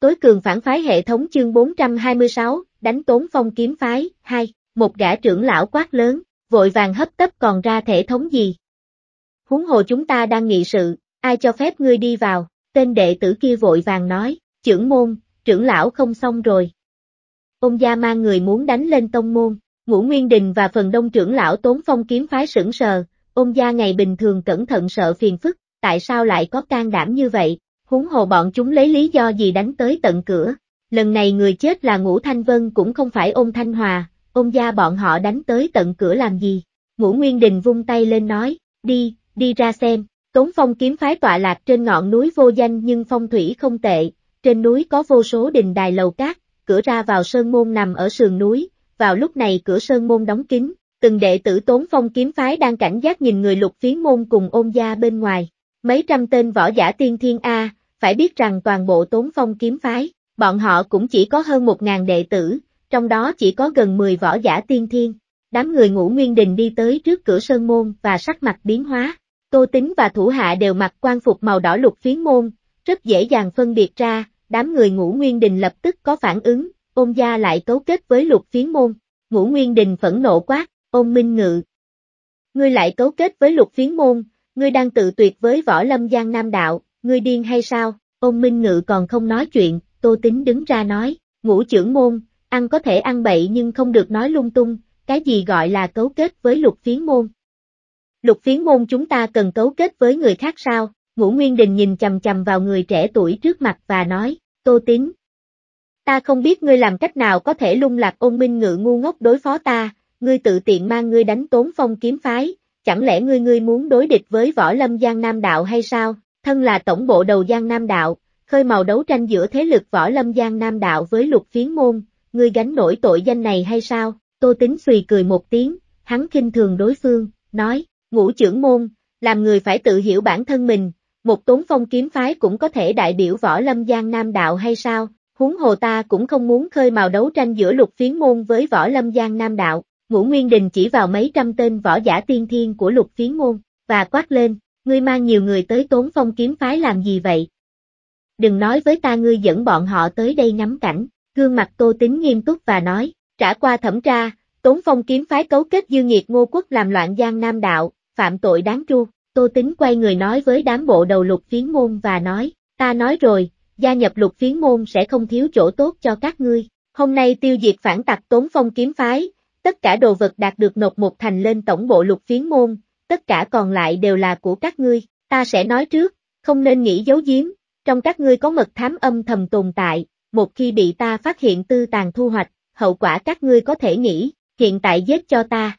Tối cường phản phái hệ thống chương 426, đánh tốn phong kiếm phái, 2, một gã trưởng lão quát lớn, vội vàng hấp tấp còn ra thể thống gì. Huống hồ chúng ta đang nghị sự, ai cho phép ngươi đi vào, tên đệ tử kia vội vàng nói, trưởng môn, trưởng lão không xong rồi. Ông gia mang người muốn đánh lên tông môn, ngũ nguyên đình và phần đông trưởng lão tốn phong kiếm phái sững sờ, ông gia ngày bình thường cẩn thận sợ phiền phức, tại sao lại có can đảm như vậy, huống hồ bọn chúng lấy lý do gì đánh tới tận cửa. Lần này người chết là Ngũ Thanh Vân cũng không phải ôn Thanh Hòa, ôn gia bọn họ đánh tới tận cửa làm gì. Ngũ Nguyên Đình vung tay lên nói, đi, đi ra xem, Tống Phong kiếm phái tọa lạc trên ngọn núi vô danh nhưng phong thủy không tệ, trên núi có vô số đình đài lầu cát, cửa ra vào sơn môn nằm ở sườn núi, vào lúc này cửa sơn môn đóng kín, từng đệ tử Tốn Phong kiếm phái đang cảnh giác nhìn người lục phiến môn cùng ôn gia bên ngoài, Mấy trăm tên võ giả tiên thiên A, phải biết rằng toàn bộ tốn phong kiếm phái, bọn họ cũng chỉ có hơn 1.000 đệ tử, trong đó chỉ có gần 10 võ giả tiên thiên. Đám người ngũ nguyên đình đi tới trước cửa sơn môn và sắc mặt biến hóa. Tô Tính và thủ hạ đều mặc quan phục màu đỏ lục phiến môn, rất dễ dàng phân biệt ra, đám người ngũ nguyên đình lập tức có phản ứng, ôn gia lại cấu kết với lục phiến môn. Ngũ nguyên đình phẫn nộ quát, ôn minh ngự. Ngươi lại cấu kết với lục phiến môn, ngươi đang tự tuyệt với võ lâm giang nam đạo, ngươi điên hay sao? Ông Minh Ngự còn không nói chuyện, Tô Tính đứng ra nói, ngũ trưởng môn, ăn có thể ăn bậy nhưng không được nói lung tung, cái gì gọi là cấu kết với lục phiến môn? Lục phiến môn chúng ta cần cấu kết với người khác sao? Ngũ Nguyên Đình nhìn chầm chầm vào người trẻ tuổi trước mặt và nói, Tô tính, Ta không biết ngươi làm cách nào có thể lung lạc ôn minh ngự ngu ngốc đối phó ta, ngươi tự tiện mang ngươi đánh tốn phong kiếm phái, chẳng lẽ ngươi ngươi muốn đối địch với võ lâm Giang Nam Đạo hay sao, thân là tổng bộ đầu Giang Nam Đạo, khơi màu đấu tranh giữa thế lực võ lâm Giang Nam Đạo với lục phiến môn, ngươi gánh nổi tội danh này hay sao, tô tính xùy cười một tiếng, hắn kinh thường đối phương, nói, ngũ trưởng môn, làm người phải tự hiểu bản thân mình, một tốn phong kiếm phái cũng có thể đại biểu võ lâm Giang Nam Đạo hay sao, huống hồ ta cũng không muốn khơi màu đấu tranh giữa lục phiến môn với võ lâm Giang Nam Đạo, Ngũ Nguyên Đình chỉ vào mấy trăm tên võ giả tiên thiên của lục phiến môn, và quát lên, ngươi mang nhiều người tới tốn phong kiếm phái làm gì vậy? Đừng nói với ta ngươi dẫn bọn họ tới đây ngắm cảnh, gương mặt tô tính nghiêm túc và nói, trả qua thẩm tra, tốn phong kiếm phái cấu kết dư nghiệt ngô quốc làm loạn Giang nam đạo, phạm tội đáng tru, tô tính quay người nói với đám bộ đầu lục phiến môn và nói, ta nói rồi, gia nhập lục phiến môn sẽ không thiếu chỗ tốt cho các ngươi, hôm nay tiêu diệt phản tặc tốn phong kiếm phái, tất cả đồ vật đạt được nộp một thành lên tổng bộ lục phiến môn, tất cả còn lại đều là của các ngươi, ta sẽ nói trước, không nên nghĩ giấu giếm, trong các ngươi có mật thám âm thầm tồn tại, một khi bị ta phát hiện tư tàn thu hoạch, hậu quả các ngươi có thể nghĩ, hiện tại giết cho ta.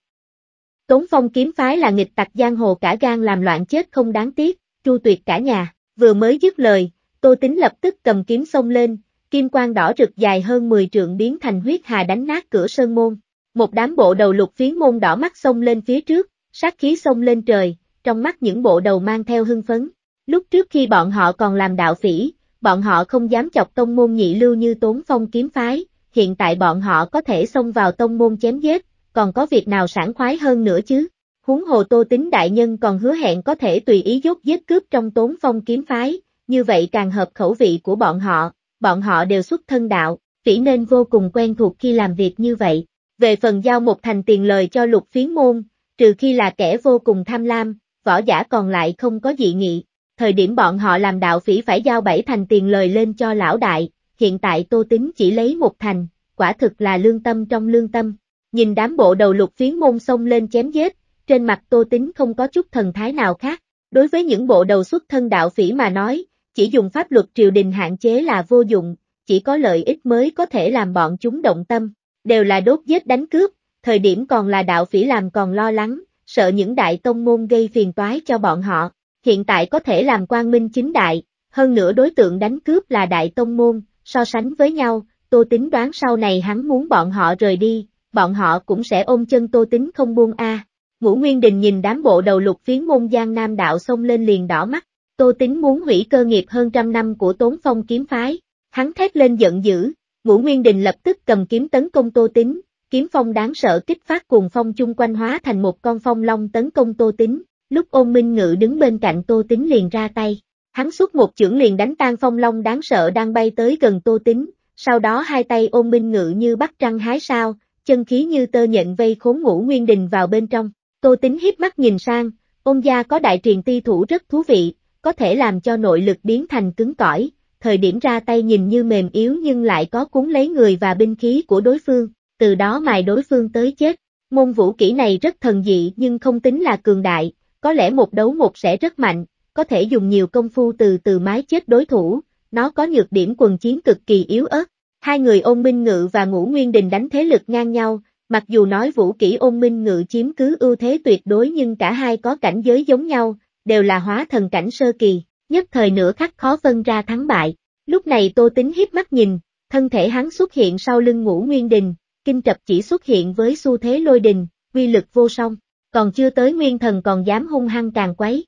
Tốn phong kiếm phái là nghịch tặc giang hồ cả gan làm loạn chết không đáng tiếc, chu tuyệt cả nhà, vừa mới dứt lời, tô tính lập tức cầm kiếm xông lên, kim quang đỏ rực dài hơn 10 trượng biến thành huyết hà đánh nát cửa sơn môn. Một đám bộ đầu lục phiến môn đỏ mắt xông lên phía trước, sát khí xông lên trời, trong mắt những bộ đầu mang theo hưng phấn. Lúc trước khi bọn họ còn làm đạo phỉ, bọn họ không dám chọc tông môn nhị lưu như tốn phong kiếm phái, hiện tại bọn họ có thể xông vào tông môn chém giết, còn có việc nào sảng khoái hơn nữa chứ. Huống hồ tô tính đại nhân còn hứa hẹn có thể tùy ý dốt giết cướp trong tốn phong kiếm phái, như vậy càng hợp khẩu vị của bọn họ, bọn họ đều xuất thân đạo, phỉ nên vô cùng quen thuộc khi làm việc như vậy. Về phần giao một thành tiền lời cho lục phiến môn, trừ khi là kẻ vô cùng tham lam, võ giả còn lại không có dị nghị. Thời điểm bọn họ làm đạo phỉ phải giao bảy thành tiền lời lên cho lão đại, hiện tại tô tính chỉ lấy một thành, quả thực là lương tâm trong lương tâm. Nhìn đám bộ đầu lục phiến môn xông lên chém giết, trên mặt tô tính không có chút thần thái nào khác. Đối với những bộ đầu xuất thân đạo phỉ mà nói, chỉ dùng pháp luật triều đình hạn chế là vô dụng, chỉ có lợi ích mới có thể làm bọn chúng động tâm đều là đốt giết đánh cướp, thời điểm còn là đạo phỉ làm còn lo lắng, sợ những đại tông môn gây phiền toái cho bọn họ, hiện tại có thể làm quan minh chính đại, hơn nữa đối tượng đánh cướp là đại tông môn, so sánh với nhau, tô tính đoán sau này hắn muốn bọn họ rời đi, bọn họ cũng sẽ ôm chân tô tính không buông a. Ngũ Nguyên Đình nhìn đám bộ đầu lục phiến môn giang nam đạo xông lên liền đỏ mắt, tô tính muốn hủy cơ nghiệp hơn trăm năm của tốn phong kiếm phái, hắn thét lên giận dữ, Ngũ Nguyên Đình lập tức cầm kiếm tấn công Tô Tính, kiếm phong đáng sợ kích phát cuồng phong chung quanh hóa thành một con phong long tấn công Tô Tính. lúc ôn minh ngự đứng bên cạnh Tô Tính liền ra tay, hắn xuất một chưởng liền đánh tan phong long đáng sợ đang bay tới gần Tô Tính. sau đó hai tay ôn minh ngự như bắt trăng hái sao, chân khí như tơ nhận vây khốn ngũ Nguyên Đình vào bên trong, Tô Tính hiếp mắt nhìn sang, ôn gia có đại truyền ti thủ rất thú vị, có thể làm cho nội lực biến thành cứng cỏi, thời điểm ra tay nhìn như mềm yếu nhưng lại có cuốn lấy người và binh khí của đối phương, từ đó mài đối phương tới chết. Môn vũ kỹ này rất thần dị nhưng không tính là cường đại, có lẽ một đấu một sẽ rất mạnh, có thể dùng nhiều công phu từ từ mái chết đối thủ, nó có nhược điểm quần chiến cực kỳ yếu ớt. Hai người ôn minh ngự và ngũ nguyên đình đánh thế lực ngang nhau, mặc dù nói vũ kỹ ôn minh ngự chiếm cứ ưu thế tuyệt đối nhưng cả hai có cảnh giới giống nhau, đều là hóa thần cảnh sơ kỳ nhất thời nửa khắc khó phân ra thắng bại. Lúc này Tô Tính hiếp mắt nhìn, thân thể hắn xuất hiện sau lưng ngũ nguyên đình, kinh trập chỉ xuất hiện với xu thế lôi đình, quy lực vô song, còn chưa tới nguyên thần còn dám hung hăng càng quấy.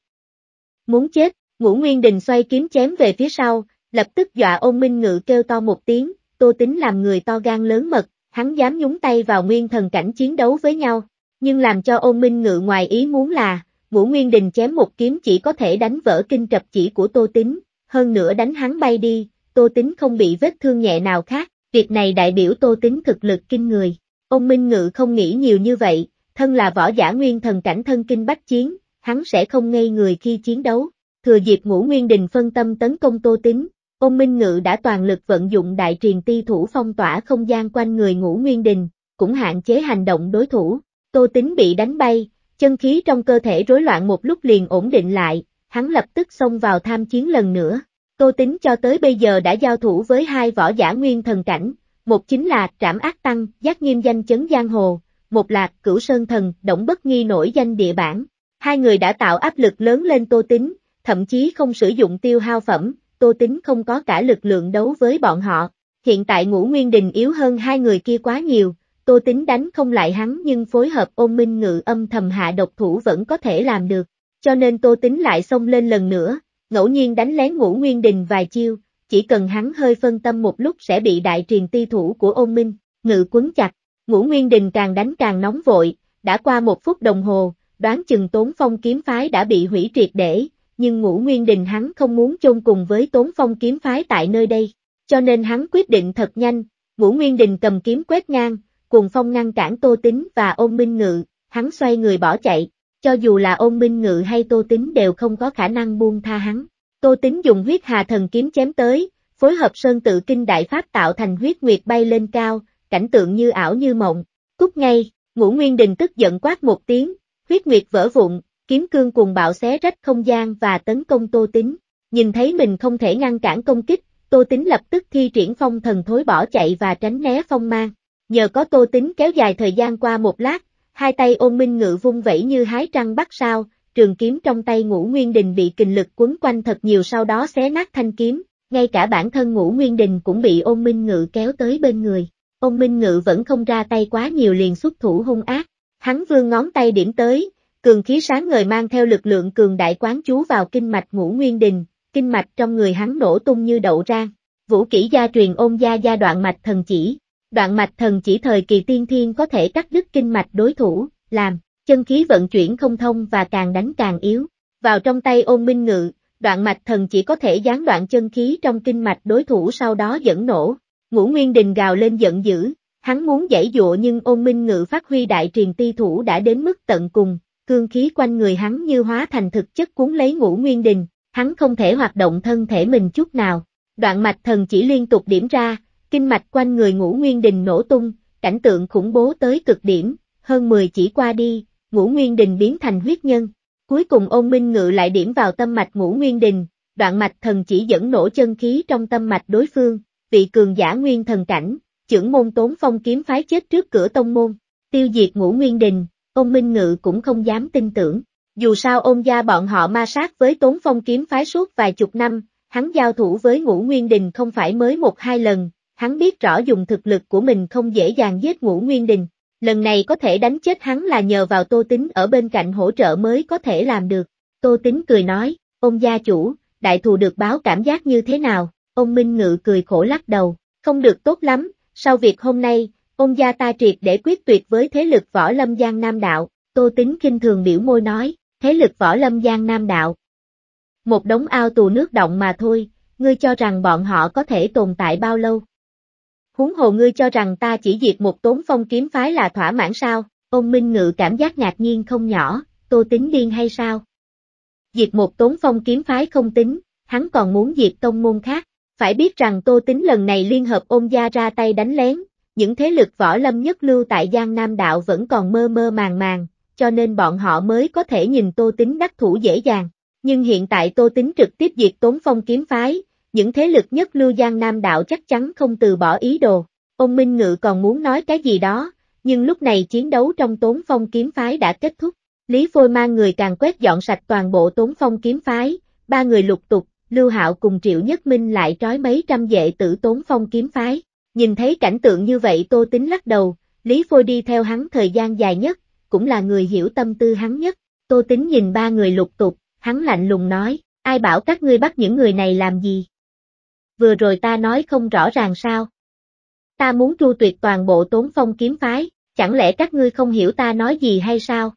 Muốn chết, ngũ nguyên đình xoay kiếm chém về phía sau, lập tức dọa ôn minh ngự kêu to một tiếng, Tô Tính làm người to gan lớn mật, hắn dám nhúng tay vào nguyên thần cảnh chiến đấu với nhau, nhưng làm cho ôn minh ngự ngoài ý muốn là, Vũ Nguyên Đình chém một kiếm chỉ có thể đánh vỡ kinh trập chỉ của Tô Tính, hơn nữa đánh hắn bay đi, Tô Tính không bị vết thương nhẹ nào khác, việc này đại biểu Tô Tính thực lực kinh người. Ông Minh Ngự không nghĩ nhiều như vậy, thân là võ giả nguyên thần cảnh thân kinh bách chiến, hắn sẽ không ngây người khi chiến đấu. Thừa dịp Ngũ Nguyên Đình phân tâm tấn công Tô Tính, ông Minh Ngự đã toàn lực vận dụng đại truyền ti thủ phong tỏa không gian quanh người Ngũ Nguyên Đình, cũng hạn chế hành động đối thủ. Tô Tính bị đánh bay, Chân khí trong cơ thể rối loạn một lúc liền ổn định lại, hắn lập tức xông vào tham chiến lần nữa. Tô Tính cho tới bây giờ đã giao thủ với hai võ giả nguyên thần cảnh, một chính là Trảm Ác Tăng, giác nghiêm danh chấn giang hồ, một là Cửu Sơn Thần, động bất nghi nổi danh địa bản. Hai người đã tạo áp lực lớn lên Tô Tính, thậm chí không sử dụng tiêu hao phẩm, Tô Tính không có cả lực lượng đấu với bọn họ. Hiện tại Ngũ Nguyên Đình yếu hơn hai người kia quá nhiều, Tô Tính đánh không lại hắn nhưng phối hợp ôn minh ngự âm thầm hạ độc thủ vẫn có thể làm được, cho nên Tô Tính lại xông lên lần nữa, ngẫu nhiên đánh lén ngũ nguyên đình vài chiêu, chỉ cần hắn hơi phân tâm một lúc sẽ bị đại triền ti thủ của ôn minh, ngự quấn chặt, ngũ nguyên đình càng đánh càng nóng vội, đã qua một phút đồng hồ, đoán chừng tốn phong kiếm phái đã bị hủy triệt để, nhưng ngũ nguyên đình hắn không muốn chôn cùng với tốn phong kiếm phái tại nơi đây, cho nên hắn quyết định thật nhanh, ngũ nguyên đình cầm kiếm quét ngang cuồng phong ngăn cản Tô tính và ôn minh ngự, hắn xoay người bỏ chạy, cho dù là ôn minh ngự hay Tô tính đều không có khả năng buông tha hắn. Tô tính dùng huyết hà thần kiếm chém tới, phối hợp sơn tự kinh đại pháp tạo thành huyết nguyệt bay lên cao, cảnh tượng như ảo như mộng. Cút ngay, ngũ nguyên đình tức giận quát một tiếng, huyết nguyệt vỡ vụn, kiếm cương cùng bạo xé rách không gian và tấn công Tô tính. Nhìn thấy mình không thể ngăn cản công kích, Tô tính lập tức thi triển phong thần thối bỏ chạy và tránh né phong mang. Nhờ có tô tính kéo dài thời gian qua một lát, hai tay ôn minh ngự vung vẩy như hái trăng bắt sao, trường kiếm trong tay ngũ nguyên đình bị kình lực quấn quanh thật nhiều sau đó xé nát thanh kiếm, ngay cả bản thân ngũ nguyên đình cũng bị ôn minh ngự kéo tới bên người. Ôn minh ngự vẫn không ra tay quá nhiều liền xuất thủ hung ác, hắn vương ngón tay điểm tới, cường khí sáng người mang theo lực lượng cường đại quán chú vào kinh mạch ngũ nguyên đình, kinh mạch trong người hắn nổ tung như đậu rang. Vũ kỹ gia truyền ôn gia gia đoạn mạch thần chỉ, đoạn mạch thần chỉ thời kỳ tiên thiên có thể cắt đứt kinh mạch đối thủ, làm, chân khí vận chuyển không thông và càng đánh càng yếu. Vào trong tay ôn minh ngự, đoạn mạch thần chỉ có thể gián đoạn chân khí trong kinh mạch đối thủ sau đó dẫn nổ. Ngũ Nguyên Đình gào lên giận dữ, hắn muốn giải dụa nhưng ôn minh ngự phát huy đại truyền ti thủ đã đến mức tận cùng, cương khí quanh người hắn như hóa thành thực chất cuốn lấy Ngũ Nguyên Đình, hắn không thể hoạt động thân thể mình chút nào. Đoạn mạch thần chỉ liên tục điểm ra, kinh mạch quanh người ngũ nguyên đình nổ tung, cảnh tượng khủng bố tới cực điểm, hơn 10 chỉ qua đi, ngũ nguyên đình biến thành huyết nhân. Cuối cùng ôn minh ngự lại điểm vào tâm mạch ngũ nguyên đình, đoạn mạch thần chỉ dẫn nổ chân khí trong tâm mạch đối phương, vị cường giả nguyên thần cảnh, trưởng môn tốn phong kiếm phái chết trước cửa tông môn, tiêu diệt ngũ nguyên đình, ôn minh ngự cũng không dám tin tưởng. Dù sao ôn gia bọn họ ma sát với tốn phong kiếm phái suốt vài chục năm, hắn giao thủ với ngũ nguyên đình không phải mới một hai lần, hắn biết rõ dùng thực lực của mình không dễ dàng giết ngũ nguyên đình, lần này có thể đánh chết hắn là nhờ vào tô tính ở bên cạnh hỗ trợ mới có thể làm được. Tô tính cười nói, ông gia chủ, đại thù được báo cảm giác như thế nào, ông Minh Ngự cười khổ lắc đầu, không được tốt lắm, sau việc hôm nay, ông gia ta triệt để quyết tuyệt với thế lực võ lâm giang nam đạo, tô tính kinh thường biểu môi nói, thế lực võ lâm giang nam đạo. Một đống ao tù nước động mà thôi, ngươi cho rằng bọn họ có thể tồn tại bao lâu, huống hồ ngươi cho rằng ta chỉ diệt một tốn phong kiếm phái là thỏa mãn sao, ông Minh Ngự cảm giác ngạc nhiên không nhỏ, tô tính điên hay sao? Diệt một tốn phong kiếm phái không tính, hắn còn muốn diệt tông môn khác, phải biết rằng tô tính lần này liên hợp ôn gia ra tay đánh lén, những thế lực võ lâm nhất lưu tại Giang Nam Đạo vẫn còn mơ mơ màng màng, cho nên bọn họ mới có thể nhìn tô tính đắc thủ dễ dàng. Nhưng hiện tại tô tính trực tiếp diệt tốn phong kiếm phái, những thế lực nhất lưu Giang Nam đạo chắc chắn không từ bỏ ý đồ. Ông Minh Ngự còn muốn nói cái gì đó, nhưng lúc này chiến đấu trong tốn phong kiếm phái đã kết thúc. Lý Phôi mang người càng quét dọn sạch toàn bộ tốn phong kiếm phái, ba người lục tục, Lưu Hạo cùng Triệu Nhất Minh lại trói mấy trăm vệ tử tốn phong kiếm phái. Nhìn thấy cảnh tượng như vậy Tô Tính lắc đầu, Lý Phôi đi theo hắn thời gian dài nhất, cũng là người hiểu tâm tư hắn nhất. Tô Tính nhìn ba người lục tục, hắn lạnh lùng nói, ai bảo các ngươi bắt những người này làm gì, vừa rồi ta nói không rõ ràng sao. Ta muốn tru tuyệt toàn bộ tốn phong kiếm phái, chẳng lẽ các ngươi không hiểu ta nói gì hay sao?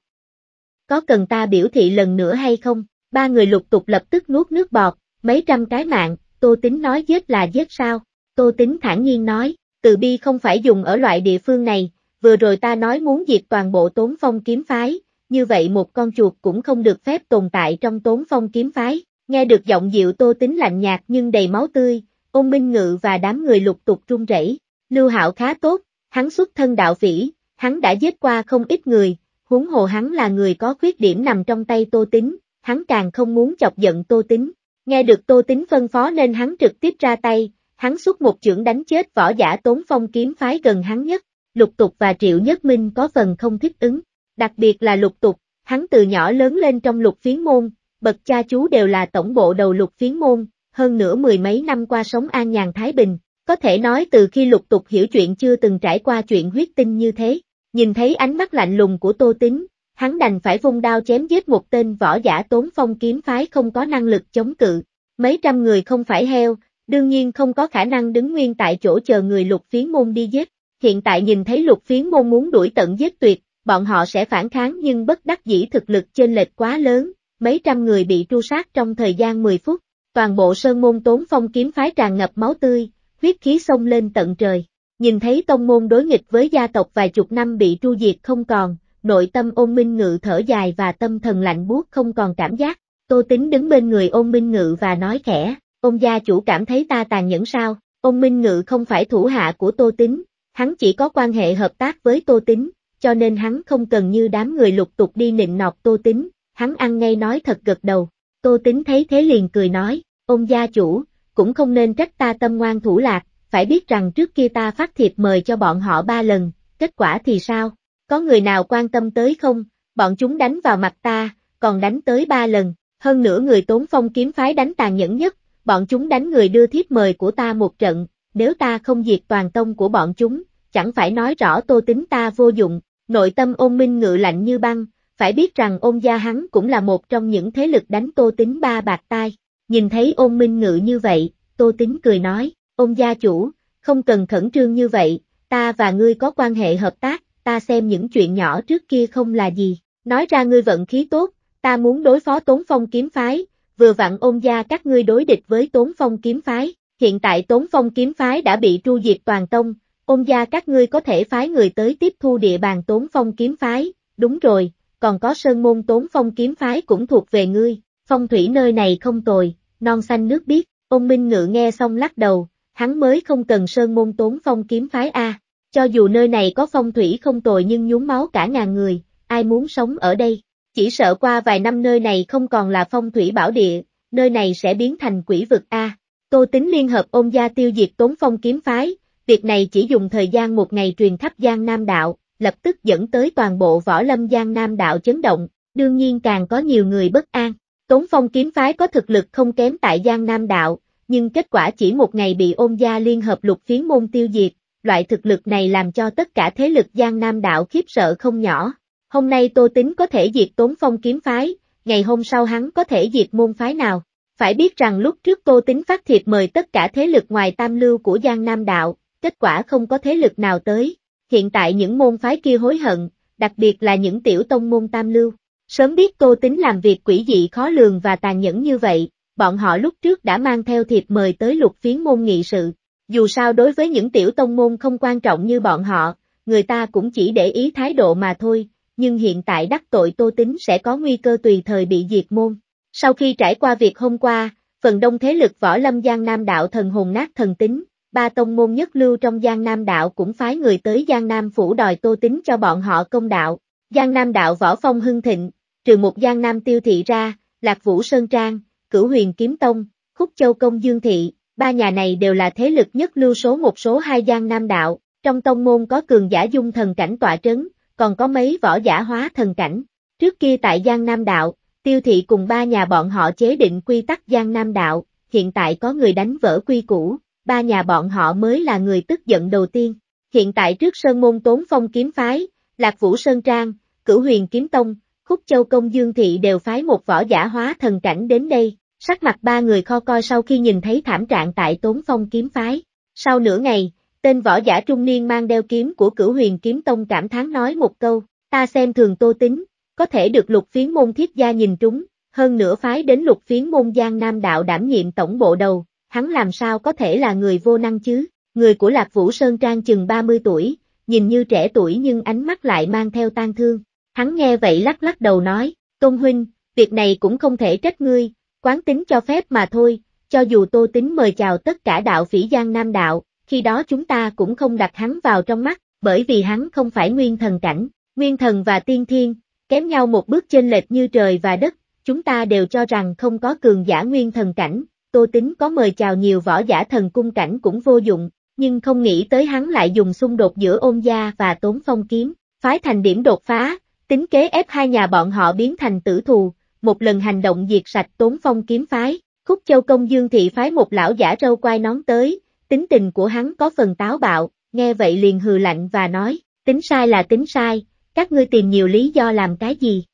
Có cần ta biểu thị lần nữa hay không? Ba người lục tục lập tức nuốt nước bọt, mấy trăm cái mạng, tô tính nói giết là giết sao? Tô tính thản nhiên nói, từ bi không phải dùng ở loại địa phương này, vừa rồi ta nói muốn diệt toàn bộ tốn phong kiếm phái, như vậy một con chuột cũng không được phép tồn tại trong tốn phong kiếm phái. Nghe được giọng dịu tô tính lạnh nhạt nhưng đầy máu tươi, Ông minh ngự và đám người lục tục run rẩy. Lưu Hạo khá tốt, hắn xuất thân đạo vĩ, hắn đã giết qua không ít người, huống hồ hắn là người có khuyết điểm nằm trong tay Tô Tính, hắn càng không muốn chọc giận Tô Tính. Nghe được Tô Tính phân phó nên hắn trực tiếp ra tay, hắn xuất một chưởng đánh chết võ giả tốn phong kiếm phái gần hắn nhất, lục tục và triệu nhất minh có phần không thích ứng, đặc biệt là lục tục, hắn từ nhỏ lớn lên trong lục phiến môn, bậc cha chú đều là tổng bộ đầu lục phiến môn, hơn nửa mười mấy năm qua sống an nhàn Thái Bình, có thể nói từ khi lục tục hiểu chuyện chưa từng trải qua chuyện huyết tinh như thế, nhìn thấy ánh mắt lạnh lùng của Tô tính, hắn đành phải vung đao chém giết một tên võ giả tốn phong kiếm phái không có năng lực chống cự, mấy trăm người không phải heo, đương nhiên không có khả năng đứng nguyên tại chỗ chờ người lục phiến môn đi giết, hiện tại nhìn thấy lục phiến môn muốn đuổi tận giết tuyệt, bọn họ sẽ phản kháng nhưng bất đắc dĩ thực lực trên lệch quá lớn, mấy trăm người bị tru sát trong thời gian 10 phút, Toàn bộ sơn môn tốn phong kiếm phái tràn ngập máu tươi, huyết khí sông lên tận trời. Nhìn thấy tông môn đối nghịch với gia tộc vài chục năm bị tru diệt không còn, nội tâm ôn minh ngự thở dài và tâm thần lạnh buốt không còn cảm giác. Tô Tính đứng bên người ôn minh ngự và nói khẽ, ôn gia chủ cảm thấy ta tàn nhẫn sao, ôn minh ngự không phải thủ hạ của Tô Tính, hắn chỉ có quan hệ hợp tác với Tô Tính, cho nên hắn không cần như đám người lục tục đi nịnh nọt Tô Tính, hắn ăn ngay nói thật gật đầu, Tô Tính thấy thế liền cười nói, ông gia chủ, cũng không nên trách ta tâm ngoan thủ lạc, phải biết rằng trước kia ta phát thiệp mời cho bọn họ ba lần, kết quả thì sao? Có người nào quan tâm tới không? Bọn chúng đánh vào mặt ta, còn đánh tới ba lần, hơn nữa người tốn phong kiếm phái đánh tàn nhẫn nhất, bọn chúng đánh người đưa thiếp mời của ta một trận, nếu ta không diệt toàn tông của bọn chúng, chẳng phải nói rõ tô tính ta vô dụng, nội tâm ôn minh ngự lạnh như băng, phải biết rằng ôn gia hắn cũng là một trong những thế lực đánh tô tính ba bạc tai. Nhìn thấy ôn minh ngự như vậy, tô tính cười nói, ôn gia chủ, không cần khẩn trương như vậy, ta và ngươi có quan hệ hợp tác, ta xem những chuyện nhỏ trước kia không là gì, nói ra ngươi vận khí tốt, ta muốn đối phó tốn phong kiếm phái, vừa vặn ôn gia các ngươi đối địch với tốn phong kiếm phái, hiện tại tốn phong kiếm phái đã bị tru diệt toàn tông, ôn gia các ngươi có thể phái người tới tiếp thu địa bàn tốn phong kiếm phái, đúng rồi, còn có sơn môn tốn phong kiếm phái cũng thuộc về ngươi, phong thủy nơi này không tồi, non xanh nước biếc, ông Minh Ngự nghe xong lắc đầu, hắn mới không cần sơn môn tốn phong kiếm phái A, cho dù nơi này có phong thủy không tồi nhưng nhúng máu cả ngàn người, ai muốn sống ở đây, chỉ sợ qua vài năm nơi này không còn là phong thủy bảo địa, nơi này sẽ biến thành quỷ vực A. Tô tính liên hợp ôn gia tiêu diệt tốn phong kiếm phái, việc này chỉ dùng thời gian một ngày truyền khắp gian Nam Đạo, lập tức dẫn tới toàn bộ võ lâm giang nam đạo chấn động, đương nhiên càng có nhiều người bất an. Tống phong kiếm phái có thực lực không kém tại giang nam đạo, nhưng kết quả chỉ một ngày bị ôn gia liên hợp lục phiến môn tiêu diệt, loại thực lực này làm cho tất cả thế lực giang nam đạo khiếp sợ không nhỏ. Hôm nay Tô Tính có thể diệt Tốn Phong kiếm phái, ngày hôm sau hắn có thể diệt môn phái nào. Phải biết rằng lúc trước Tô Tính phát thiệp mời tất cả thế lực ngoài tam lưu của Giang Nam Đạo, kết quả không có thế lực nào tới hiện tại những môn phái kia hối hận, đặc biệt là những tiểu tông môn tam lưu. Sớm biết cô tính làm việc quỷ dị khó lường và tàn nhẫn như vậy, bọn họ lúc trước đã mang theo thiệp mời tới lục phiến môn nghị sự. Dù sao đối với những tiểu tông môn không quan trọng như bọn họ, người ta cũng chỉ để ý thái độ mà thôi, nhưng hiện tại đắc tội tô tính sẽ có nguy cơ tùy thời bị diệt môn. Sau khi trải qua việc hôm qua, phần đông thế lực võ lâm giang nam đạo thần hồn nát thần tính, ba tông môn nhất lưu trong Giang Nam Đạo cũng phái người tới Giang Nam Phủ đòi tô tính cho bọn họ công đạo. Giang Nam Đạo võ phong hưng thịnh, trừ một Giang Nam Tiêu Thị ra, Lạc Vũ Sơn Trang, Cửu Huyền Kiếm Tông, Khúc Châu Công Dương Thị, ba nhà này đều là thế lực nhất lưu số một số hai Giang Nam Đạo, trong tông môn có cường giả dung thần cảnh tọa trấn, còn có mấy võ giả hóa thần cảnh. Trước kia tại Giang Nam Đạo, Tiêu Thị cùng ba nhà bọn họ chế định quy tắc Giang Nam Đạo, hiện tại có người đánh vỡ quy củ, ba nhà bọn họ mới là người tức giận đầu tiên. Hiện tại trước Sơn Môn Tốn Phong kiếm phái, Lạc Vũ Sơn Trang, Cửu Huyền Kiếm Tông, Khúc Châu Công Dương Thị đều phái một võ giả hóa thần cảnh đến đây, sắc mặt ba người kho coi sau khi nhìn thấy thảm trạng tại Tốn Phong kiếm phái. Sau nửa ngày, tên võ giả trung niên mang đeo kiếm của Cửu Huyền Kiếm Tông cảm thán nói một câu, ta xem thường tô tính, có thể được lục phiến môn thiết gia nhìn trúng, hơn nữa phái đến lục phiến môn Giang Nam Đạo đảm nhiệm tổng bộ đầu, hắn làm sao có thể là người vô năng chứ, người của Lạc Vũ Sơn Trang chừng 30 tuổi, nhìn như trẻ tuổi nhưng ánh mắt lại mang theo tang thương, hắn nghe vậy lắc lắc đầu nói, Tôn Huynh, việc này cũng không thể trách ngươi, quán tính cho phép mà thôi, cho dù Tô Tính mời chào tất cả đạo phỉ Giang Nam Đạo, khi đó chúng ta cũng không đặt hắn vào trong mắt, bởi vì hắn không phải nguyên thần cảnh, nguyên thần và tiên thiên, kém nhau một bước chênh lệch như trời và đất, chúng ta đều cho rằng không có cường giả nguyên thần cảnh, Tô Tính có mời chào nhiều võ giả thần cung cảnh cũng vô dụng, nhưng không nghĩ tới hắn lại dùng xung đột giữa ôn gia và tốn phong kiếm, phái thành điểm đột phá, tính kế ép hai nhà bọn họ biến thành tử thù, một lần hành động diệt sạch tốn phong kiếm phái, khúc châu công dương thị phái một lão giả râu quai nón tới, tính tình của hắn có phần táo bạo, nghe vậy liền hừ lạnh và nói, tính sai là tính sai, các ngươi tìm nhiều lý do làm cái gì?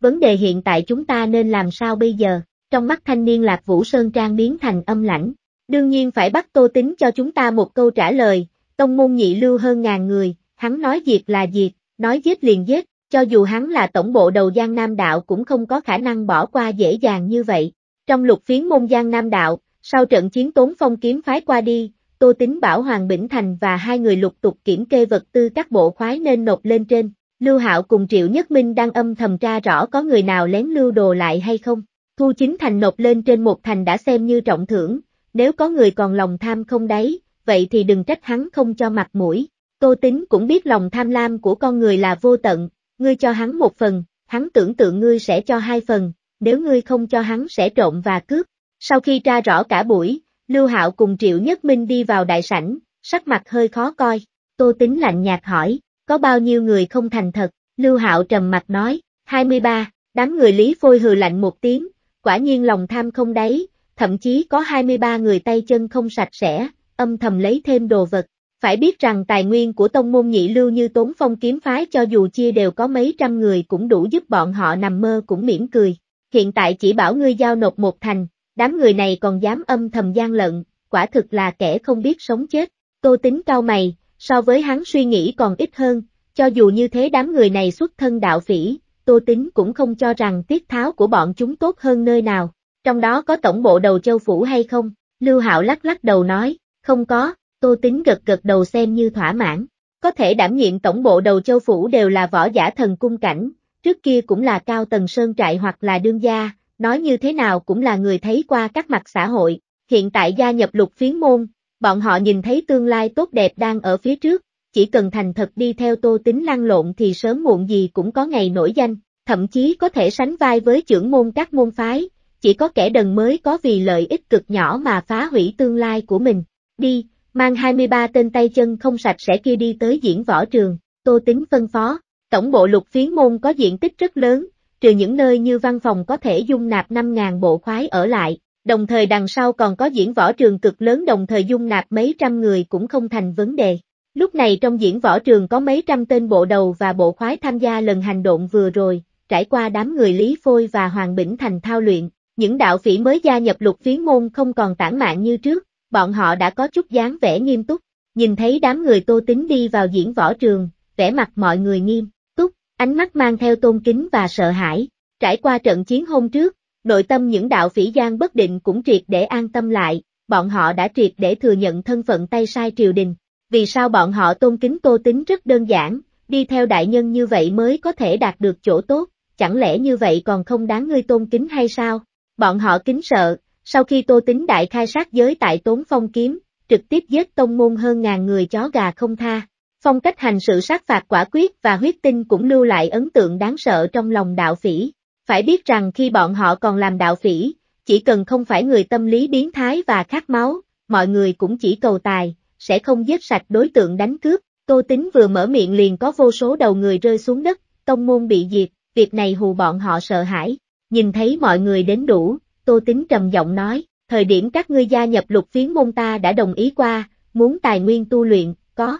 Vấn đề hiện tại chúng ta nên làm sao bây giờ? trong mắt thanh niên Lạc Vũ Sơn Trang biến thành âm lãnh. Đương nhiên phải bắt Tô Tính cho chúng ta một câu trả lời, tông môn nhị lưu hơn ngàn người, hắn nói diệt là diệt, nói giết liền giết, cho dù hắn là tổng bộ đầu Giang Nam Đạo cũng không có khả năng bỏ qua dễ dàng như vậy. Trong lục phiến môn Giang Nam Đạo, sau trận chiến tốn phong kiếm phái qua đi, Tô Tính bảo Hoàng Bỉnh Thành và hai người lục tục kiểm kê vật tư các bộ khoái nên nộp lên trên. Lưu Hạo cùng Triệu Nhất Minh đang âm thầm tra rõ có người nào lén lưu đồ lại hay không. Thu chính thành nộp lên trên một thành đã xem như trọng thưởng, nếu có người còn lòng tham không đấy, vậy thì đừng trách hắn không cho mặt mũi. Tô Tính cũng biết lòng tham lam của con người là vô tận, ngươi cho hắn một phần, hắn tưởng tượng ngươi sẽ cho hai phần, nếu ngươi không cho hắn sẽ trộm và cướp. Sau khi tra rõ cả buổi, Lưu Hạo cùng Triệu Nhất Minh đi vào đại sảnh, sắc mặt hơi khó coi. Tô Tính lạnh nhạt hỏi, có bao nhiêu người không thành thật? Lưu Hạo trầm mặt nói, 23, đám người Lý Phôi hừ lạnh một tiếng, quả nhiên lòng tham không đáy, thậm chí có 23 người tay chân không sạch sẽ, âm thầm lấy thêm đồ vật. Phải biết rằng tài nguyên của tông môn nhị lưu như tốn phong kiếm phái cho dù chia đều có mấy trăm người cũng đủ giúp bọn họ nằm mơ cũng mỉm cười. Hiện tại chỉ bảo ngươi giao nộp một thành, đám người này còn dám âm thầm gian lận, quả thực là kẻ không biết sống chết. Tô tính cao mày, so với hắn suy nghĩ còn ít hơn, cho dù như thế đám người này xuất thân đạo phỉ, Tô Tính cũng không cho rằng tiết tháo của bọn chúng tốt hơn nơi nào, trong đó có tổng bộ đầu châu phủ hay không, Lưu Hạo lắc lắc đầu nói, không có, Tô Tính gật gật đầu xem như thỏa mãn, có thể đảm nhiệm tổng bộ đầu châu phủ đều là võ giả thần cung cảnh, trước kia cũng là cao tầng sơn trại hoặc là đương gia, nói như thế nào cũng là người thấy qua các mặt xã hội, hiện tại gia nhập lục phiến môn, bọn họ nhìn thấy tương lai tốt đẹp đang ở phía trước, chỉ cần thành thật đi theo tô tính lăn lộn thì sớm muộn gì cũng có ngày nổi danh, thậm chí có thể sánh vai với trưởng môn các môn phái, chỉ có kẻ đần mới có vì lợi ích cực nhỏ mà phá hủy tương lai của mình. Đi, mang 23 tên tay chân không sạch sẽ kia đi tới diễn võ trường, tô tính phân phó, tổng bộ lục phiến môn có diện tích rất lớn, trừ những nơi như văn phòng có thể dung nạp 5.000 bộ khoái ở lại, đồng thời đằng sau còn có diễn võ trường cực lớn đồng thời dung nạp mấy trăm người cũng không thành vấn đề. Lúc này trong diễn võ trường có mấy trăm tên bộ đầu và bộ khoái tham gia lần hành động vừa rồi, trải qua đám người Lý Phôi và Hoàng Bỉnh Thành thao luyện, những đạo phỉ mới gia nhập lục phiến môn không còn tản mạn như trước, bọn họ đã có chút dáng vẻ nghiêm túc, nhìn thấy đám người tô tính đi vào diễn võ trường, vẻ mặt mọi người nghiêm, túc, ánh mắt mang theo tôn kính và sợ hãi, trải qua trận chiến hôm trước, nội tâm những đạo phỉ gian bất định cũng triệt để an tâm lại, bọn họ đã triệt để thừa nhận thân phận tay sai triều đình, vì sao bọn họ tôn kính Tô Tính rất đơn giản, đi theo đại nhân như vậy mới có thể đạt được chỗ tốt, chẳng lẽ như vậy còn không đáng ngươi tôn kính hay sao? Bọn họ kính sợ, sau khi Tô Tính đại khai sát giới tại Tốn Phong Kiếm, trực tiếp giết tông môn hơn ngàn người chó gà không tha. Phong cách hành sự sát phạt quả quyết và huyết tinh cũng lưu lại ấn tượng đáng sợ trong lòng đạo phỉ. Phải biết rằng khi bọn họ còn làm đạo phỉ, chỉ cần không phải người tâm lý biến thái và khát máu, mọi người cũng chỉ cầu tài, sẽ không giết sạch đối tượng đánh cướp. Tô Tính vừa mở miệng liền có vô số đầu người rơi xuống đất, tông môn bị diệt, việc này hù bọn họ sợ hãi. Nhìn thấy mọi người đến đủ, Tô Tính trầm giọng nói, thời điểm các ngươi gia nhập lục phiến môn ta đã đồng ý qua, muốn tài nguyên tu luyện, có.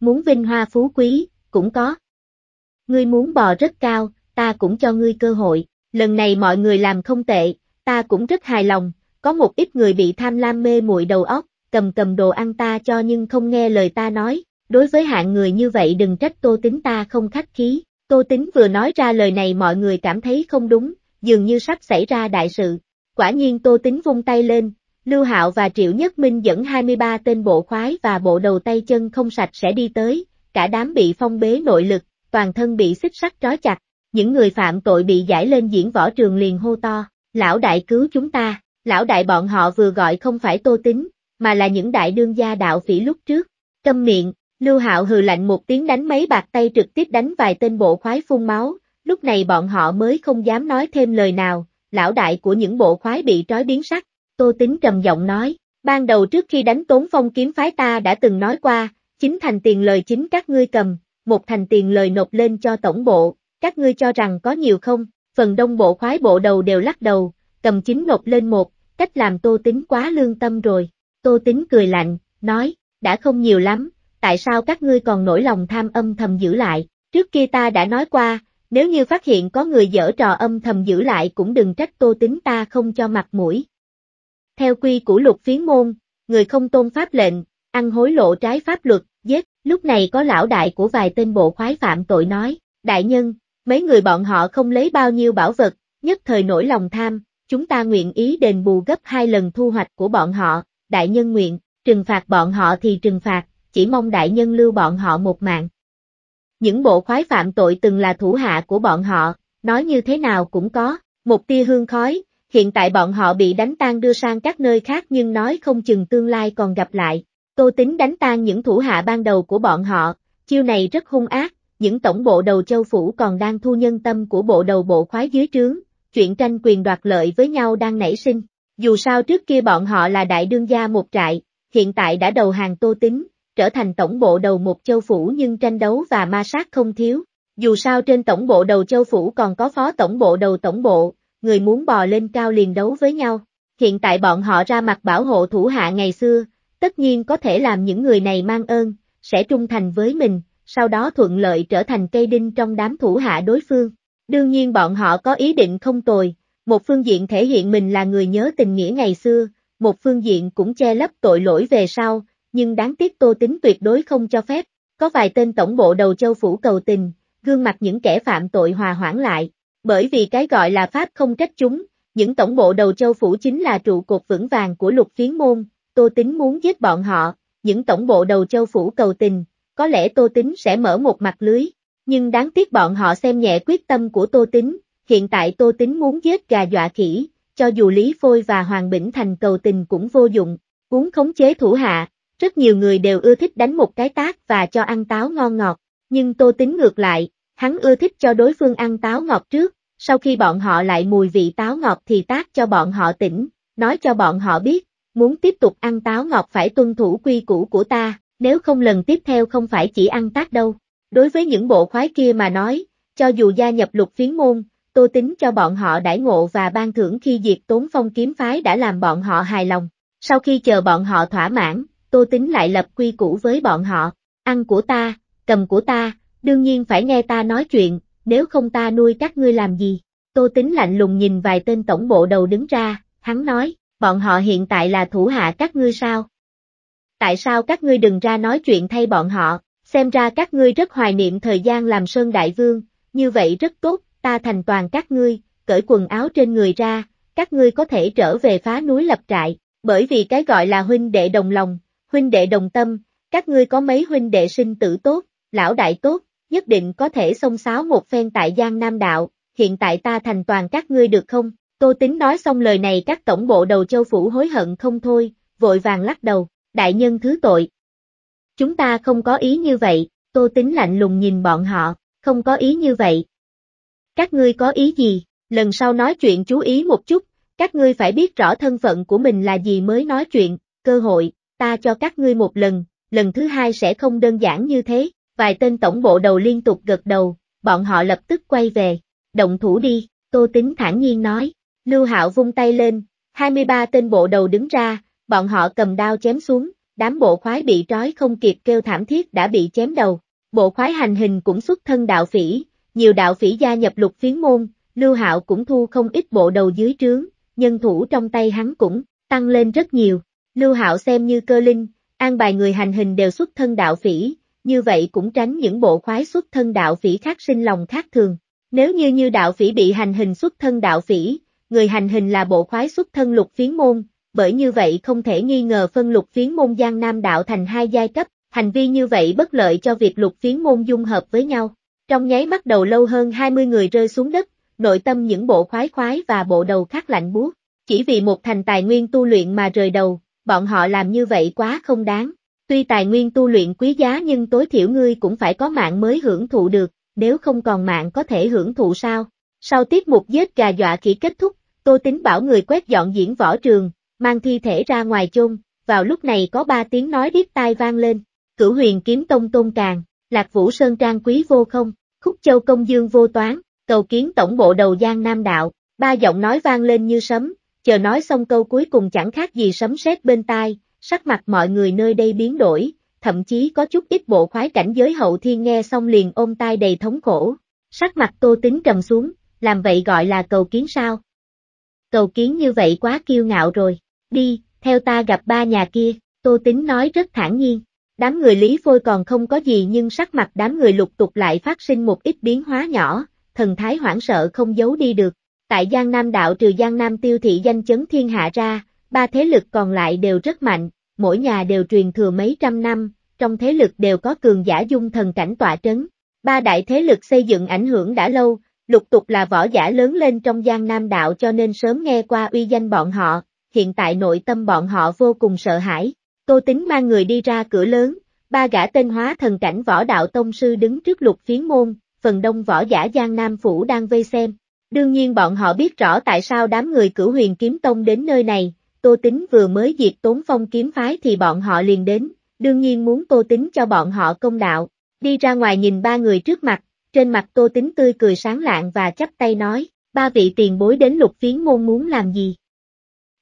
Muốn vinh hoa phú quý, cũng có. Ngươi muốn bò rất cao, ta cũng cho ngươi cơ hội, lần này mọi người làm không tệ, ta cũng rất hài lòng, có một ít người bị tham lam mê muội đầu óc, cầm cầm đồ ăn ta cho nhưng không nghe lời ta nói, đối với hạng người như vậy đừng trách tô tính ta không khách khí. Tô tính vừa nói ra lời này mọi người cảm thấy không đúng, dường như sắp xảy ra đại sự. Quả nhiên tô tính vung tay lên, Lưu Hạo và Triệu Nhất Minh dẫn 23 tên bộ khoái và bộ đầu tay chân không sạch sẽ đi tới, cả đám bị phong bế nội lực, toàn thân bị xích sắt trói chặt, những người phạm tội bị giải lên diễn võ trường liền hô to, lão đại cứu chúng ta, lão đại bọn họ vừa gọi không phải tô tính, mà là những đại đương gia đạo phỉ lúc trước. Câm miệng, Lưu Hạo hừ lạnh một tiếng đánh mấy bạc tay trực tiếp đánh vài tên bộ khoái phun máu, lúc này bọn họ mới không dám nói thêm lời nào, lão đại của những bộ khoái bị trói biến sắc, Tô Tính trầm giọng nói, ban đầu trước khi đánh tốn phong kiếm phái ta đã từng nói qua, chính thành tiền lời chính các ngươi cầm, một thành tiền lời nộp lên cho tổng bộ, các ngươi cho rằng có nhiều không, phần đông bộ khoái bộ đầu đều lắc đầu, cầm chính nộp lên một, cách làm Tô Tính quá lương tâm rồi. Tô Tính cười lạnh, nói, đã không nhiều lắm, tại sao các ngươi còn nổi lòng tham âm thầm giữ lại, trước kia ta đã nói qua, nếu như phát hiện có người dở trò âm thầm giữ lại cũng đừng trách Tô Tính ta không cho mặt mũi. Theo quy của luật phiến môn, người không tôn pháp lệnh, ăn hối lộ trái pháp luật, giết, lúc này có lão đại của vài tên bộ khoái phạm tội nói, đại nhân, mấy người bọn họ không lấy bao nhiêu bảo vật, nhất thời nổi lòng tham, chúng ta nguyện ý đền bù gấp hai lần thu hoạch của bọn họ, đại nhân nguyện, trừng phạt bọn họ thì trừng phạt, chỉ mong đại nhân lưu bọn họ một mạng. Những bộ khoái phạm tội từng là thủ hạ của bọn họ, nói như thế nào cũng có, một tia hương khói, hiện tại bọn họ bị đánh tan đưa sang các nơi khác nhưng nói không chừng tương lai còn gặp lại. Tô tính đánh tan những thủ hạ ban đầu của bọn họ, chiêu này rất hung ác, những tổng bộ đầu châu phủ còn đang thu nhân tâm của bộ đầu bộ khoái dưới trướng, chuyện tranh quyền đoạt lợi với nhau đang nảy sinh. Dù sao trước kia bọn họ là đại đương gia một trại, hiện tại đã đầu hàng tô tính, trở thành tổng bộ đầu một châu phủ nhưng tranh đấu và ma sát không thiếu. Dù sao trên tổng bộ đầu châu phủ còn có phó tổng bộ đầu tổng bộ, người muốn bò lên cao liền đấu với nhau. Hiện tại bọn họ ra mặt bảo hộ thủ hạ ngày xưa, tất nhiên có thể làm những người này mang ơn, sẽ trung thành với mình, sau đó thuận lợi trở thành cây đinh trong đám thủ hạ đối phương. Đương nhiên bọn họ có ý định không tồi, một phương diện thể hiện mình là người nhớ tình nghĩa ngày xưa, một phương diện cũng che lấp tội lỗi về sau, nhưng đáng tiếc Tô Tính tuyệt đối không cho phép, có vài tên tổng bộ đầu châu phủ cầu tình, gương mặt những kẻ phạm tội hòa hoãn lại, bởi vì cái gọi là pháp không trách chúng, những tổng bộ đầu châu phủ chính là trụ cột vững vàng của lục phiến môn, Tô Tính muốn giết bọn họ, những tổng bộ đầu châu phủ cầu tình, có lẽ Tô Tính sẽ mở một mặt lưới, nhưng đáng tiếc bọn họ xem nhẹ quyết tâm của Tô Tính, hiện tại Tô Tính muốn giết gà dọa khỉ, cho dù Lý Phôi và Hoàng Bỉnh Thành cầu tình cũng vô dụng, cuốn khống chế thủ hạ, rất nhiều người đều ưa thích đánh một cái tác và cho ăn táo ngon ngọt, nhưng Tô Tính ngược lại, hắn ưa thích cho đối phương ăn táo ngọt trước, sau khi bọn họ lại mùi vị táo ngọt thì tác cho bọn họ tỉnh, nói cho bọn họ biết, muốn tiếp tục ăn táo ngọt phải tuân thủ quy củ của ta, nếu không lần tiếp theo không phải chỉ ăn tác đâu. Đối với những bộ khoái kia mà nói, cho dù gia nhập lục phiến môn, Tô Tính cho bọn họ đãi ngộ và ban thưởng khi diệt tốn phong kiếm phái đã làm bọn họ hài lòng. Sau khi chờ bọn họ thỏa mãn, Tô Tính lại lập quy củ với bọn họ, ăn của ta, cầm của ta, đương nhiên phải nghe ta nói chuyện, nếu không ta nuôi các ngươi làm gì. Tô Tính lạnh lùng nhìn vài tên tổng bộ đầu đứng ra, hắn nói, bọn họ hiện tại là thủ hạ các ngươi sao? Tại sao các ngươi đừng ra nói chuyện thay bọn họ, xem ra các ngươi rất hoài niệm thời gian làm Sơn Đại Vương, như vậy rất tốt, ta thành toàn các ngươi, cởi quần áo trên người ra, các ngươi có thể trở về phá núi lập trại, bởi vì cái gọi là huynh đệ đồng lòng, huynh đệ đồng tâm, các ngươi có mấy huynh đệ sinh tử tốt, lão đại tốt, nhất định có thể xông xáo một phen tại Giang Nam Đạo, hiện tại ta thành toàn các ngươi được không? Tô Tính nói xong lời này các tổng bộ đầu châu phủ hối hận không thôi, vội vàng lắc đầu, đại nhân thứ tội. Chúng ta không có ý như vậy, Tô Tính lạnh lùng nhìn bọn họ, không có ý như vậy, các ngươi có ý gì? Lần sau nói chuyện chú ý một chút, các ngươi phải biết rõ thân phận của mình là gì mới nói chuyện, cơ hội, ta cho các ngươi một lần, lần thứ hai sẽ không đơn giản như thế. Vài tên tổng bộ đầu liên tục gật đầu, bọn họ lập tức quay về. Động thủ đi, Tô Tính thản nhiên nói. Lưu Hạo vung tay lên, 23 tên bộ đầu đứng ra, bọn họ cầm đao chém xuống, đám bộ khoái bị trói không kịp kêu thảm thiết đã bị chém đầu. Bộ khoái hành hình cũng xuất thân đạo phỉ, nhiều đạo phỉ gia nhập lục phiến môn, Lưu Hạo cũng thu không ít bộ đầu dưới trướng, nhân thủ trong tay hắn cũng tăng lên rất nhiều. Lưu Hạo xem như cơ linh, an bài người hành hình đều xuất thân đạo phỉ, như vậy cũng tránh những bộ khoái xuất thân đạo phỉ khác sinh lòng khác thường. Nếu như như đạo phỉ bị hành hình xuất thân đạo phỉ, người hành hình là bộ khoái xuất thân lục phiến môn, bởi như vậy không thể nghi ngờ phân lục phiến môn Giang Nam đạo thành hai giai cấp, hành vi như vậy bất lợi cho việc lục phiến môn dung hợp với nhau. Trong nháy mắt đầu lâu hơn 20 người rơi xuống đất, nội tâm những bộ khoái khoái và bộ đầu khác lạnh buốt. Chỉ vì một thành tài nguyên tu luyện mà rời đầu, bọn họ làm như vậy quá không đáng. Tuy tài nguyên tu luyện quý giá nhưng tối thiểu ngươi cũng phải có mạng mới hưởng thụ được, nếu không còn mạng có thể hưởng thụ sao? Sau tiết mục giết gà dọa khỉ kết thúc, Tô Tính bảo người quét dọn diễn võ trường, mang thi thể ra ngoài chôn, vào lúc này có ba tiếng nói điếc tai vang lên, cửu huyền kiếm tông tôn càng, Lạc Vũ Sơn Trang Quý Vô Không, Khúc Châu Công Dương Vô Toán, cầu kiến tổng bộ đầu Giang Nam Đạo, ba giọng nói vang lên như sấm, chờ nói xong câu cuối cùng chẳng khác gì sấm sét bên tai, sắc mặt mọi người nơi đây biến đổi, thậm chí có chút ít bộ khoái cảnh giới hậu thiên nghe xong liền ôm tai đầy thống khổ, sắc mặt tô tính trầm xuống, làm vậy gọi là cầu kiến sao. Cầu kiến như vậy quá kiêu ngạo rồi, đi, theo ta gặp ba nhà kia, tô tính nói rất thản nhiên. Đám người Lý Phôi còn không có gì nhưng sắc mặt đám người lục tục lại phát sinh một ít biến hóa nhỏ, thần thái hoảng sợ không giấu đi được. Tại Giang Nam đạo trừ Giang Nam tiêu thị danh chấn thiên hạ ra, ba thế lực còn lại đều rất mạnh, mỗi nhà đều truyền thừa mấy trăm năm, trong thế lực đều có cường giả dung thần cảnh tọa trấn. Ba đại thế lực xây dựng ảnh hưởng đã lâu, lục tục là võ giả lớn lên trong Giang Nam đạo cho nên sớm nghe qua uy danh bọn họ, hiện tại nội tâm bọn họ vô cùng sợ hãi, Tô Tính mang người đi ra cửa lớn, ba gã tên hóa thần cảnh võ đạo tông sư đứng trước lục phiến môn, phần đông võ giả Giang Nam Phủ đang vây xem. Đương nhiên bọn họ biết rõ tại sao đám người cửu huyền kiếm tông đến nơi này, Tô Tính vừa mới diệt tốn phong kiếm phái thì bọn họ liền đến, đương nhiên muốn Tô Tính cho bọn họ công đạo. Đi ra ngoài nhìn ba người trước mặt, trên mặt Tô Tính tươi cười sáng lạng và chắp tay nói, ba vị tiền bối đến lục phiến môn muốn làm gì?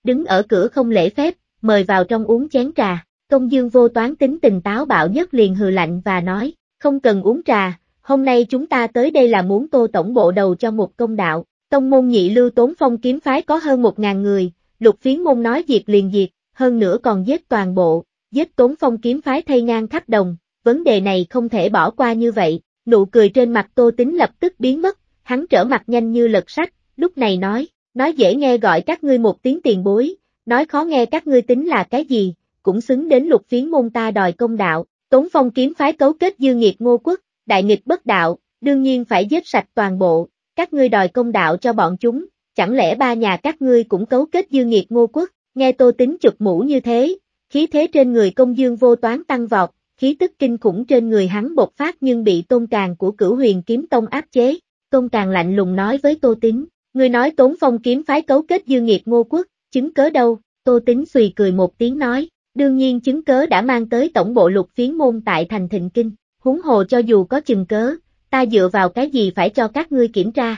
Đứng ở cửa không lễ phép, mời vào trong uống chén trà, công dương vô toán tính tình táo bạo nhất liền hừ lạnh và nói, không cần uống trà, hôm nay chúng ta tới đây là muốn tô tổng bộ đầu cho một công đạo, tông môn nhị lưu tốn phong kiếm phái có hơn một ngàn người, lục phiến môn nói diệt liền diệt, hơn nữa còn giết toàn bộ, giết tốn phong kiếm phái thay ngang khắp đồng, vấn đề này không thể bỏ qua như vậy, nụ cười trên mặt tô tính lập tức biến mất, hắn trở mặt nhanh như lật sách, lúc này nói, nói dễ nghe gọi các ngươi một tiếng tiền bối, nói khó nghe các ngươi tính là cái gì, cũng xứng đến lục phiến môn ta đòi công đạo, Tống Phong kiếm phái cấu kết dư nghiệt ngô quốc, đại nghịch bất đạo, đương nhiên phải giết sạch toàn bộ, các ngươi đòi công đạo cho bọn chúng, chẳng lẽ ba nhà các ngươi cũng cấu kết dư nghiệt ngô quốc, nghe tô tính chụp mũ như thế, khí thế trên người công dương vô toán tăng vọt, khí tức kinh khủng trên người hắn bộc phát nhưng bị tôn càng của cửu huyền kiếm tông áp chế, tôn càng lạnh lùng nói với tô tính, người nói tốn phong kiếm phái cấu kết dư nghiệt ngô quốc, chứng cớ đâu, Tô Tính Xùy cười một tiếng nói, đương nhiên chứng cớ đã mang tới tổng bộ lục phiến môn tại thành thịnh kinh, huống hồ cho dù có chừng cớ, ta dựa vào cái gì phải cho các ngươi kiểm tra.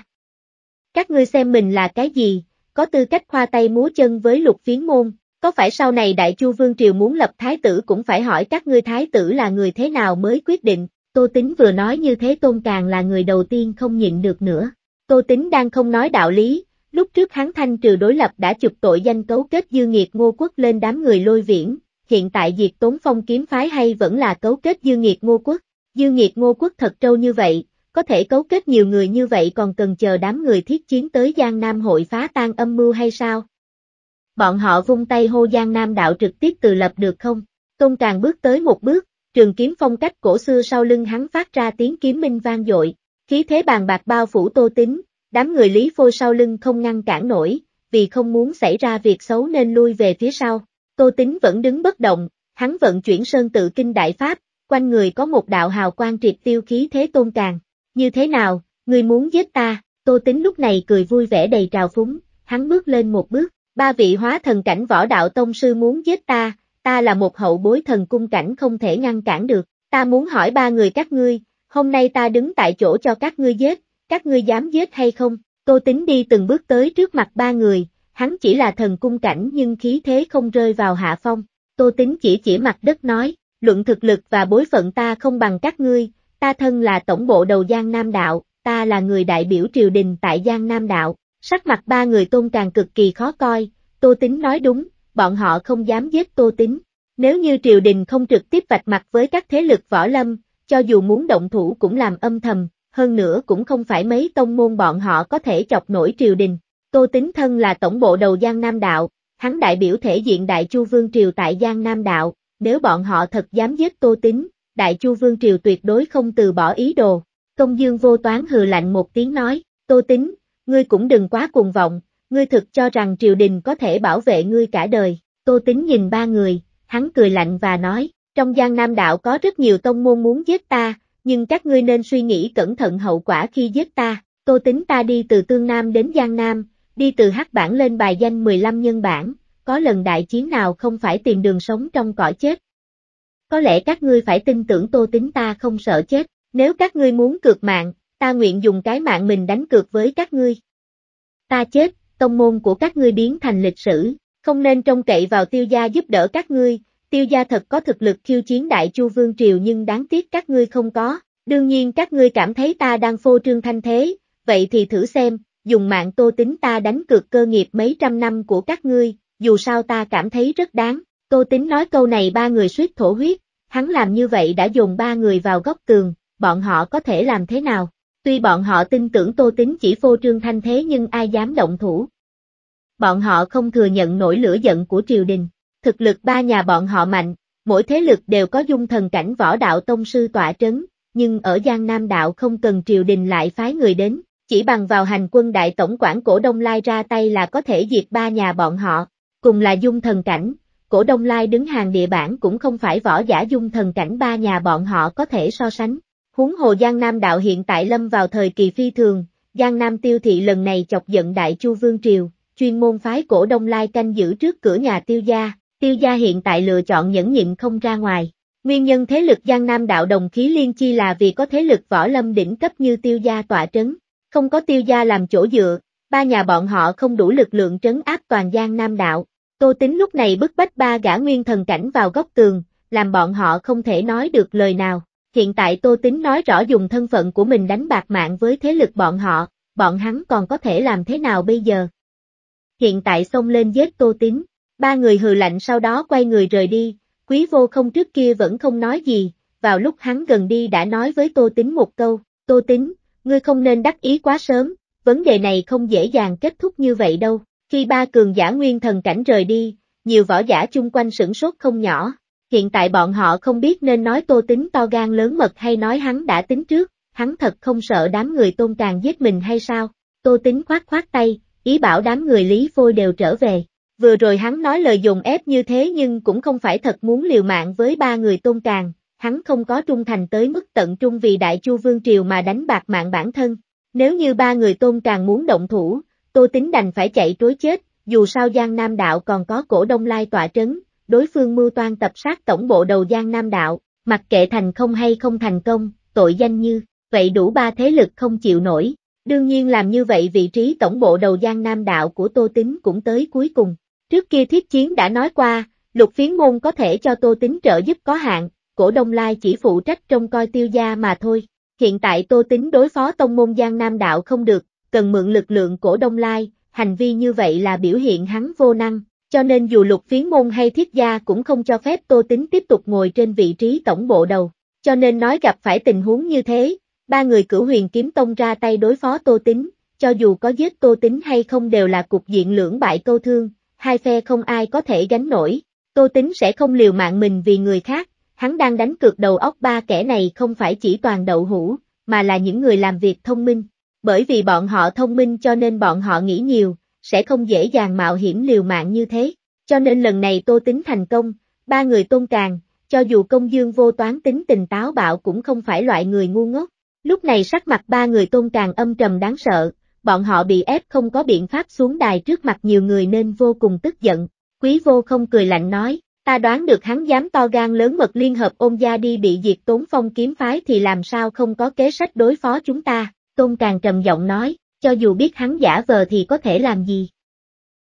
Các ngươi xem mình là cái gì, có tư cách khoa tay múa chân với lục phiến môn, có phải sau này đại chu vương triều muốn lập thái tử cũng phải hỏi các ngươi thái tử là người thế nào mới quyết định, tô tính vừa nói như thế tôn càng là người đầu tiên không nhịn được nữa. Tô tính đang không nói đạo lý, Lúc trước hắn thanh trừ đối lập đã chụp tội danh cấu kết dư nghiệt ngô quốc lên đám người lôi viễn, hiện tại diệt tốn phong kiếm phái hay vẫn là cấu kết dư nghiệt ngô quốc. Dư nghiệt ngô quốc thật trâu như vậy, có thể cấu kết nhiều người như vậy còn cần chờ đám người thiết chiến tới Giang Nam hội phá tan âm mưu hay sao? Bọn họ vung tay hô Giang Nam đạo trực tiếp từ lập được không? Công càng bước tới một bước, trường kiếm phong cách cổ xưa sau lưng hắn phát ra tiếng kiếm minh vang dội, khí thế bàn bạc bao phủ tô tính, Đám người Lý Phôi sau lưng không ngăn cản nổi, vì không muốn xảy ra việc xấu nên lui về phía sau. Tô Tính vẫn đứng bất động, hắn vận chuyển sơn tự kinh đại pháp, quanh người có một đạo hào quang triệt tiêu khí thế tôn càng. Như thế nào, người muốn giết ta? Tô Tính lúc này cười vui vẻ đầy trào phúng, hắn bước lên một bước, ba vị hóa thần cảnh võ đạo tông sư muốn giết ta, ta là một hậu bối thần cung cảnh không thể ngăn cản được, ta muốn hỏi ba người các ngươi, hôm nay ta đứng tại chỗ cho các ngươi giết, các ngươi dám giết hay không? Tô Tính đi từng bước tới trước mặt ba người, hắn chỉ là thần cung cảnh nhưng khí thế không rơi vào hạ phong. Tô Tính chỉ chỉ mặt đất nói, luận thực lực và bối phận ta không bằng các ngươi, ta thân là tổng bộ đầu Giang Nam Đạo, ta là người đại biểu triều đình tại Giang Nam Đạo. Sắc mặt ba người tôn càng cực kỳ khó coi, Tô Tính nói đúng, bọn họ không dám giết Tô Tính. Nếu như triều đình không trực tiếp vạch mặt với các thế lực võ lâm, cho dù muốn động thủ cũng làm âm thầm, hơn nữa cũng không phải mấy tông môn bọn họ có thể chọc nổi triều đình. Tô Tính Thân là tổng bộ đầu Giang Nam Đạo, hắn đại biểu thể diện Đại Chu Vương Triều tại Giang Nam Đạo, nếu bọn họ thật dám giết Tô Tính, Đại Chu Vương Triều tuyệt đối không từ bỏ ý đồ. Công Dương vô toán hừ lạnh một tiếng nói, Tô Tính, ngươi cũng đừng quá cuồng vọng, ngươi thực cho rằng triều đình có thể bảo vệ ngươi cả đời. Tô Tính nhìn ba người, hắn cười lạnh và nói, trong Giang Nam Đạo có rất nhiều tông môn muốn giết ta, nhưng các ngươi nên suy nghĩ cẩn thận hậu quả khi giết ta, tô tính ta đi từ Tương Nam đến Giang Nam, đi từ hát bản lên bài danh 15 nhân bản, có lần đại chiến nào không phải tìm đường sống trong cõi chết. Có lẽ các ngươi phải tin tưởng tô tính ta không sợ chết, nếu các ngươi muốn cược mạng, ta nguyện dùng cái mạng mình đánh cược với các ngươi. Ta chết, tông môn của các ngươi biến thành lịch sử, không nên trông cậy vào tiêu gia giúp đỡ các ngươi, tiêu gia thật có thực lực khiêu chiến đại chu vương triều nhưng đáng tiếc các ngươi không có, đương nhiên các ngươi cảm thấy ta đang phô trương thanh thế, vậy thì thử xem, dùng mạng tô tính ta đánh cược cơ nghiệp mấy trăm năm của các ngươi, dù sao ta cảm thấy rất đáng, tô tính nói câu này ba người suýt thổ huyết, hắn làm như vậy đã dùng ba người vào góc tường, bọn họ có thể làm thế nào? Tuy bọn họ tin tưởng Tô Tính chỉ phô trương thanh thế nhưng ai dám động thủ. Bọn họ không thừa nhận nổi lửa giận của triều đình, thực lực ba nhà bọn họ mạnh, mỗi thế lực đều có dung thần cảnh võ đạo tông sư tọa trấn, nhưng ở Giang Nam đạo không cần triều đình lại phái người đến, chỉ bằng vào hành quân đại tổng quản cổ Đông Lai ra tay là có thể diệt ba nhà bọn họ, cùng là dung thần cảnh, cổ Đông Lai đứng hàng địa bản cũng không phải võ giả dung thần cảnh ba nhà bọn họ có thể so sánh. Huống hồ Giang Nam đạo hiện tại lâm vào thời kỳ phi thường, Giang Nam tiêu thị lần này chọc giận đại chu vương triều, chuyên môn phái cổ Đông Lai canh giữ trước cửa nhà tiêu gia, tiêu gia hiện tại lựa chọn nhẫn nhịn không ra ngoài. Nguyên nhân thế lực Giang Nam đạo đồng khí liên chi là vì có thế lực võ lâm đỉnh cấp như tiêu gia tỏa trấn, không có tiêu gia làm chỗ dựa, ba nhà bọn họ không đủ lực lượng trấn áp toàn Giang Nam đạo. Tô Tính lúc này bức bách ba gã nguyên thần cảnh vào góc tường, làm bọn họ không thể nói được lời nào. Hiện tại Tô Tính nói rõ dùng thân phận của mình đánh bạc mạng với thế lực bọn họ, bọn hắn còn có thể làm thế nào bây giờ? Hiện tại xông lên giết Tô Tính. Ba người hừ lạnh sau đó quay người rời đi, quý vô không trước kia vẫn không nói gì, vào lúc hắn gần đi đã nói với Tô Tính một câu, Tô Tính, ngươi không nên đắc ý quá sớm, vấn đề này không dễ dàng kết thúc như vậy đâu. Khi ba cường giả nguyên thần cảnh rời đi, nhiều võ giả chung quanh sửng sốt không nhỏ, hiện tại bọn họ không biết nên nói Tô Tính to gan lớn mật hay nói hắn đã tính trước, hắn thật không sợ đám người tôn càng giết mình hay sao. Tô Tính khoát khoát tay, ý bảo đám người Lý Phôi đều trở về. Vừa rồi hắn nói lời dùng ép như thế nhưng cũng không phải thật muốn liều mạng với ba người tôn càng, hắn không có trung thành tới mức tận trung vì đại chu vương triều mà đánh bạc mạng bản thân. Nếu như ba người tôn càng muốn động thủ, tô tính đành phải chạy trối chết, dù sao Giang Nam Đạo còn có cổ đông lai tỏa trấn, đối phương mưu toan tập sát tổng bộ đầu Giang Nam Đạo, mặc kệ thành không hay không thành công, tội danh như, vậy đủ ba thế lực không chịu nổi. Đương nhiên làm như vậy vị trí tổng bộ đầu Giang Nam Đạo của Tô Tính cũng tới cuối cùng. Trước kia thiết chiến đã nói qua, lục phiến môn có thể cho tô tính trợ giúp có hạn, cổ đông lai chỉ phụ trách trong coi tiêu gia mà thôi. Hiện tại tô tính đối phó tông môn giang nam đạo không được, cần mượn lực lượng cổ đông lai, hành vi như vậy là biểu hiện hắn vô năng, cho nên dù lục phiến môn hay thiết gia cũng không cho phép tô tính tiếp tục ngồi trên vị trí tổng bộ đầu. Cho nên nói gặp phải tình huống như thế, ba người cửu huyền kiếm tông ra tay đối phó tô tính, cho dù có giết tô tính hay không đều là cục diện lưỡng bại câu thương, hai phe không ai có thể gánh nổi. Tô Tính sẽ không liều mạng mình vì người khác, hắn đang đánh cược đầu óc ba kẻ này không phải chỉ toàn đậu hũ, mà là những người làm việc thông minh. Bởi vì bọn họ thông minh cho nên bọn họ nghĩ nhiều, sẽ không dễ dàng mạo hiểm liều mạng như thế. Cho nên lần này Tô Tính thành công, ba người tôn càng, cho dù công dương vô toán tính tình táo bạo cũng không phải loại người ngu ngốc. Lúc này sắc mặt ba người tôn càng âm trầm đáng sợ, bọn họ bị ép không có biện pháp xuống đài trước mặt nhiều người nên vô cùng tức giận. Quý vô không cười lạnh nói, ta đoán được hắn dám to gan lớn mật liên hợp ôn gia đi bị diệt tốn phong kiếm phái thì làm sao không có kế sách đối phó chúng ta, Tôn Càng trầm giọng nói, cho dù biết hắn giả vờ thì có thể làm gì.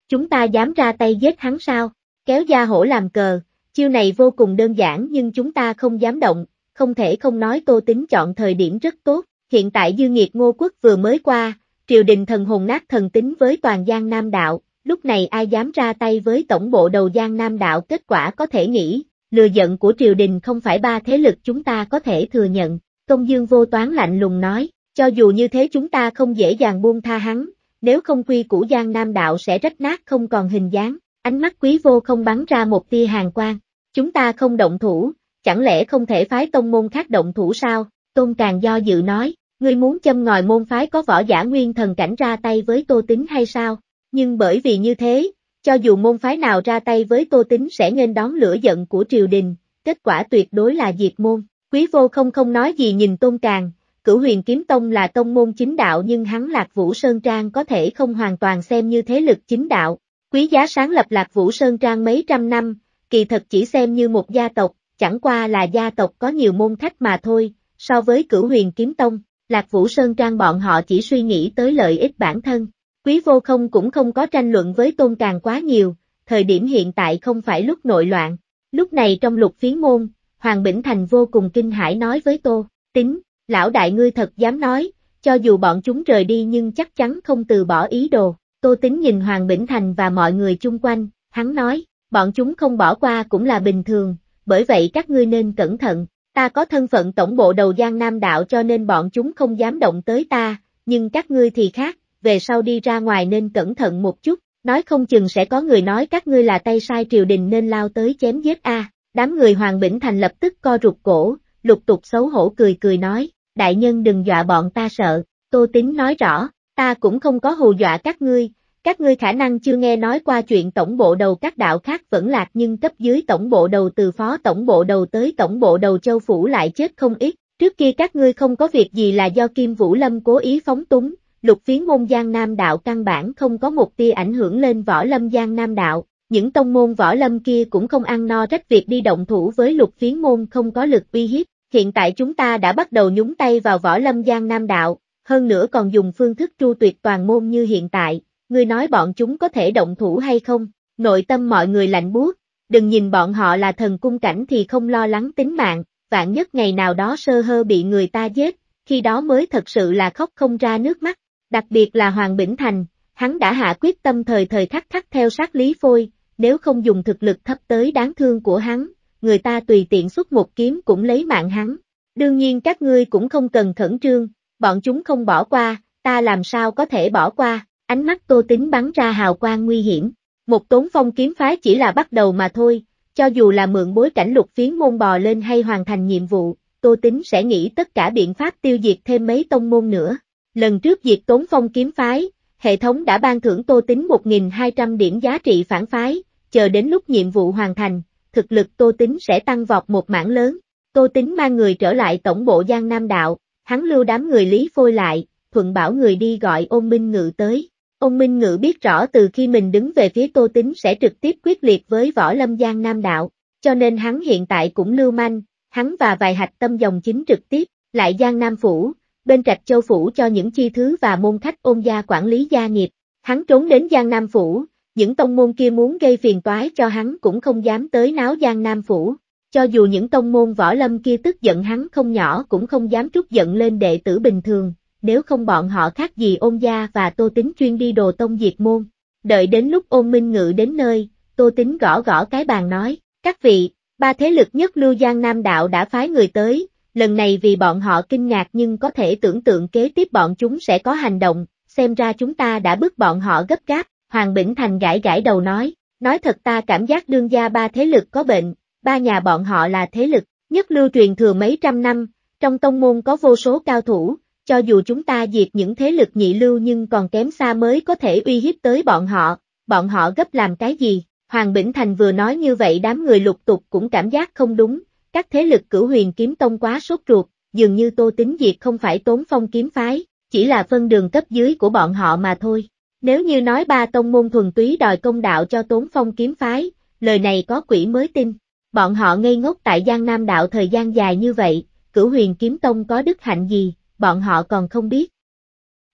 Chúng ta dám ra tay giết hắn sao, kéo gia hổ làm cờ, chiêu này vô cùng đơn giản nhưng chúng ta không dám động, không thể không nói tô tính chọn thời điểm rất tốt, hiện tại dư nghiệt ngô quốc vừa mới qua, triều đình thần hồn nát thần tính với toàn Giang Nam Đạo, lúc này ai dám ra tay với tổng bộ đầu Giang Nam Đạo kết quả có thể nghĩ, lừa giận của triều đình không phải ba thế lực chúng ta có thể thừa nhận, công dương vô toán lạnh lùng nói, cho dù như thế chúng ta không dễ dàng buông tha hắn, nếu không quy củ Giang Nam Đạo sẽ rách nát không còn hình dáng, ánh mắt quý vô không bắn ra một tia hàng quang, chúng ta không động thủ, chẳng lẽ không thể phái tông môn khác động thủ sao, tôn càng do dự nói, Ngươi muốn châm ngòi môn phái có võ giả nguyên thần cảnh ra tay với Tô Tính hay sao? Nhưng bởi vì như thế, cho dù môn phái nào ra tay với Tô Tính sẽ nên đón lửa giận của triều đình, kết quả tuyệt đối là diệt môn. Quý vô không không nói gì nhìn Tôn Càng, cửu huyền kiếm tông là tông môn chính đạo nhưng hắn Lạc Vũ Sơn Trang có thể không hoàn toàn xem như thế lực chính đạo. Quý giá sáng lập Lạc Vũ Sơn Trang mấy trăm năm, kỳ thật chỉ xem như một gia tộc, chẳng qua là gia tộc có nhiều môn khách mà thôi, so với cửu huyền kiếm tông, Lạc Vũ Sơn Trang bọn họ chỉ suy nghĩ tới lợi ích bản thân. Quý vô không cũng không có tranh luận với tôn càng quá nhiều, thời điểm hiện tại không phải lúc nội loạn. Lúc này trong lục phiến môn, Hoàng Bỉnh Thành vô cùng kinh hãi nói với Tô, tính, lão đại ngươi thật dám nói, cho dù bọn chúng rời đi nhưng chắc chắn không từ bỏ ý đồ. Tô tính nhìn Hoàng Bỉnh Thành và mọi người chung quanh, hắn nói, bọn chúng không bỏ qua cũng là bình thường, bởi vậy các ngươi nên cẩn thận, Ta có thân phận tổng bộ đầu Giang Nam Đạo cho nên bọn chúng không dám động tới ta, nhưng các ngươi thì khác, về sau đi ra ngoài nên cẩn thận một chút, nói không chừng sẽ có người nói các ngươi là tay sai triều đình nên lao tới chém giết a. Đám người Hoàng Bỉnh Thành lập tức co rụt cổ, lục tục xấu hổ cười cười nói, đại nhân đừng dọa bọn ta sợ, Tô tính nói rõ, ta cũng không có hù dọa các ngươi, các ngươi khả năng chưa nghe nói qua chuyện tổng bộ đầu các đạo khác vẫn lạc nhưng cấp dưới tổng bộ đầu từ phó tổng bộ đầu tới tổng bộ đầu châu phủ lại chết không ít. Trước kia các ngươi không có việc gì là do Kim Vũ Lâm cố ý phóng túng, lục phiến môn Giang Nam đạo căn bản không có một tia ảnh hưởng lên võ lâm Giang Nam đạo, những tông môn võ lâm kia cũng không ăn no trách việc đi động thủ với lục phiến môn không có lực uy hiếp, hiện tại chúng ta đã bắt đầu nhúng tay vào võ lâm Giang Nam đạo, hơn nữa còn dùng phương thức tru tuyệt toàn môn như hiện tại, ngươi nói bọn chúng có thể động thủ hay không, nội tâm mọi người lạnh buốt, đừng nhìn bọn họ là thần cung cảnh thì không lo lắng tính mạng, vạn nhất ngày nào đó sơ hơ bị người ta giết, khi đó mới thật sự là khóc không ra nước mắt, đặc biệt là Hoàng Bỉnh Thành, hắn đã hạ quyết tâm thời thời khắc khắc theo sát Lý Phôi, nếu không dùng thực lực thấp tới đáng thương của hắn, người ta tùy tiện xuất một kiếm cũng lấy mạng hắn. Đương nhiên các ngươi cũng không cần khẩn trương, bọn chúng không bỏ qua, ta làm sao có thể bỏ qua ánh mắt Tô Tính bắn ra hào quang nguy hiểm. Một tốn phong kiếm phái chỉ là bắt đầu mà thôi, cho dù là mượn bối cảnh lục phiến môn bò lên hay hoàn thành nhiệm vụ, Tô Tính sẽ nghĩ tất cả biện pháp tiêu diệt thêm mấy tông môn nữa. Lần trước diệt tốn phong kiếm phái, hệ thống đã ban thưởng Tô Tính 1.200 điểm giá trị phản phái, chờ đến lúc nhiệm vụ hoàn thành, thực lực Tô Tính sẽ tăng vọt một mảng lớn. Tô Tính mang người trở lại tổng bộ Giang Nam Đạo, hắn lưu đám người Lý Phôi lại, thuận bảo người đi gọi ôn minh ngự tới ông Minh Ngự biết rõ từ khi mình đứng về phía Tô Tính sẽ trực tiếp quyết liệt với võ lâm giang nam đạo, cho nên hắn hiện tại cũng lưu manh, hắn và vài hạch tâm dòng chính trực tiếp, lại giang nam phủ, bên trạch châu phủ cho những chi thứ và môn khách ôn gia quản lý gia nghiệp, hắn trốn đến giang nam phủ, những tông môn kia muốn gây phiền toái cho hắn cũng không dám tới náo giang nam phủ. Cho dù những tông môn võ lâm kia tức giận hắn không nhỏ cũng không dám trút giận lên đệ tử bình thường, nếu không bọn họ khác gì ôn gia và tô tính chuyên đi đồ tông diệt môn. Đợi đến lúc ôn minh ngự đến nơi, tô tính gõ gõ cái bàn nói, các vị, ba thế lực nhất Lưu Giang Nam Đạo đã phái người tới, lần này vì bọn họ kinh ngạc nhưng có thể tưởng tượng kế tiếp bọn chúng sẽ có hành động, xem ra chúng ta đã bước bọn họ gấp gáp, Hoàng Bỉnh Thành gãi gãi đầu nói, nói thật ta cảm giác đương gia ba thế lực có bệnh, ba nhà bọn họ là thế lực, nhất lưu truyền thừa mấy trăm năm, trong tông môn có vô số cao thủ, cho dù chúng ta diệt những thế lực nhị lưu nhưng còn kém xa mới có thể uy hiếp tới bọn họ, bọn họ gấp làm cái gì? Hoàng Bỉnh Thành vừa nói như vậy đám người lục tục cũng cảm giác không đúng, các thế lực cửu huyền kiếm tông quá sốt ruột, dường như tô tính diệt không phải tốn phong kiếm phái, chỉ là phân đường cấp dưới của bọn họ mà thôi. Nếu như nói ba tông môn thuần túy đòi công đạo cho tốn phong kiếm phái, lời này có quỷ mới tin. Bọn họ ngây ngốc tại Giang Nam đạo thời gian dài như vậy, cửu huyền kiếm tông có đức hạnh gì, bọn họ còn không biết.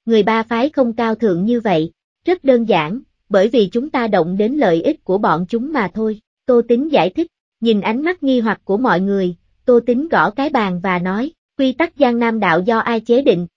Người ba phái không cao thượng như vậy, rất đơn giản, bởi vì chúng ta động đến lợi ích của bọn chúng mà thôi, Tô Tính giải thích, nhìn ánh mắt nghi hoặc của mọi người, Tô Tính gõ cái bàn và nói, quy tắc Giang Nam Đạo do ai chế định?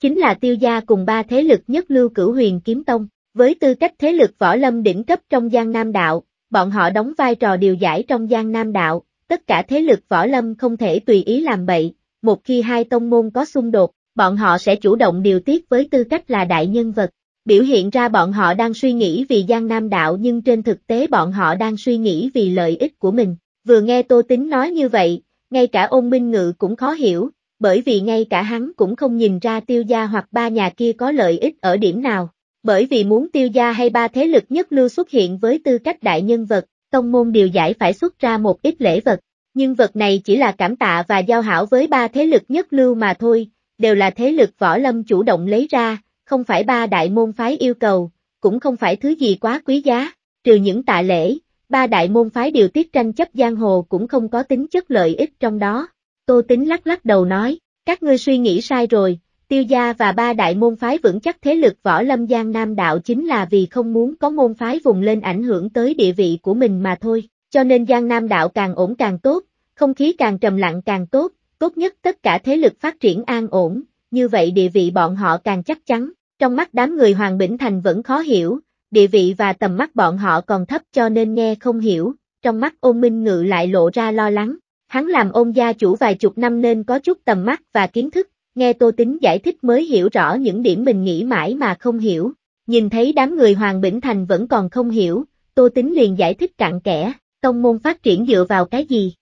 Chính là tiêu gia cùng ba thế lực nhất lưu cửu huyền kiếm tông, với tư cách thế lực võ lâm đỉnh cấp trong Giang Nam Đạo, bọn họ đóng vai trò điều giải trong Giang Nam Đạo, tất cả thế lực võ lâm không thể tùy ý làm bậy, một khi hai tông môn có xung đột, bọn họ sẽ chủ động điều tiết với tư cách là đại nhân vật. Biểu hiện ra bọn họ đang suy nghĩ vì Giang Nam Đạo nhưng trên thực tế bọn họ đang suy nghĩ vì lợi ích của mình. Vừa nghe Tô Tính nói như vậy, ngay cả ôn minh ngự cũng khó hiểu, bởi vì ngay cả hắn cũng không nhìn ra tiêu gia hoặc ba nhà kia có lợi ích ở điểm nào. Bởi vì muốn tiêu gia hay ba thế lực nhất lưu xuất hiện với tư cách đại nhân vật, tông môn điều giải phải xuất ra một ít lễ vật, nhưng vật này chỉ là cảm tạ và giao hảo với ba thế lực nhất lưu mà thôi, đều là thế lực võ lâm chủ động lấy ra, không phải ba đại môn phái yêu cầu, cũng không phải thứ gì quá quý giá, trừ những tạ lễ, ba đại môn phái điều tiết tranh chấp giang hồ cũng không có tính chất lợi ích trong đó. Tô Tính lắc lắc đầu nói, các ngươi suy nghĩ sai rồi, tiêu gia và ba đại môn phái vững chắc thế lực võ lâm giang nam đạo chính là vì không muốn có môn phái vùng lên ảnh hưởng tới địa vị của mình mà thôi cho nên Giang Nam đạo càng ổn càng tốt, không khí càng trầm lặng càng tốt, tốt nhất tất cả thế lực phát triển an ổn, như vậy địa vị bọn họ càng chắc chắn. Trong mắt đám người Hoàng Bỉnh Thành vẫn khó hiểu, địa vị và tầm mắt bọn họ còn thấp cho nên nghe không hiểu, trong mắt ôn minh ngự lại lộ ra lo lắng, hắn làm ôn gia chủ vài chục năm nên có chút tầm mắt và kiến thức, nghe Tô Tính giải thích mới hiểu rõ những điểm mình nghĩ mãi mà không hiểu, nhìn thấy đám người Hoàng Bỉnh Thành vẫn còn không hiểu, Tô Tính liền giải thích cặn kẽ, tông môn phát triển dựa vào cái gì?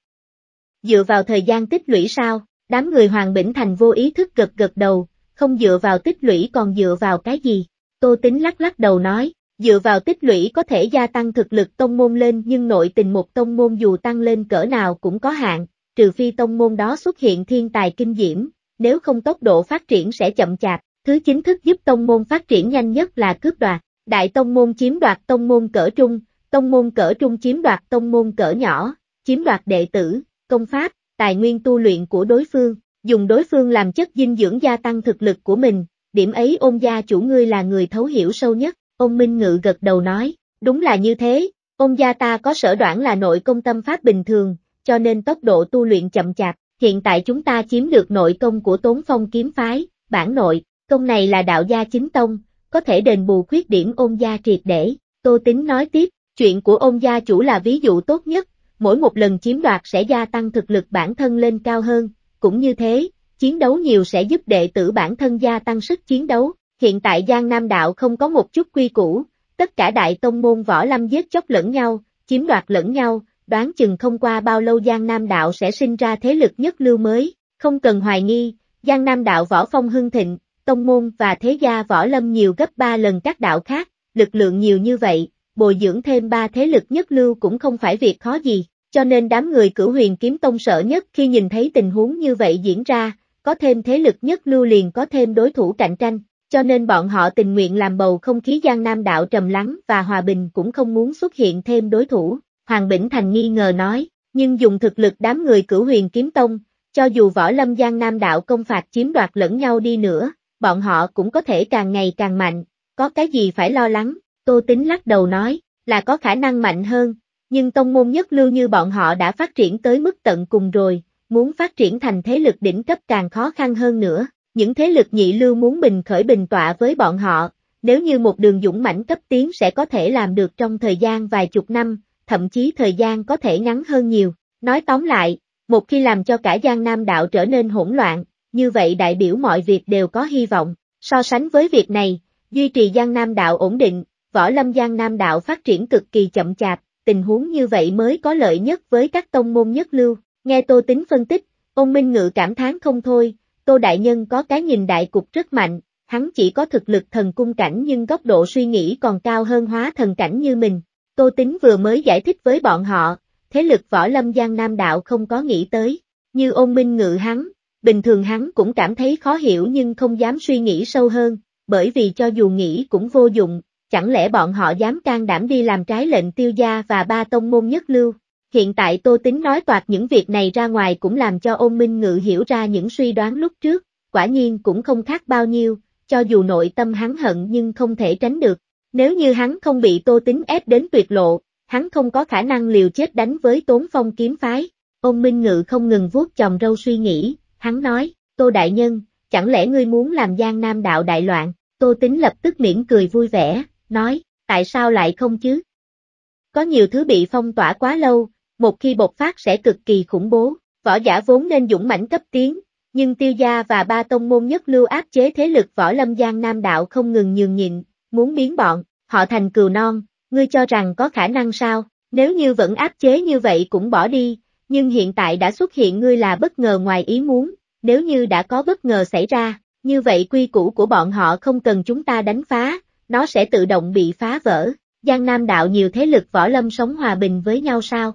Dựa vào thời gian tích lũy sao? Đám người Hoàng Bỉnh Thành vô ý thức gật gật đầu, không dựa vào tích lũy còn dựa vào cái gì? Tô Tính lắc lắc đầu nói, dựa vào tích lũy có thể gia tăng thực lực tông môn lên nhưng nội tình một tông môn dù tăng lên cỡ nào cũng có hạn, trừ phi tông môn đó xuất hiện thiên tài kinh diễm, nếu không tốc độ phát triển sẽ chậm chạp. Thứ chính thức giúp tông môn phát triển nhanh nhất là cướp đoạt, đại tông môn chiếm đoạt tông môn cỡ trung, Tông môn cỡ trung chiếm đoạt tông môn cỡ nhỏ, chiếm đoạt đệ tử, công pháp, tài nguyên tu luyện của đối phương, dùng đối phương làm chất dinh dưỡng gia tăng thực lực của mình, điểm ấy ôn gia chủ ngươi là người thấu hiểu sâu nhất, Ông minh ngự gật đầu nói, đúng là như thế, Ông gia ta có sở đoạn là nội công tâm pháp bình thường, cho nên tốc độ tu luyện chậm chạp, hiện tại chúng ta chiếm được nội công của tốn phong kiếm phái, bản nội, công này là đạo gia chính tông, có thể đền bù khuyết điểm ôn gia triệt để, tô tính nói tiếp, Chuyện của ông gia chủ là ví dụ tốt nhất, mỗi một lần chiếm đoạt sẽ gia tăng thực lực bản thân lên cao hơn, cũng như thế, chiến đấu nhiều sẽ giúp đệ tử bản thân gia tăng sức chiến đấu. Hiện tại Giang Nam Đạo không có một chút quy củ, tất cả đại tông môn võ lâm giết chóc lẫn nhau, chiếm đoạt lẫn nhau, đoán chừng không qua bao lâu Giang Nam Đạo sẽ sinh ra thế lực nhất lưu mới, không cần hoài nghi, Giang Nam Đạo võ phong hưng thịnh, tông môn và thế gia võ lâm nhiều gấp 3 lần các đạo khác, lực lượng nhiều như vậy, bồi dưỡng thêm ba thế lực nhất lưu cũng không phải việc khó gì, cho nên đám người cử huyền kiếm tông sợ nhất khi nhìn thấy tình huống như vậy diễn ra, có thêm thế lực nhất lưu liền có thêm đối thủ cạnh tranh, cho nên bọn họ tình nguyện làm bầu không khí Giang Nam đạo trầm lắng và hòa bình cũng không muốn xuất hiện thêm đối thủ. Hoàng Bỉnh Thành nghi ngờ nói, nhưng dùng thực lực đám người cử huyền kiếm tông, cho dù võ lâm Giang Nam đạo công phạt chiếm đoạt lẫn nhau đi nữa, bọn họ cũng có thể càng ngày càng mạnh, có cái gì phải lo lắng, Tô Tính lắc đầu nói, là có khả năng mạnh hơn, nhưng tông môn nhất lưu như bọn họ đã phát triển tới mức tận cùng rồi, muốn phát triển thành thế lực đỉnh cấp càng khó khăn hơn nữa, những thế lực nhị lưu muốn bình khởi bình tọa với bọn họ, nếu như một đường dũng mãnh cấp tiến sẽ có thể làm được trong thời gian vài chục năm, thậm chí thời gian có thể ngắn hơn nhiều. Nói tóm lại, một khi làm cho cả Giang Nam đạo trở nên hỗn loạn, như vậy đại biểu mọi việc đều có hy vọng. So sánh với việc này, duy trì Giang Nam đạo ổn định, võ lâm giang nam đạo phát triển cực kỳ chậm chạp, tình huống như vậy mới có lợi nhất với các tông môn nhất lưu. Nghe Tô Tính phân tích, ông Minh Ngự cảm thán không thôi, Tô Đại Nhân có cái nhìn đại cục rất mạnh, hắn chỉ có thực lực thần cung cảnh nhưng góc độ suy nghĩ còn cao hơn hóa thần cảnh như mình. Tô Tính vừa mới giải thích với bọn họ, thế lực võ lâm giang nam đạo không có nghĩ tới, như ôn minh ngự hắn, bình thường hắn cũng cảm thấy khó hiểu nhưng không dám suy nghĩ sâu hơn, bởi vì cho dù nghĩ cũng vô dụng, chẳng lẽ bọn họ dám can đảm đi làm trái lệnh tiêu gia và ba tông môn nhất lưu. Hiện tại Tô Tính nói toạt những việc này ra ngoài cũng làm cho ôn minh ngự hiểu ra những suy đoán lúc trước, quả nhiên cũng không khác bao nhiêu, cho dù nội tâm hắn hận nhưng không thể tránh được. Nếu như hắn không bị Tô Tính ép đến tuyệt lộ, hắn không có khả năng liều chết đánh với tốn phong kiếm phái. Ôn minh ngự không ngừng vuốt chồng râu suy nghĩ, hắn nói, Tô Đại Nhân, chẳng lẽ ngươi muốn làm giang nam đạo đại loạn, Tô Tính lập tức miễn cười vui vẻ, nói, tại sao lại không chứ? Có nhiều thứ bị phong tỏa quá lâu, một khi bộc phát sẽ cực kỳ khủng bố, võ giả vốn nên dũng mãnh cấp tiến, nhưng tiêu gia và ba tông môn nhất lưu áp chế thế lực võ lâm giang nam đạo không ngừng nhường nhịn, muốn biến bọn, họ thành cừu non, ngươi cho rằng có khả năng sao, nếu như vẫn áp chế như vậy cũng bỏ đi, nhưng hiện tại đã xuất hiện ngươi là bất ngờ ngoài ý muốn, nếu như đã có bất ngờ xảy ra, như vậy quy củ của bọn họ không cần chúng ta đánh phá, nó sẽ tự động bị phá vỡ. Giang Nam đạo nhiều thế lực võ lâm sống hòa bình với nhau sao?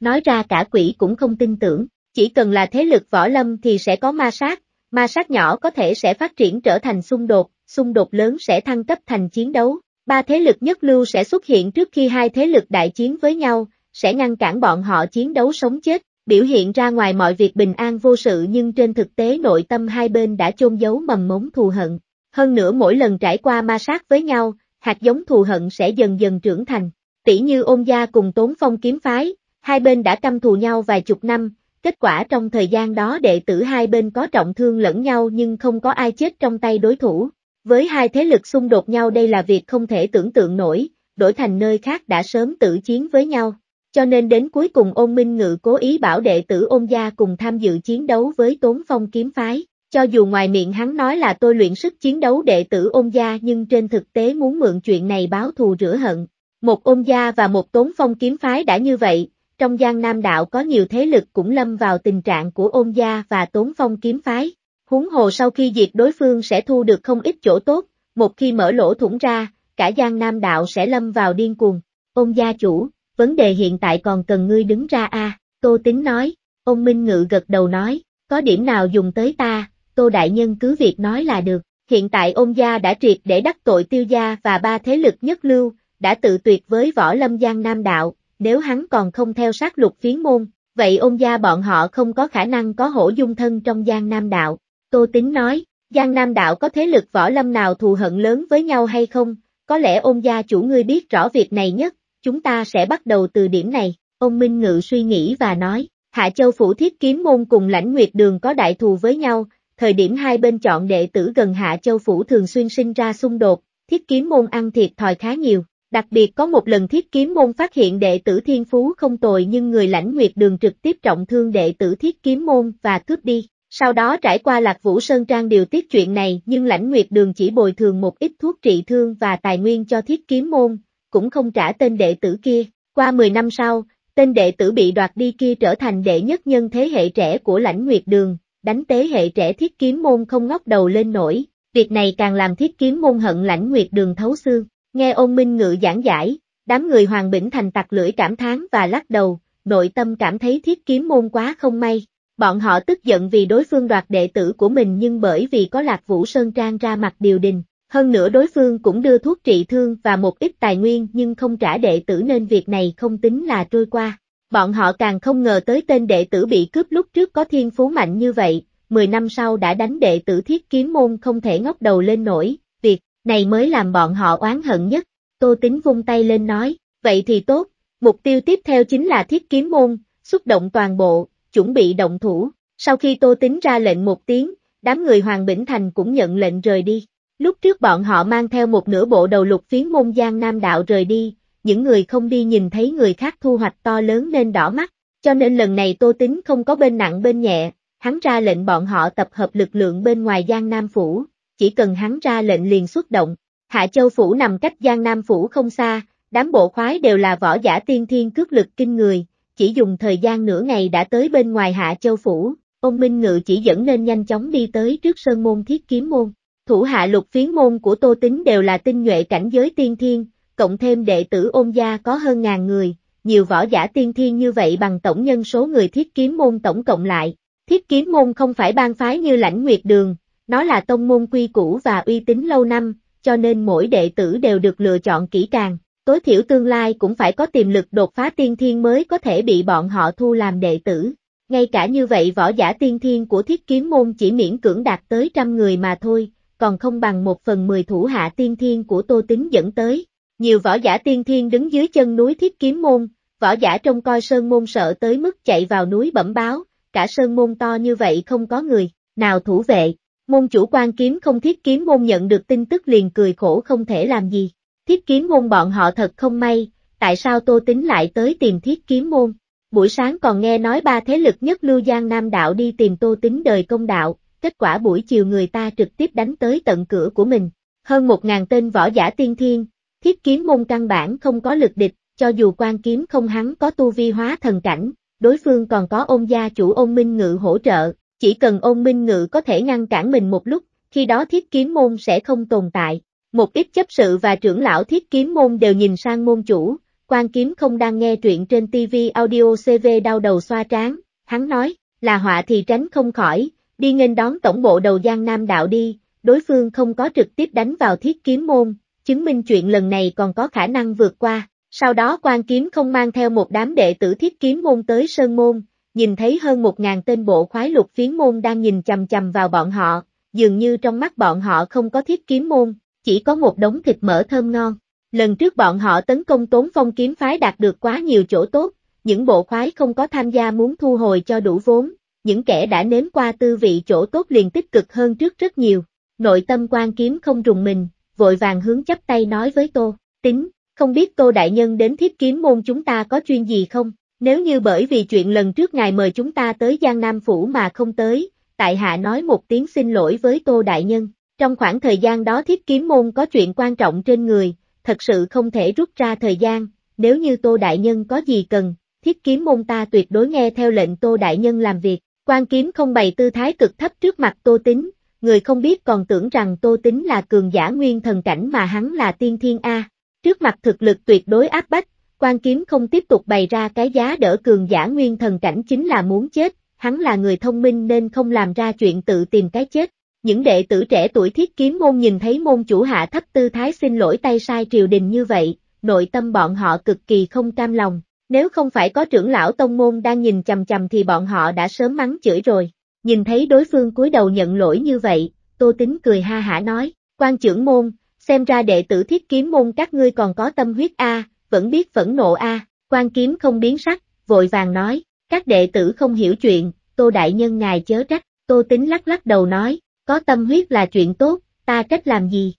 Nói ra cả quỷ cũng không tin tưởng, chỉ cần là thế lực võ lâm thì sẽ có ma sát, ma sát nhỏ có thể sẽ phát triển trở thành xung đột, xung đột lớn sẽ thăng cấp thành chiến đấu, ba thế lực nhất lưu sẽ xuất hiện trước khi hai thế lực đại chiến với nhau, sẽ ngăn cản bọn họ chiến đấu sống chết, biểu hiện ra ngoài mọi việc bình an vô sự nhưng trên thực tế nội tâm hai bên đã chôn giấu mầm mống thù hận, hơn nữa mỗi lần trải qua ma sát với nhau, hạt giống thù hận sẽ dần dần trưởng thành. Tỷ như ôn gia cùng tốn phong kiếm phái, hai bên đã căm thù nhau vài chục năm, kết quả trong thời gian đó đệ tử hai bên có trọng thương lẫn nhau nhưng không có ai chết trong tay đối thủ. Với hai thế lực xung đột nhau đây là việc không thể tưởng tượng nổi, đổi thành nơi khác đã sớm tử chiến với nhau. Cho nên đến cuối cùng ôn minh ngự cố ý bảo đệ tử ôn gia cùng tham dự chiến đấu với tốn phong kiếm phái cho dù ngoài miệng hắn nói là tôi luyện sức chiến đấu đệ tử ôn gia nhưng trên thực tế muốn mượn chuyện này báo thù rửa hận. Một ôn gia và một tốn phong kiếm phái đã như vậy, trong giang nam đạo có nhiều thế lực cũng lâm vào tình trạng của ôn gia và tốn phong kiếm phái. Huống hồ sau khi diệt đối phương sẽ thu được không ít chỗ tốt, một khi mở lỗ thủng ra, cả giang nam đạo sẽ lâm vào điên cuồng. Ôn gia chủ, vấn đề hiện tại còn cần ngươi đứng ra a Tô Tính nói, ôn Minh Ngự gật đầu nói, có điểm nào dùng tới ta, Tô Đại Nhân cứ việc nói là được, hiện tại ôn gia đã triệt để đắc tội tiêu gia và ba thế lực nhất lưu, đã tự tuyệt với võ lâm giang nam đạo, nếu hắn còn không theo sát lục phiến môn, vậy ôn gia bọn họ không có khả năng có hổ dung thân trong giang nam đạo. Tô Tính nói, giang nam đạo có thế lực võ lâm nào thù hận lớn với nhau hay không, có lẽ ôn gia chủ ngươi biết rõ việc này nhất, chúng ta sẽ bắt đầu từ điểm này, ông Minh Ngự suy nghĩ và nói. Hạ Châu Phủ Thiết Kiếm Môn cùng Lãnh Nguyệt Đường có đại thù với nhau, thời điểm hai bên chọn đệ tử gần Hạ Châu Phủ thường xuyên sinh ra xung đột, thiết kiếm môn ăn thiệt thòi khá nhiều. Đặc biệt có một lần thiết kiếm môn phát hiện đệ tử thiên phú không tồi nhưng người lãnh nguyệt đường trực tiếp trọng thương đệ tử thiết kiếm môn và cướp đi. Sau đó trải qua Lạc Vũ Sơn Trang điều tiết chuyện này nhưng lãnh nguyệt đường chỉ bồi thường một ít thuốc trị thương và tài nguyên cho thiết kiếm môn, cũng không trả tên đệ tử kia. Qua 10 năm sau, tên đệ tử bị đoạt đi kia trở thành đệ nhất nhân thế hệ trẻ của lãnh nguyệt đường, đánh tế hệ trẻ thiết kiếm môn không ngóc đầu lên nổi, việc này càng làm thiết kiếm môn hận lãnh nguyệt đường thấu xương. Nghe ôn minh ngự giảng giải, đám người Hoàng Bỉnh Thành tặc lưỡi cảm thán và lắc đầu, nội tâm cảm thấy thiết kiếm môn quá không may. Bọn họ tức giận vì đối phương đoạt đệ tử của mình nhưng bởi vì có Lạc Vũ Sơn Trang ra mặt điều đình, hơn nữa đối phương cũng đưa thuốc trị thương và một ít tài nguyên nhưng không trả đệ tử nên việc này không tính là trôi qua bọn họ càng không ngờ tới tên đệ tử bị cướp lúc trước có thiên phú mạnh như vậy, 10 năm sau đã đánh đệ tử thiết kiếm môn không thể ngóc đầu lên nổi, việc này mới làm bọn họ oán hận nhất. Tô Tính vung tay lên nói, vậy thì tốt, mục tiêu tiếp theo chính là thiết kiếm môn, xúc động toàn bộ, chuẩn bị động thủ. Sau khi Tô Tính ra lệnh một tiếng, đám người Hoàng Bỉnh Thành cũng nhận lệnh rời đi. Lúc trước bọn họ mang theo một nửa bộ đầu lục phiến môn Giang Nam Đạo rời đi, những người không đi nhìn thấy người khác thu hoạch to lớn nên đỏ mắt, cho nên lần này Tô Tính không có bên nặng bên nhẹ, hắn ra lệnh bọn họ tập hợp lực lượng bên ngoài Giang Nam Phủ, chỉ cần hắn ra lệnh liền xuất động. Hạ Châu Phủ nằm cách Giang Nam Phủ không xa, đám bộ khoái đều là võ giả tiên thiên cướp lực kinh người, chỉ dùng thời gian nửa ngày đã tới bên ngoài Hạ Châu Phủ, ông Minh Ngự chỉ dẫn nên nhanh chóng đi tới trước Sơn Môn Thiết Kiếm Môn. Thủ hạ lục phiến môn của Tô Tính đều là tinh nhuệ cảnh giới tiên thiên, cộng thêm đệ tử ôn gia có hơn ngàn người, nhiều võ giả tiên thiên như vậy bằng tổng nhân số người thiết kiếm môn tổng cộng lại. Thiết kiếm môn không phải ban phái như lãnh nguyệt đường, nó là tông môn quy củ và uy tín lâu năm, cho nên mỗi đệ tử đều được lựa chọn kỹ càng, tối thiểu tương lai cũng phải có tiềm lực đột phá tiên thiên mới có thể bị bọn họ thu làm đệ tử. Ngay cả như vậy võ giả tiên thiên của thiết kiếm môn chỉ miễn cưỡng đạt tới trăm người mà thôi, còn không bằng một phần mười thủ hạ tiên thiên của tô tính dẫn tới nhiều võ giả tiên thiên đứng dưới chân núi thiết kiếm môn, võ giả trông coi sơn môn sợ tới mức chạy vào núi bẩm báo, cả sơn môn to như vậy không có người, nào thủ vệ, môn chủ quan kiếm không thiết kiếm môn nhận được tin tức liền cười khổ không thể làm gì, thiết kiếm môn bọn họ thật không may, tại sao tô tính lại tới tìm thiết kiếm môn, buổi sáng còn nghe nói ba thế lực nhất lưu giang nam đạo đi tìm tô tính đời công đạo, kết quả buổi chiều người ta trực tiếp đánh tới tận cửa của mình, hơn một ngàn tên võ giả tiên thiên, Thiết kiếm môn căn bản không có lực địch, cho dù quan kiếm không hắn có tu vi hóa thần cảnh, đối phương còn có ôn gia chủ ôn minh ngự hỗ trợ, chỉ cần ôn minh ngự có thể ngăn cản mình một lúc, khi đó thiết kiếm môn sẽ không tồn tại. Một ít chấp sự và trưởng lão thiết kiếm môn đều nhìn sang môn chủ, quan kiếm không đang nghe truyện trên TV audio CV đau đầu xoa trán, hắn nói, là họa thì tránh không khỏi, đi nghênh đón tổng bộ đầu Giang Nam Đạo đi, đối phương không có trực tiếp đánh vào thiết kiếm môn, chứng minh chuyện lần này còn có khả năng vượt qua. Sau đó quan kiếm không mang theo một đám đệ tử thiết kiếm môn tới Sơn Môn, nhìn thấy hơn một ngàn tên bộ khoái lục phiến môn đang nhìn chầm chầm vào bọn họ, dường như trong mắt bọn họ không có thiết kiếm môn, chỉ có một đống thịt mỡ thơm ngon. Lần trước bọn họ tấn công tốn phong kiếm phái đạt được quá nhiều chỗ tốt, những bộ khoái không có tham gia muốn thu hồi cho đủ vốn, những kẻ đã nếm qua tư vị chỗ tốt liền tích cực hơn trước rất nhiều. Nội tâm quan kiếm không rùng mình, vội vàng hướng chắp tay nói với Tô, tính, không biết Tô Đại Nhân đến thiếp kiếm môn chúng ta có chuyên gì không, nếu như bởi vì chuyện lần trước ngài mời chúng ta tới Giang Nam Phủ mà không tới, tại hạ nói một tiếng xin lỗi với Tô Đại Nhân, trong khoảng thời gian đó thiếp kiếm môn có chuyện quan trọng trên người, thật sự không thể rút ra thời gian, nếu như Tô Đại Nhân có gì cần, thiếp kiếm môn ta tuyệt đối nghe theo lệnh Tô Đại Nhân làm việc, quan kiếm không bày tư thái cực thấp trước mặt Tô Tính, người không biết còn tưởng rằng Tô Tính là cường giả nguyên thần cảnh mà hắn là tiên thiên A. Trước mặt thực lực tuyệt đối áp bách, quan kiếm không tiếp tục bày ra cái giá đỡ cường giả nguyên thần cảnh chính là muốn chết, hắn là người thông minh nên không làm ra chuyện tự tìm cái chết. Những đệ tử trẻ tuổi thiết kiếm môn nhìn thấy môn chủ hạ thấp tư thái xin lỗi tay sai triều đình như vậy, nội tâm bọn họ cực kỳ không cam lòng, nếu không phải có trưởng lão tông môn đang nhìn chầm chầm thì bọn họ đã sớm mắng chửi rồi. Nhìn thấy đối phương cúi đầu nhận lỗi như vậy, Tô Tính cười ha hả nói, quan trưởng môn, xem ra đệ tử thiết kiếm môn các ngươi còn có tâm huyết A, à, vẫn biết phẫn nộ A, à. quan kiếm không biến sắc, vội vàng nói, các đệ tử không hiểu chuyện, Tô Đại Nhân ngài chớ trách, Tô Tính lắc lắc đầu nói, có tâm huyết là chuyện tốt, ta trách làm gì?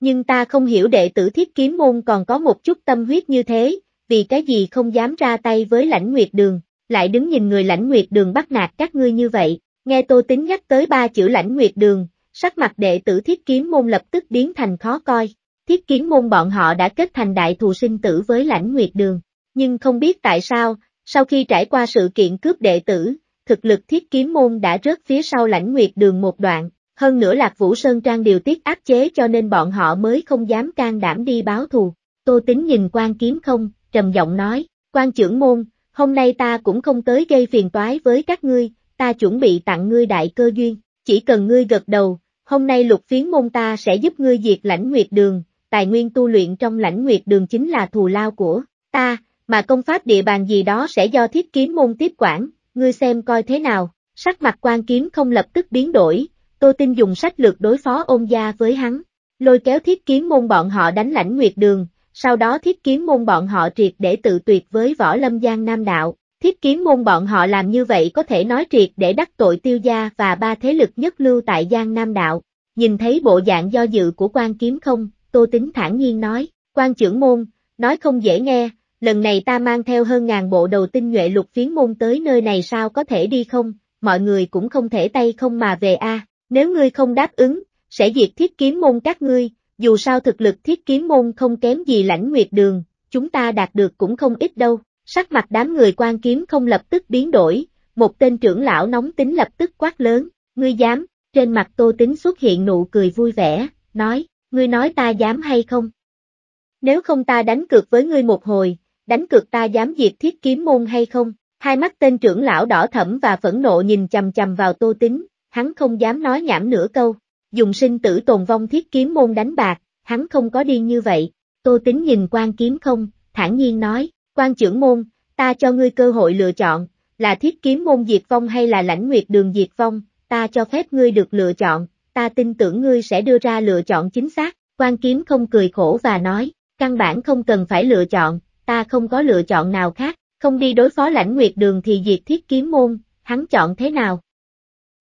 Nhưng ta không hiểu đệ tử thiết kiếm môn còn có một chút tâm huyết như thế, vì cái gì không dám ra tay với lãnh nguyệt đường, lại đứng nhìn người lãnh nguyệt đường bắt nạt các ngươi như vậy, nghe tô tính nhắc tới ba chữ lãnh nguyệt đường, sắc mặt đệ tử thiết kiếm môn lập tức biến thành khó coi, thiết kiếm môn bọn họ đã kết thành đại thù sinh tử với lãnh nguyệt đường, nhưng không biết tại sao, sau khi trải qua sự kiện cướp đệ tử, thực lực thiết kiếm môn đã rớt phía sau lãnh nguyệt đường một đoạn, hơn nữa Lạc Vũ Sơn Trang điều tiết áp chế cho nên bọn họ mới không dám can đảm đi báo thù. Tô Tính nhìn quan kiếm không, trầm giọng nói, quan trưởng môn, hôm nay ta cũng không tới gây phiền toái với các ngươi, ta chuẩn bị tặng ngươi đại cơ duyên, chỉ cần ngươi gật đầu, hôm nay lục phiến môn ta sẽ giúp ngươi diệt lãnh nguyệt đường, tài nguyên tu luyện trong lãnh nguyệt đường chính là thù lao của ta, mà công pháp địa bàn gì đó sẽ do thiết kiếm môn tiếp quản, ngươi xem coi thế nào, sắc mặt quan kiếm không lập tức biến đổi, tô tin dùng sách lược đối phó ôn gia với hắn, lôi kéo thiết kiếm môn bọn họ đánh lãnh nguyệt đường, sau đó thiết kiếm môn bọn họ triệt để tự tuyệt với võ lâm giang nam đạo. Thiết kiếm môn bọn họ làm như vậy có thể nói triệt để đắc tội tiêu gia và ba thế lực nhất lưu tại Giang Nam Đạo. Nhìn thấy bộ dạng do dự của quan kiếm không, Tô Tính thản nhiên nói, quan trưởng môn, nói không dễ nghe, lần này ta mang theo hơn ngàn bộ đầu tinh nhuệ lục phiến môn tới nơi này sao có thể đi không, mọi người cũng không thể tay không mà về a nếu ngươi không đáp ứng, sẽ diệt thiết kiếm môn các ngươi, dù sao thực lực thiết kiếm môn không kém gì lãnh nguyệt đường, chúng ta đạt được cũng không ít đâu. Sắc mặt đám người quan kiếm không lập tức biến đổi, một tên trưởng lão nóng tính lập tức quát lớn, ngươi dám, trên mặt tô tính xuất hiện nụ cười vui vẻ, nói, ngươi nói ta dám hay không? Nếu không ta đánh cược với ngươi một hồi, đánh cược ta dám diệt thiết kiếm môn hay không? Hai mắt tên trưởng lão đỏ thẫm và phẫn nộ nhìn chầm chầm vào tô tính, hắn không dám nói nhảm nửa câu, dùng sinh tử tồn vong thiết kiếm môn đánh bạc, hắn không có điên như vậy. Tô tính nhìn quan kiếm không, thản nhiên nói, quan trưởng môn, ta cho ngươi cơ hội lựa chọn, là thiết kiếm môn diệt vong hay là lãnh nguyệt đường diệt vong, ta cho phép ngươi được lựa chọn, ta tin tưởng ngươi sẽ đưa ra lựa chọn chính xác. Quan kiếm không cười khổ và nói, căn bản không cần phải lựa chọn, ta không có lựa chọn nào khác, không đi đối phó lãnh nguyệt đường thì diệt thiết kiếm môn, hắn chọn thế nào?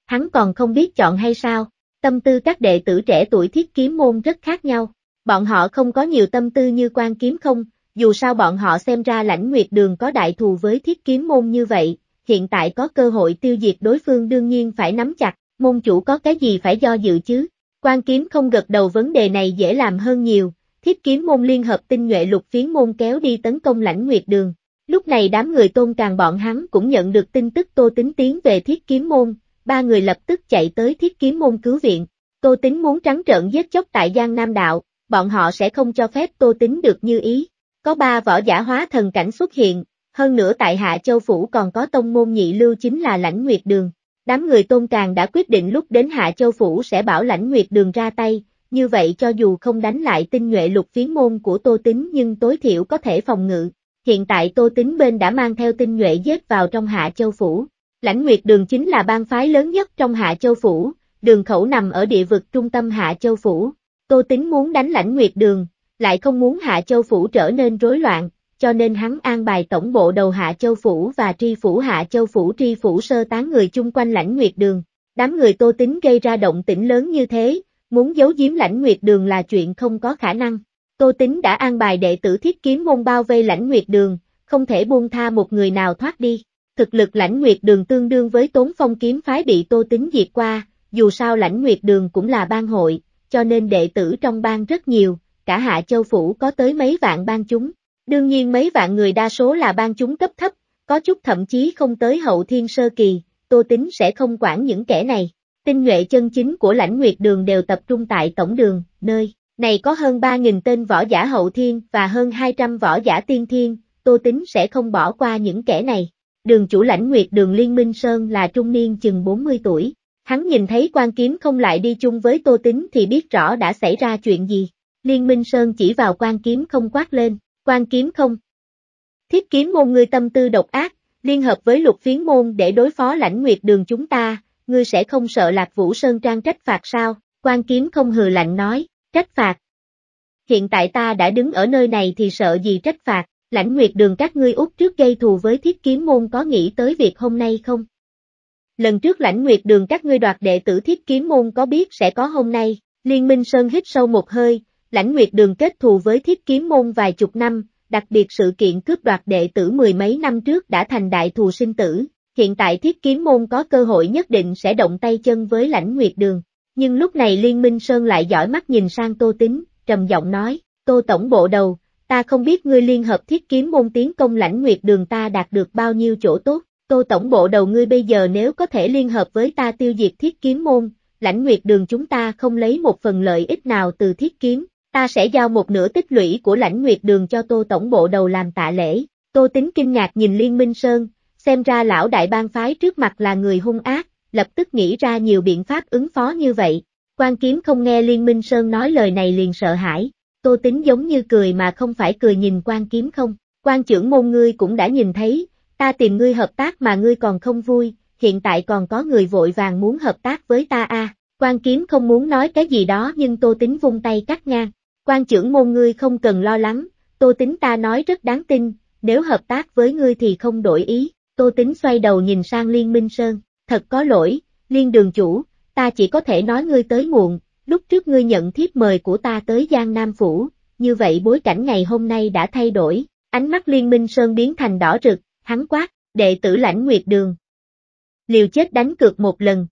Hắn còn không biết chọn hay sao? Tâm tư các đệ tử trẻ tuổi thiết kiếm môn rất khác nhau, bọn họ không có nhiều tâm tư như quan kiếm không, dù sao bọn họ xem ra lãnh nguyệt đường có đại thù với thiết kiếm môn như vậy, hiện tại có cơ hội tiêu diệt đối phương đương nhiên phải nắm chặt, môn chủ có cái gì phải do dự chứ. Quan kiếm không gật đầu vấn đề này dễ làm hơn nhiều, thiết kiếm môn liên hợp tinh nhuệ lục phiến môn kéo đi tấn công lãnh nguyệt đường. Lúc này đám người tôn càng bọn hắn cũng nhận được tin tức tô tính tiến về thiết kiếm môn, ba người lập tức chạy tới thiết kiếm môn cứu viện. Tô Tính muốn trắng trợn giết chóc tại Giang Nam Đạo, bọn họ sẽ không cho phép Tô Tính được như ý. Có ba võ giả hóa thần cảnh xuất hiện, hơn nữa tại Hạ Châu Phủ còn có tông môn nhị lưu chính là Lãnh Nguyệt Đường. Đám người Tôn Càng đã quyết định lúc đến Hạ Châu Phủ sẽ bảo Lãnh Nguyệt Đường ra tay, như vậy cho dù không đánh lại tinh nhuệ lục phiến môn của Tô Tính nhưng tối thiểu có thể phòng ngự. Hiện tại Tô Tính bên đã mang theo tinh nhuệ giết vào trong Hạ Châu Phủ, Lãnh Nguyệt Đường chính là bang phái lớn nhất trong Hạ Châu Phủ, đường khẩu nằm ở địa vực trung tâm Hạ Châu Phủ. Tô Tính muốn đánh Lãnh Nguyệt Đường, lại không muốn Hạ Châu Phủ trở nên rối loạn, cho nên hắn an bài tổng bộ đầu Hạ Châu Phủ và tri phủ Hạ Châu Phủ tri phủ sơ tán người chung quanh Lãnh Nguyệt Đường. Đám người Tô Tính gây ra động tĩnh lớn như thế, muốn giấu giếm Lãnh Nguyệt Đường là chuyện không có khả năng. Tô Tính đã an bài đệ tử thiết kiếm môn bao vây Lãnh Nguyệt Đường, không thể buông tha một người nào thoát đi thực lực lãnh nguyệt đường tương đương với tốn phong kiếm phái bị tô tính diệt qua, dù sao lãnh nguyệt đường cũng là bang hội, cho nên đệ tử trong bang rất nhiều, cả hạ châu phủ có tới mấy vạn bang chúng. Đương nhiên mấy vạn người đa số là bang chúng cấp thấp, có chút thậm chí không tới hậu thiên sơ kỳ, tô tính sẽ không quản những kẻ này. Tinh nhuệ chân chính của lãnh nguyệt đường đều tập trung tại tổng đường, nơi này có hơn 3.000 tên võ giả hậu thiên và hơn 200 võ giả tiên thiên, tô tính sẽ không bỏ qua những kẻ này đường chủ lãnh nguyệt đường Liên Minh Sơn là trung niên chừng 40 tuổi. Hắn nhìn thấy quan kiếm không lại đi chung với Tô Tính thì biết rõ đã xảy ra chuyện gì. Liên Minh Sơn chỉ vào quan kiếm không quát lên, quan kiếm không. Thiết kiếm môn ngươi tâm tư độc ác, liên hợp với lục phiến môn để đối phó lãnh nguyệt đường chúng ta, ngươi sẽ không sợ lạc vũ sơn trang trách phạt sao, quan kiếm không hừ lạnh nói, trách phạt. Hiện tại ta đã đứng ở nơi này thì sợ gì trách phạt, lãnh nguyệt đường các ngươi út trước gây thù với thiết kiếm môn có nghĩ tới việc hôm nay không? Lần trước lãnh nguyệt đường các ngươi đoạt đệ tử thiết kiếm môn có biết sẽ có hôm nay, liên minh sơn hít sâu một hơi, lãnh nguyệt đường kết thù với thiết kiếm môn vài chục năm, đặc biệt sự kiện cướp đoạt đệ tử mười mấy năm trước đã thành đại thù sinh tử, hiện tại thiết kiếm môn có cơ hội nhất định sẽ động tay chân với lãnh nguyệt đường. Nhưng lúc này Liên Minh Sơn lại dõi mắt nhìn sang Tô Tính, trầm giọng nói, Tô Tổng Bộ Đầu, ta không biết ngươi liên hợp thiết kiếm môn tiến công lãnh nguyệt đường ta đạt được bao nhiêu chỗ tốt, tô tổng bộ đầu ngươi bây giờ nếu có thể liên hợp với ta tiêu diệt thiết kiếm môn, lãnh nguyệt đường chúng ta không lấy một phần lợi ích nào từ thiết kiếm, ta sẽ giao một nửa tích lũy của lãnh nguyệt đường cho tô tổng bộ đầu làm tạ lễ, tô tính kinh ngạc nhìn Liên Minh Sơn, xem ra lão đại bang phái trước mặt là người hung ác, lập tức nghĩ ra nhiều biện pháp ứng phó như vậy. Quan kiếm không nghe Liên Minh Sơn nói lời này liền sợ hãi, Tô Tính giống như cười mà không phải cười nhìn quan kiếm không, quan trưởng môn ngươi cũng đã nhìn thấy, ta tìm ngươi hợp tác mà ngươi còn không vui, hiện tại còn có người vội vàng muốn hợp tác với ta a. À? Quan kiếm không muốn nói cái gì đó nhưng Tô Tính vung tay cắt ngang, quan trưởng môn ngươi không cần lo lắng, Tô Tính ta nói rất đáng tin, nếu hợp tác với ngươi thì không đổi ý, Tô Tính xoay đầu nhìn sang Liên Minh Sơn, thật có lỗi, Liên Đường Chủ, ta chỉ có thể nói ngươi tới muộn, Lúc trước ngươi nhận thiếp mời của ta tới Giang Nam Phủ, như vậy bối cảnh ngày hôm nay đã thay đổi, ánh mắt liên minh sơn biến thành đỏ rực, hắn quát, đệ tử lãnh nguyệt đường. Liều chết đánh cược một lần.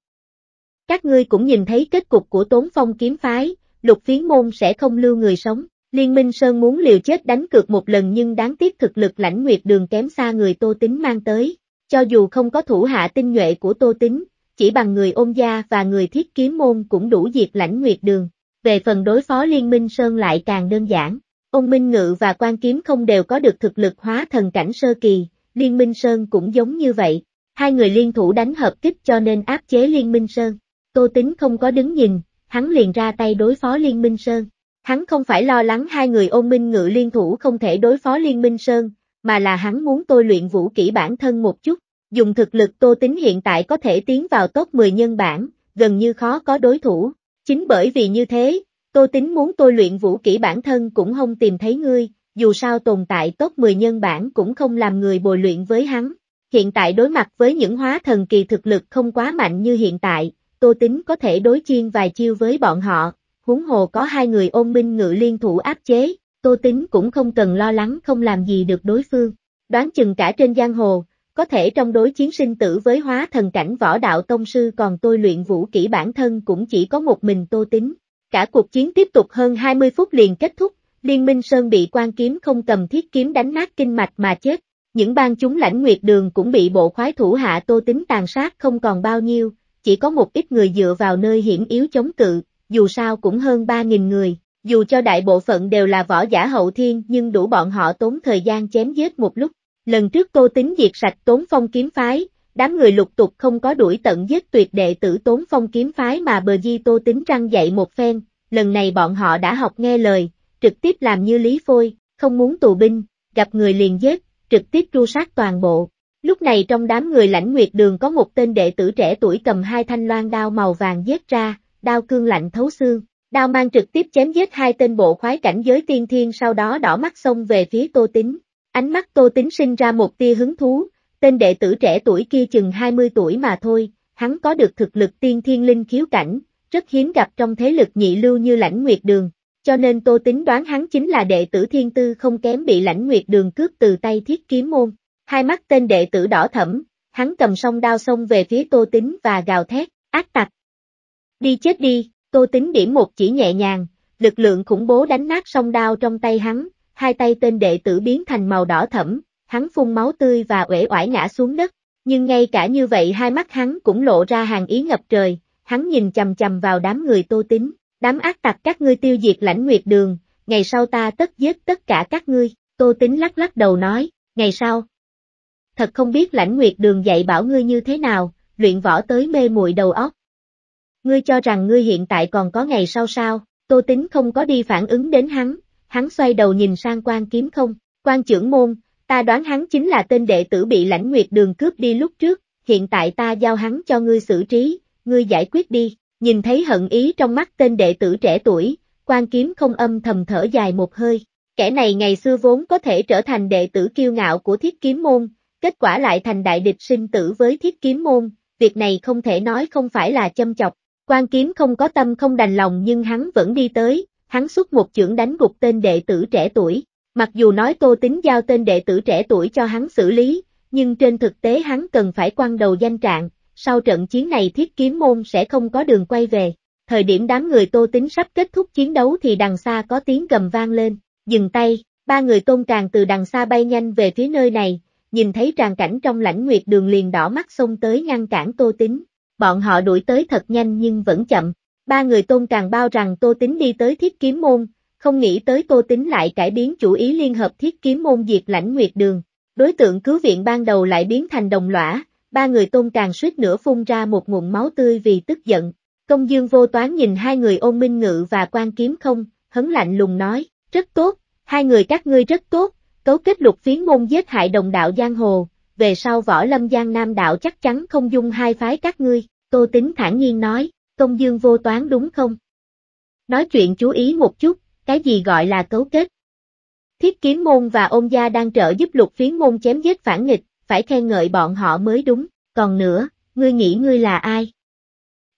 Các ngươi cũng nhìn thấy kết cục của tốn phong kiếm phái, lục phiến môn sẽ không lưu người sống. Liên minh sơn muốn liều chết đánh cược một lần nhưng đáng tiếc thực lực lãnh nguyệt đường kém xa người tô tính mang tới. Cho dù không có thủ hạ tinh nhuệ của tô tính, chỉ bằng người ôn gia và người thiết kiếm môn cũng đủ diệt lãnh nguyệt đường. Về phần đối phó liên minh sơn lại càng đơn giản, ôn minh ngự và quan kiếm không đều có được thực lực hóa thần cảnh sơ kỳ, liên minh sơn cũng giống như vậy. Hai người liên thủ đánh hợp kích cho nên áp chế liên minh sơn. Tô tính không có đứng nhìn, hắn liền ra tay đối phó liên minh sơn. Hắn không phải lo lắng hai người ôn minh ngự liên thủ không thể đối phó liên minh sơn, mà là hắn muốn tôi luyện vũ kỹ bản thân một chút, Dùng thực lực Tô Tính hiện tại có thể tiến vào top 10 nhân bản, gần như khó có đối thủ. Chính bởi vì như thế, Tô Tính muốn tôi luyện vũ kỹ bản thân cũng không tìm thấy ngươi, dù sao tồn tại top 10 nhân bản cũng không làm người bồi luyện với hắn. Hiện tại đối mặt với những hóa thần kỳ thực lực không quá mạnh như hiện tại, Tô Tính có thể đối chiên vài chiêu với bọn họ, huống hồ có hai người ôn minh ngự liên thủ áp chế, Tô Tính cũng không cần lo lắng không làm gì được đối phương. Đoán chừng cả trên giang hồ, có thể trong đối chiến sinh tử với hóa thần cảnh võ đạo tông sư còn tôi luyện vũ kỹ bản thân cũng chỉ có một mình tô tính. Cả cuộc chiến tiếp tục hơn 20 phút liền kết thúc, Liên minh Sơn bị quan kiếm không cầm thiết kiếm đánh nát kinh mạch mà chết. Những bang chúng lãnh nguyệt đường cũng bị bộ khoái thủ hạ tô tính tàn sát không còn bao nhiêu, chỉ có một ít người dựa vào nơi hiểm yếu chống cự, dù sao cũng hơn 3.000 người, dù cho đại bộ phận đều là võ giả hậu thiên nhưng đủ bọn họ tốn thời gian chém giết một lúc, Lần trước Tô Tính diệt sạch Tốn Phong kiếm phái, đám người lục tục không có đuổi tận giết tuyệt đệ tử Tốn Phong kiếm phái mà bờ di Tô Tính răng dạy một phen, lần này bọn họ đã học nghe lời, trực tiếp làm như Lý Phôi, không muốn tù binh, gặp người liền giết, trực tiếp tru sát toàn bộ. Lúc này trong đám người lãnh nguyệt đường có một tên đệ tử trẻ tuổi cầm hai thanh loan đao màu vàng giết ra, đao cương lạnh thấu xương, đao mang trực tiếp chém giết hai tên bộ khoái cảnh giới tiên thiên sau đó đỏ mắt xông về phía Tô Tính. Ánh mắt Tô Tính sinh ra một tia hứng thú, tên đệ tử trẻ tuổi kia chừng 20 tuổi mà thôi, hắn có được thực lực tiên thiên linh khiếu cảnh, rất hiếm gặp trong thế lực nhị lưu như lãnh nguyệt đường, cho nên Tô Tính đoán hắn chính là đệ tử thiên tư không kém bị lãnh nguyệt đường cướp từ tay thiết kiếm môn. Hai mắt tên đệ tử đỏ thẫm, hắn cầm song đao xông về phía Tô Tính và gào thét, ác tặc. Đi chết đi, Tô Tính điểm một chỉ nhẹ nhàng, lực lượng khủng bố đánh nát song đao trong tay hắn, hai tay tên đệ tử biến thành màu đỏ thẫm, hắn phun máu tươi và uể oải ngã xuống đất, nhưng ngay cả như vậy hai mắt hắn cũng lộ ra hàng ý ngập trời, hắn nhìn chầm chầm vào đám người tô tính, đám ác tặc các ngươi tiêu diệt lãnh nguyệt đường, ngày sau ta tất giết tất cả các ngươi, tô tính lắc lắc đầu nói, ngày sau. Thật không biết lãnh nguyệt đường dạy bảo ngươi như thế nào, luyện võ tới mê muội đầu óc. Ngươi cho rằng ngươi hiện tại còn có ngày sau sao, tô tính không có đi phản ứng đến hắn, hắn xoay đầu nhìn sang quan kiếm không, quan trưởng môn, ta đoán hắn chính là tên đệ tử bị lãnh nguyệt đường cướp đi lúc trước, hiện tại ta giao hắn cho ngươi xử trí, ngươi giải quyết đi, nhìn thấy hận ý trong mắt tên đệ tử trẻ tuổi, quan kiếm không âm thầm thở dài một hơi, kẻ này ngày xưa vốn có thể trở thành đệ tử kiêu ngạo của thiết kiếm môn, kết quả lại thành đại địch sinh tử với thiết kiếm môn, việc này không thể nói không phải là châm chọc, quan kiếm không có tâm không đành lòng nhưng hắn vẫn đi tới, hắn xuất một chưởng đánh gục tên đệ tử trẻ tuổi. Mặc dù nói Tô Tính giao tên đệ tử trẻ tuổi cho hắn xử lý, nhưng trên thực tế hắn cần phải quan đầu danh trạng, sau trận chiến này thiết kiếm môn sẽ không có đường quay về. Thời điểm đám người Tô Tính sắp kết thúc chiến đấu thì đằng xa có tiếng gầm vang lên, dừng tay, ba người tôn tràng từ đằng xa bay nhanh về phía nơi này, nhìn thấy tràn cảnh trong lãnh nguyệt đường liền đỏ mắt xông tới ngăn cản Tô Tính. Bọn họ đuổi tới thật nhanh nhưng vẫn chậm, Ba người tôn càng bao rằng Tô Tính đi tới thiết kiếm môn, không nghĩ tới Tô Tính lại cải biến chủ ý liên hợp thiết kiếm môn diệt lãnh nguyệt đường. Đối tượng cứu viện ban đầu lại biến thành đồng lõa, ba người tôn càng suýt nữa phun ra một nguồn máu tươi vì tức giận. Công dương vô toán nhìn hai người ôn minh ngự và quan kiếm không, hấn lạnh lùng nói, rất tốt, hai người các ngươi rất tốt, cấu kết lục phiến môn giết hại đồng đạo giang hồ, về sau võ lâm giang nam đạo chắc chắn không dung hai phái các ngươi, tô tính thản nhiên nói, công dương vô toán đúng không? Nói chuyện chú ý một chút, cái gì gọi là cấu kết? Thiết kiếm môn và ôn gia đang trợ giúp lục phiến môn chém giết phản nghịch, phải khen ngợi bọn họ mới đúng, còn nữa, ngươi nghĩ ngươi là ai?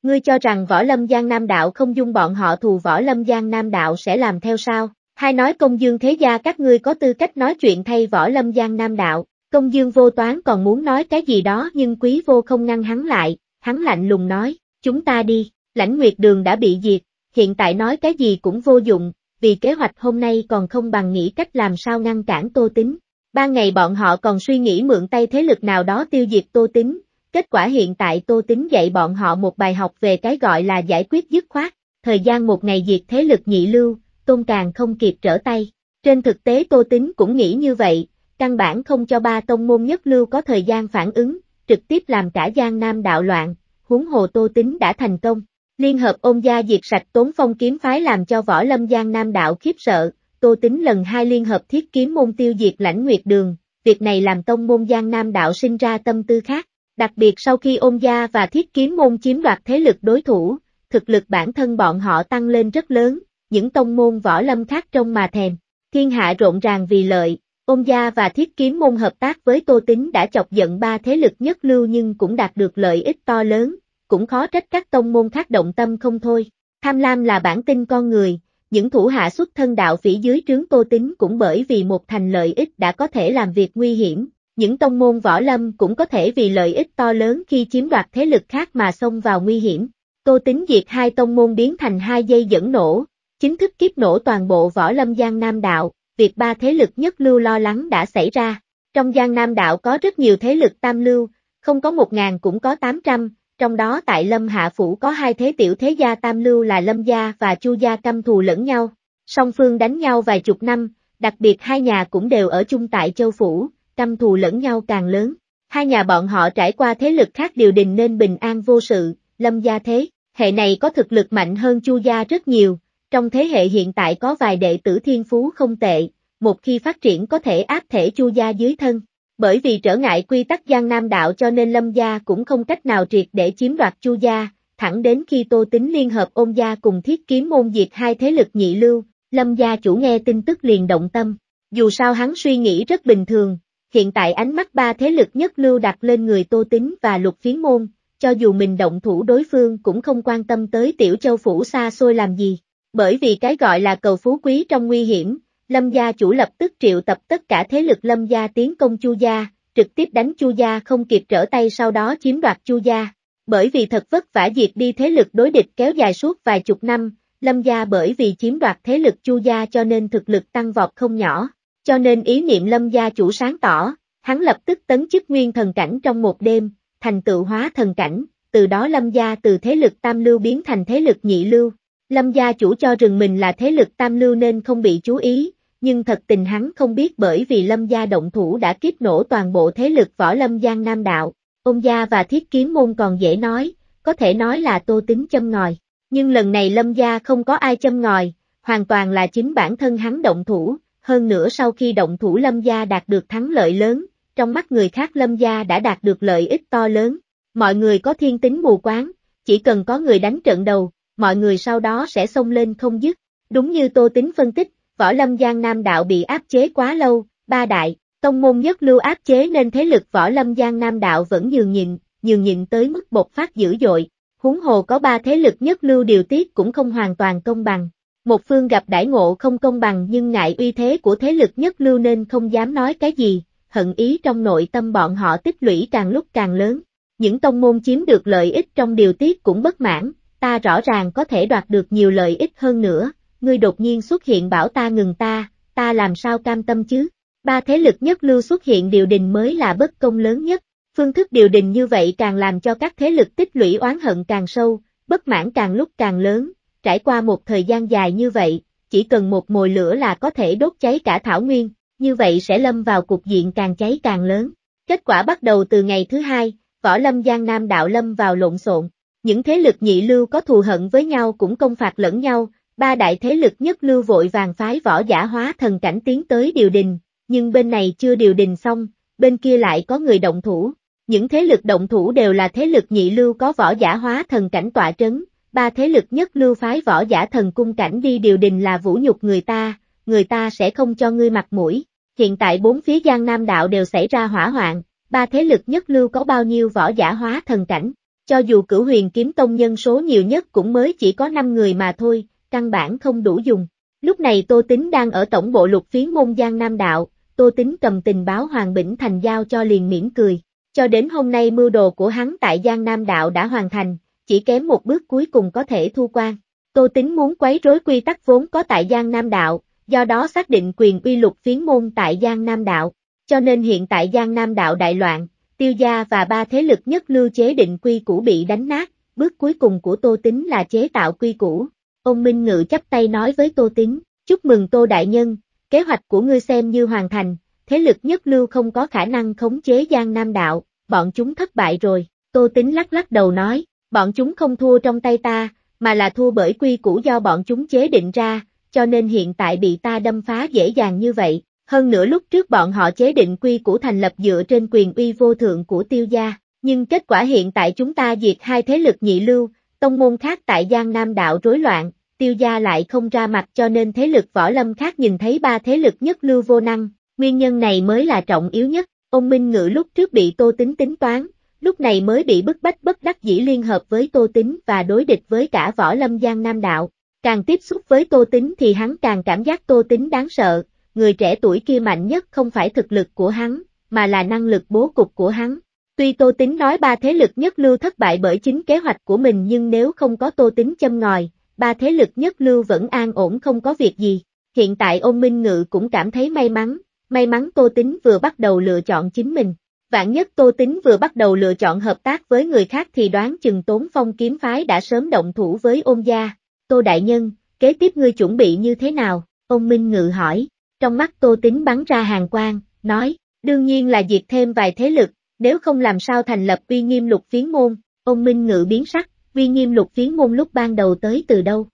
Ngươi cho rằng võ lâm giang nam đạo không dung bọn họ thù võ lâm giang nam đạo sẽ làm theo sao? Hai nói công dương thế gia các ngươi có tư cách nói chuyện thay võ lâm giang nam đạo, công dương vô toán còn muốn nói cái gì đó nhưng quý vô không ngăn hắn lại, hắn lạnh lùng nói, chúng ta đi, lãnh nguyệt đường đã bị diệt, hiện tại nói cái gì cũng vô dụng, vì kế hoạch hôm nay còn không bằng nghĩ cách làm sao ngăn cản Tô Tính. Ba ngày bọn họ còn suy nghĩ mượn tay thế lực nào đó tiêu diệt Tô Tính, kết quả hiện tại Tô Tính dạy bọn họ một bài học về cái gọi là giải quyết dứt khoát, thời gian một ngày diệt thế lực nhị lưu, Tôn Càng không kịp trở tay. Trên thực tế Tô Tính cũng nghĩ như vậy, căn bản không cho ba tông môn nhất lưu có thời gian phản ứng, trực tiếp làm cả Giang Nam đạo loạn, huống hồ Tô Tính đã thành công. Liên hợp ôn gia diệt sạch tốn phong kiếm phái làm cho võ lâm giang nam đạo khiếp sợ, Tô Tính lần hai liên hợp thiết kiếm môn tiêu diệt lãnh nguyệt đường, việc này làm tông môn giang nam đạo sinh ra tâm tư khác, đặc biệt sau khi ôn gia và thiết kiếm môn chiếm đoạt thế lực đối thủ, thực lực bản thân bọn họ tăng lên rất lớn, những tông môn võ lâm khác trông mà thèm, thiên hạ rộn ràng vì lợi, Ôn gia và thiết kiếm môn hợp tác với Tô Tính đã chọc giận ba thế lực nhất lưu nhưng cũng đạt được lợi ích to lớn, cũng khó trách các tông môn khác động tâm không thôi. Tham lam là bản tinh con người, những thủ hạ xuất thân đạo phỉ dưới trướng Tô Tính cũng bởi vì một thành lợi ích đã có thể làm việc nguy hiểm, những tông môn võ lâm cũng có thể vì lợi ích to lớn khi chiếm đoạt thế lực khác mà xông vào nguy hiểm. Tô Tính diệt hai tông môn biến thành hai dây dẫn nổ, chính thức kiếp nổ toàn bộ võ lâm giang nam đạo, việc ba thế lực nhất lưu lo lắng đã xảy ra. Trong Giang Nam đạo có rất nhiều thế lực tam lưu, không có một ngàn cũng có tám trăm, trong đó tại Lâm Hạ Phủ có hai thế tiểu thế gia tam lưu là Lâm Gia và Chu Gia căm thù lẫn nhau. Song phương đánh nhau vài chục năm, đặc biệt hai nhà cũng đều ở chung tại Châu Phủ, căm thù lẫn nhau càng lớn. Hai nhà bọn họ trải qua thế lực khác điều đình nên bình an vô sự, Lâm Gia thế, hệ này có thực lực mạnh hơn Chu Gia rất nhiều, trong thế hệ hiện tại có vài đệ tử thiên phú không tệ, một khi phát triển có thể áp thể chu gia dưới thân. Bởi vì trở ngại quy tắc Giang Nam Đạo cho nên Lâm Gia cũng không cách nào triệt để chiếm đoạt Chu Gia, thẳng đến khi Tô Tính liên hợp ôn gia cùng thiết kiếm môn diệt hai thế lực nhị lưu, Lâm Gia chủ nghe tin tức liền động tâm. Dù sao hắn suy nghĩ rất bình thường, hiện tại ánh mắt ba thế lực nhất lưu đặt lên người Tô Tính và lục phiến môn, cho dù mình động thủ đối phương cũng không quan tâm tới tiểu châu phủ xa xôi làm gì. Bởi vì cái gọi là cầu phú quý trong nguy hiểm, Lâm gia chủ lập tức triệu tập tất cả thế lực Lâm gia tiến công Chu gia, trực tiếp đánh Chu gia không kịp trở tay sau đó chiếm đoạt Chu gia. Bởi vì thật vất vả diệt đi thế lực đối địch kéo dài suốt vài chục năm, Lâm gia bởi vì chiếm đoạt thế lực Chu gia cho nên thực lực tăng vọt không nhỏ, cho nên ý niệm Lâm gia chủ sáng tỏ, hắn lập tức tấn chức nguyên thần cảnh trong một đêm, thành tựu hóa thần cảnh, từ đó Lâm gia từ thế lực tam lưu biến thành thế lực nhị lưu, Lâm gia chủ cho rừng mình là thế lực tam lưu nên không bị chú ý, nhưng thật tình hắn không biết bởi vì Lâm gia động thủ đã kiếp nổ toàn bộ thế lực võ Lâm Giang Nam Đạo, ông gia và thiết kiếm môn còn dễ nói, có thể nói là tô tính châm ngòi. Nhưng lần này Lâm gia không có ai châm ngòi, hoàn toàn là chính bản thân hắn động thủ, hơn nữa sau khi động thủ Lâm gia đạt được thắng lợi lớn, trong mắt người khác Lâm gia đã đạt được lợi ích to lớn. Mọi người có thiên tính mù quáng, chỉ cần có người đánh trận đầu, mọi người sau đó sẽ xông lên không dứt. Đúng như Tô Tính phân tích, võ lâm Giang Nam đạo bị áp chế quá lâu, ba đại, tông môn nhất lưu áp chế nên thế lực võ lâm Giang Nam đạo vẫn nhường nhịn, nhường nhịn tới mức bộc phát dữ dội. Húng hồ có ba thế lực nhất lưu điều tiết cũng không hoàn toàn công bằng. Một phương gặp đại ngộ không công bằng nhưng ngại uy thế của thế lực nhất lưu nên không dám nói cái gì, hận ý trong nội tâm bọn họ tích lũy càng lúc càng lớn. Những tông môn chiếm được lợi ích trong điều tiết cũng bất mãn, ta rõ ràng có thể đoạt được nhiều lợi ích hơn nữa, ngươi đột nhiên xuất hiện bảo ta ngừng ta, ta làm sao cam tâm chứ? Ba thế lực nhất lưu xuất hiện điều đình mới là bất công lớn nhất, phương thức điều đình như vậy càng làm cho các thế lực tích lũy oán hận càng sâu, bất mãn càng lúc càng lớn, trải qua một thời gian dài như vậy, chỉ cần một mồi lửa là có thể đốt cháy cả thảo nguyên, như vậy sẽ lâm vào cục diện càng cháy càng lớn. Kết quả bắt đầu từ ngày thứ hai, võ lâm Giang Nam đạo lâm vào lộn xộn, những thế lực nhị lưu có thù hận với nhau cũng công phạt lẫn nhau, ba đại thế lực nhất lưu vội vàng phái võ giả hóa thần cảnh tiến tới điều đình, nhưng bên này chưa điều đình xong, bên kia lại có người động thủ. Những thế lực động thủ đều là thế lực nhị lưu có võ giả hóa thần cảnh tọa trấn, ba thế lực nhất lưu phái võ giả thần cung cảnh đi điều đình là vũ nhục người ta, người ta sẽ không cho ngươi mặt mũi. Hiện tại bốn phía Giang Nam đạo đều xảy ra hỏa hoạn, ba thế lực nhất lưu có bao nhiêu võ giả hóa thần cảnh cho dù cửu huyền kiếm tông nhân số nhiều nhất cũng mới chỉ có 5 người mà thôi, căn bản không đủ dùng. Lúc này Tô Tính đang ở tổng bộ lục phiến môn Giang Nam Đạo, Tô Tính cầm tình báo Hoàng Bỉnh Thành giao cho liền miễn cười. Cho đến hôm nay mưu đồ của hắn tại Giang Nam Đạo đã hoàn thành, chỉ kém một bước cuối cùng có thể thu quan. Tô Tính muốn quấy rối quy tắc vốn có tại Giang Nam Đạo, do đó xác định quyền uy lục phiến môn tại Giang Nam Đạo. Cho nên hiện tại Giang Nam Đạo đại loạn, tiêu gia và ba thế lực nhất lưu chế định quy củ bị đánh nát, bước cuối cùng của Tô Tính là chế tạo quy củ. Ông Minh Ngự chắp tay nói với Tô Tính, chúc mừng Tô Đại Nhân, kế hoạch của ngươi xem như hoàn thành, thế lực nhất lưu không có khả năng khống chế Giang Nam Đạo, bọn chúng thất bại rồi. Tô Tính lắc lắc đầu nói, bọn chúng không thua trong tay ta, mà là thua bởi quy củ do bọn chúng chế định ra, cho nên hiện tại bị ta đâm phá dễ dàng như vậy. Hơn nữa lúc trước bọn họ chế định quy của thành lập dựa trên quyền uy vô thượng của tiêu gia, nhưng kết quả hiện tại chúng ta diệt hai thế lực nhị lưu, tông môn khác tại Giang Nam đạo rối loạn, tiêu gia lại không ra mặt cho nên thế lực võ lâm khác nhìn thấy ba thế lực nhất lưu vô năng, nguyên nhân này mới là trọng yếu nhất, ông Minh ngữ lúc trước bị tô tính tính toán, lúc này mới bị bức bách bất đắc dĩ liên hợp với tô tính và đối địch với cả võ lâm Giang Nam đạo, càng tiếp xúc với tô tính thì hắn càng cảm giác tô tính đáng sợ, người trẻ tuổi kia mạnh nhất không phải thực lực của hắn, mà là năng lực bố cục của hắn. Tuy Tô Tính nói ba thế lực nhất lưu thất bại bởi chính kế hoạch của mình nhưng nếu không có Tô Tính châm ngòi, ba thế lực nhất lưu vẫn an ổn không có việc gì. Hiện tại ôn minh ngự cũng cảm thấy may mắn, may mắn Tô Tính vừa bắt đầu lựa chọn chính mình. Vạn nhất Tô Tính vừa bắt đầu lựa chọn hợp tác với người khác thì đoán chừng tốn phong kiếm phái đã sớm động thủ với ôn gia. Tô Đại Nhân, kế tiếp ngươi chuẩn bị như thế nào? Ôn Minh Ngự hỏi. Trong mắt Tô tính bắn ra hàng quang, nói, đương nhiên là diệt thêm vài thế lực, nếu không làm sao thành lập uy nghiêm lục phiến môn, ông Minh Ngự biến sắc, uy nghiêm lục phiến môn lúc ban đầu tới từ đâu?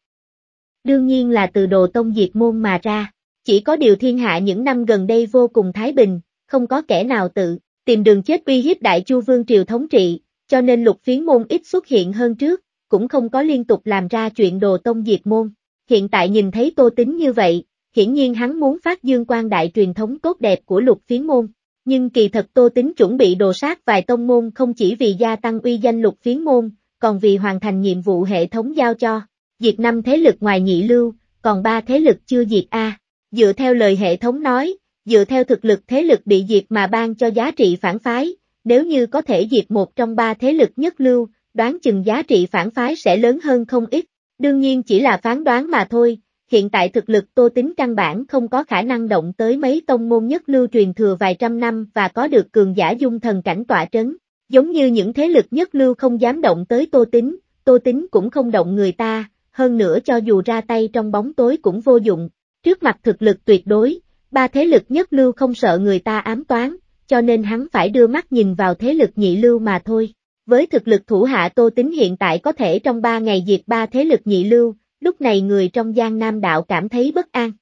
Đương nhiên là từ đồ tông diệt môn mà ra, chỉ có điều thiên hạ những năm gần đây vô cùng thái bình, không có kẻ nào tự, tìm đường chết uy hiếp đại chu vương triều thống trị, cho nên lục phiến môn ít xuất hiện hơn trước, cũng không có liên tục làm ra chuyện đồ tông diệt môn. Hiện tại nhìn thấy tô tính như vậy, hiển nhiên hắn muốn phát dương quan đại truyền thống cốt đẹp của lục phiến môn. Nhưng kỳ thật Tô Tính chuẩn bị đồ sát vài tông môn không chỉ vì gia tăng uy danh lục phiến môn, còn vì hoàn thành nhiệm vụ hệ thống giao cho. Diệt năm thế lực ngoài nhị lưu, còn ba thế lực chưa diệt A. Dựa theo lời hệ thống nói, dựa theo thực lực thế lực bị diệt mà ban cho giá trị phản phái, nếu như có thể diệt một trong ba thế lực nhất lưu, đoán chừng giá trị phản phái sẽ lớn hơn không ít. Đương nhiên chỉ là phán đoán mà thôi, hiện tại thực lực Tô Tính căn bản không có khả năng động tới mấy tông môn nhất lưu truyền thừa vài trăm năm và có được cường giả dung thần cảnh tỏa trấn. Giống như những thế lực nhất lưu không dám động tới Tô Tính, Tô Tính cũng không động người ta, hơn nữa cho dù ra tay trong bóng tối cũng vô dụng. Trước mặt thực lực tuyệt đối, ba thế lực nhất lưu không sợ người ta ám toán, cho nên hắn phải đưa mắt nhìn vào thế lực nhị lưu mà thôi. Với thực lực thủ hạ Tô Tính hiện tại có thể trong ba ngày diệt ba thế lực nhị lưu, lúc này người trong gian Nam Đạo cảm thấy bất an.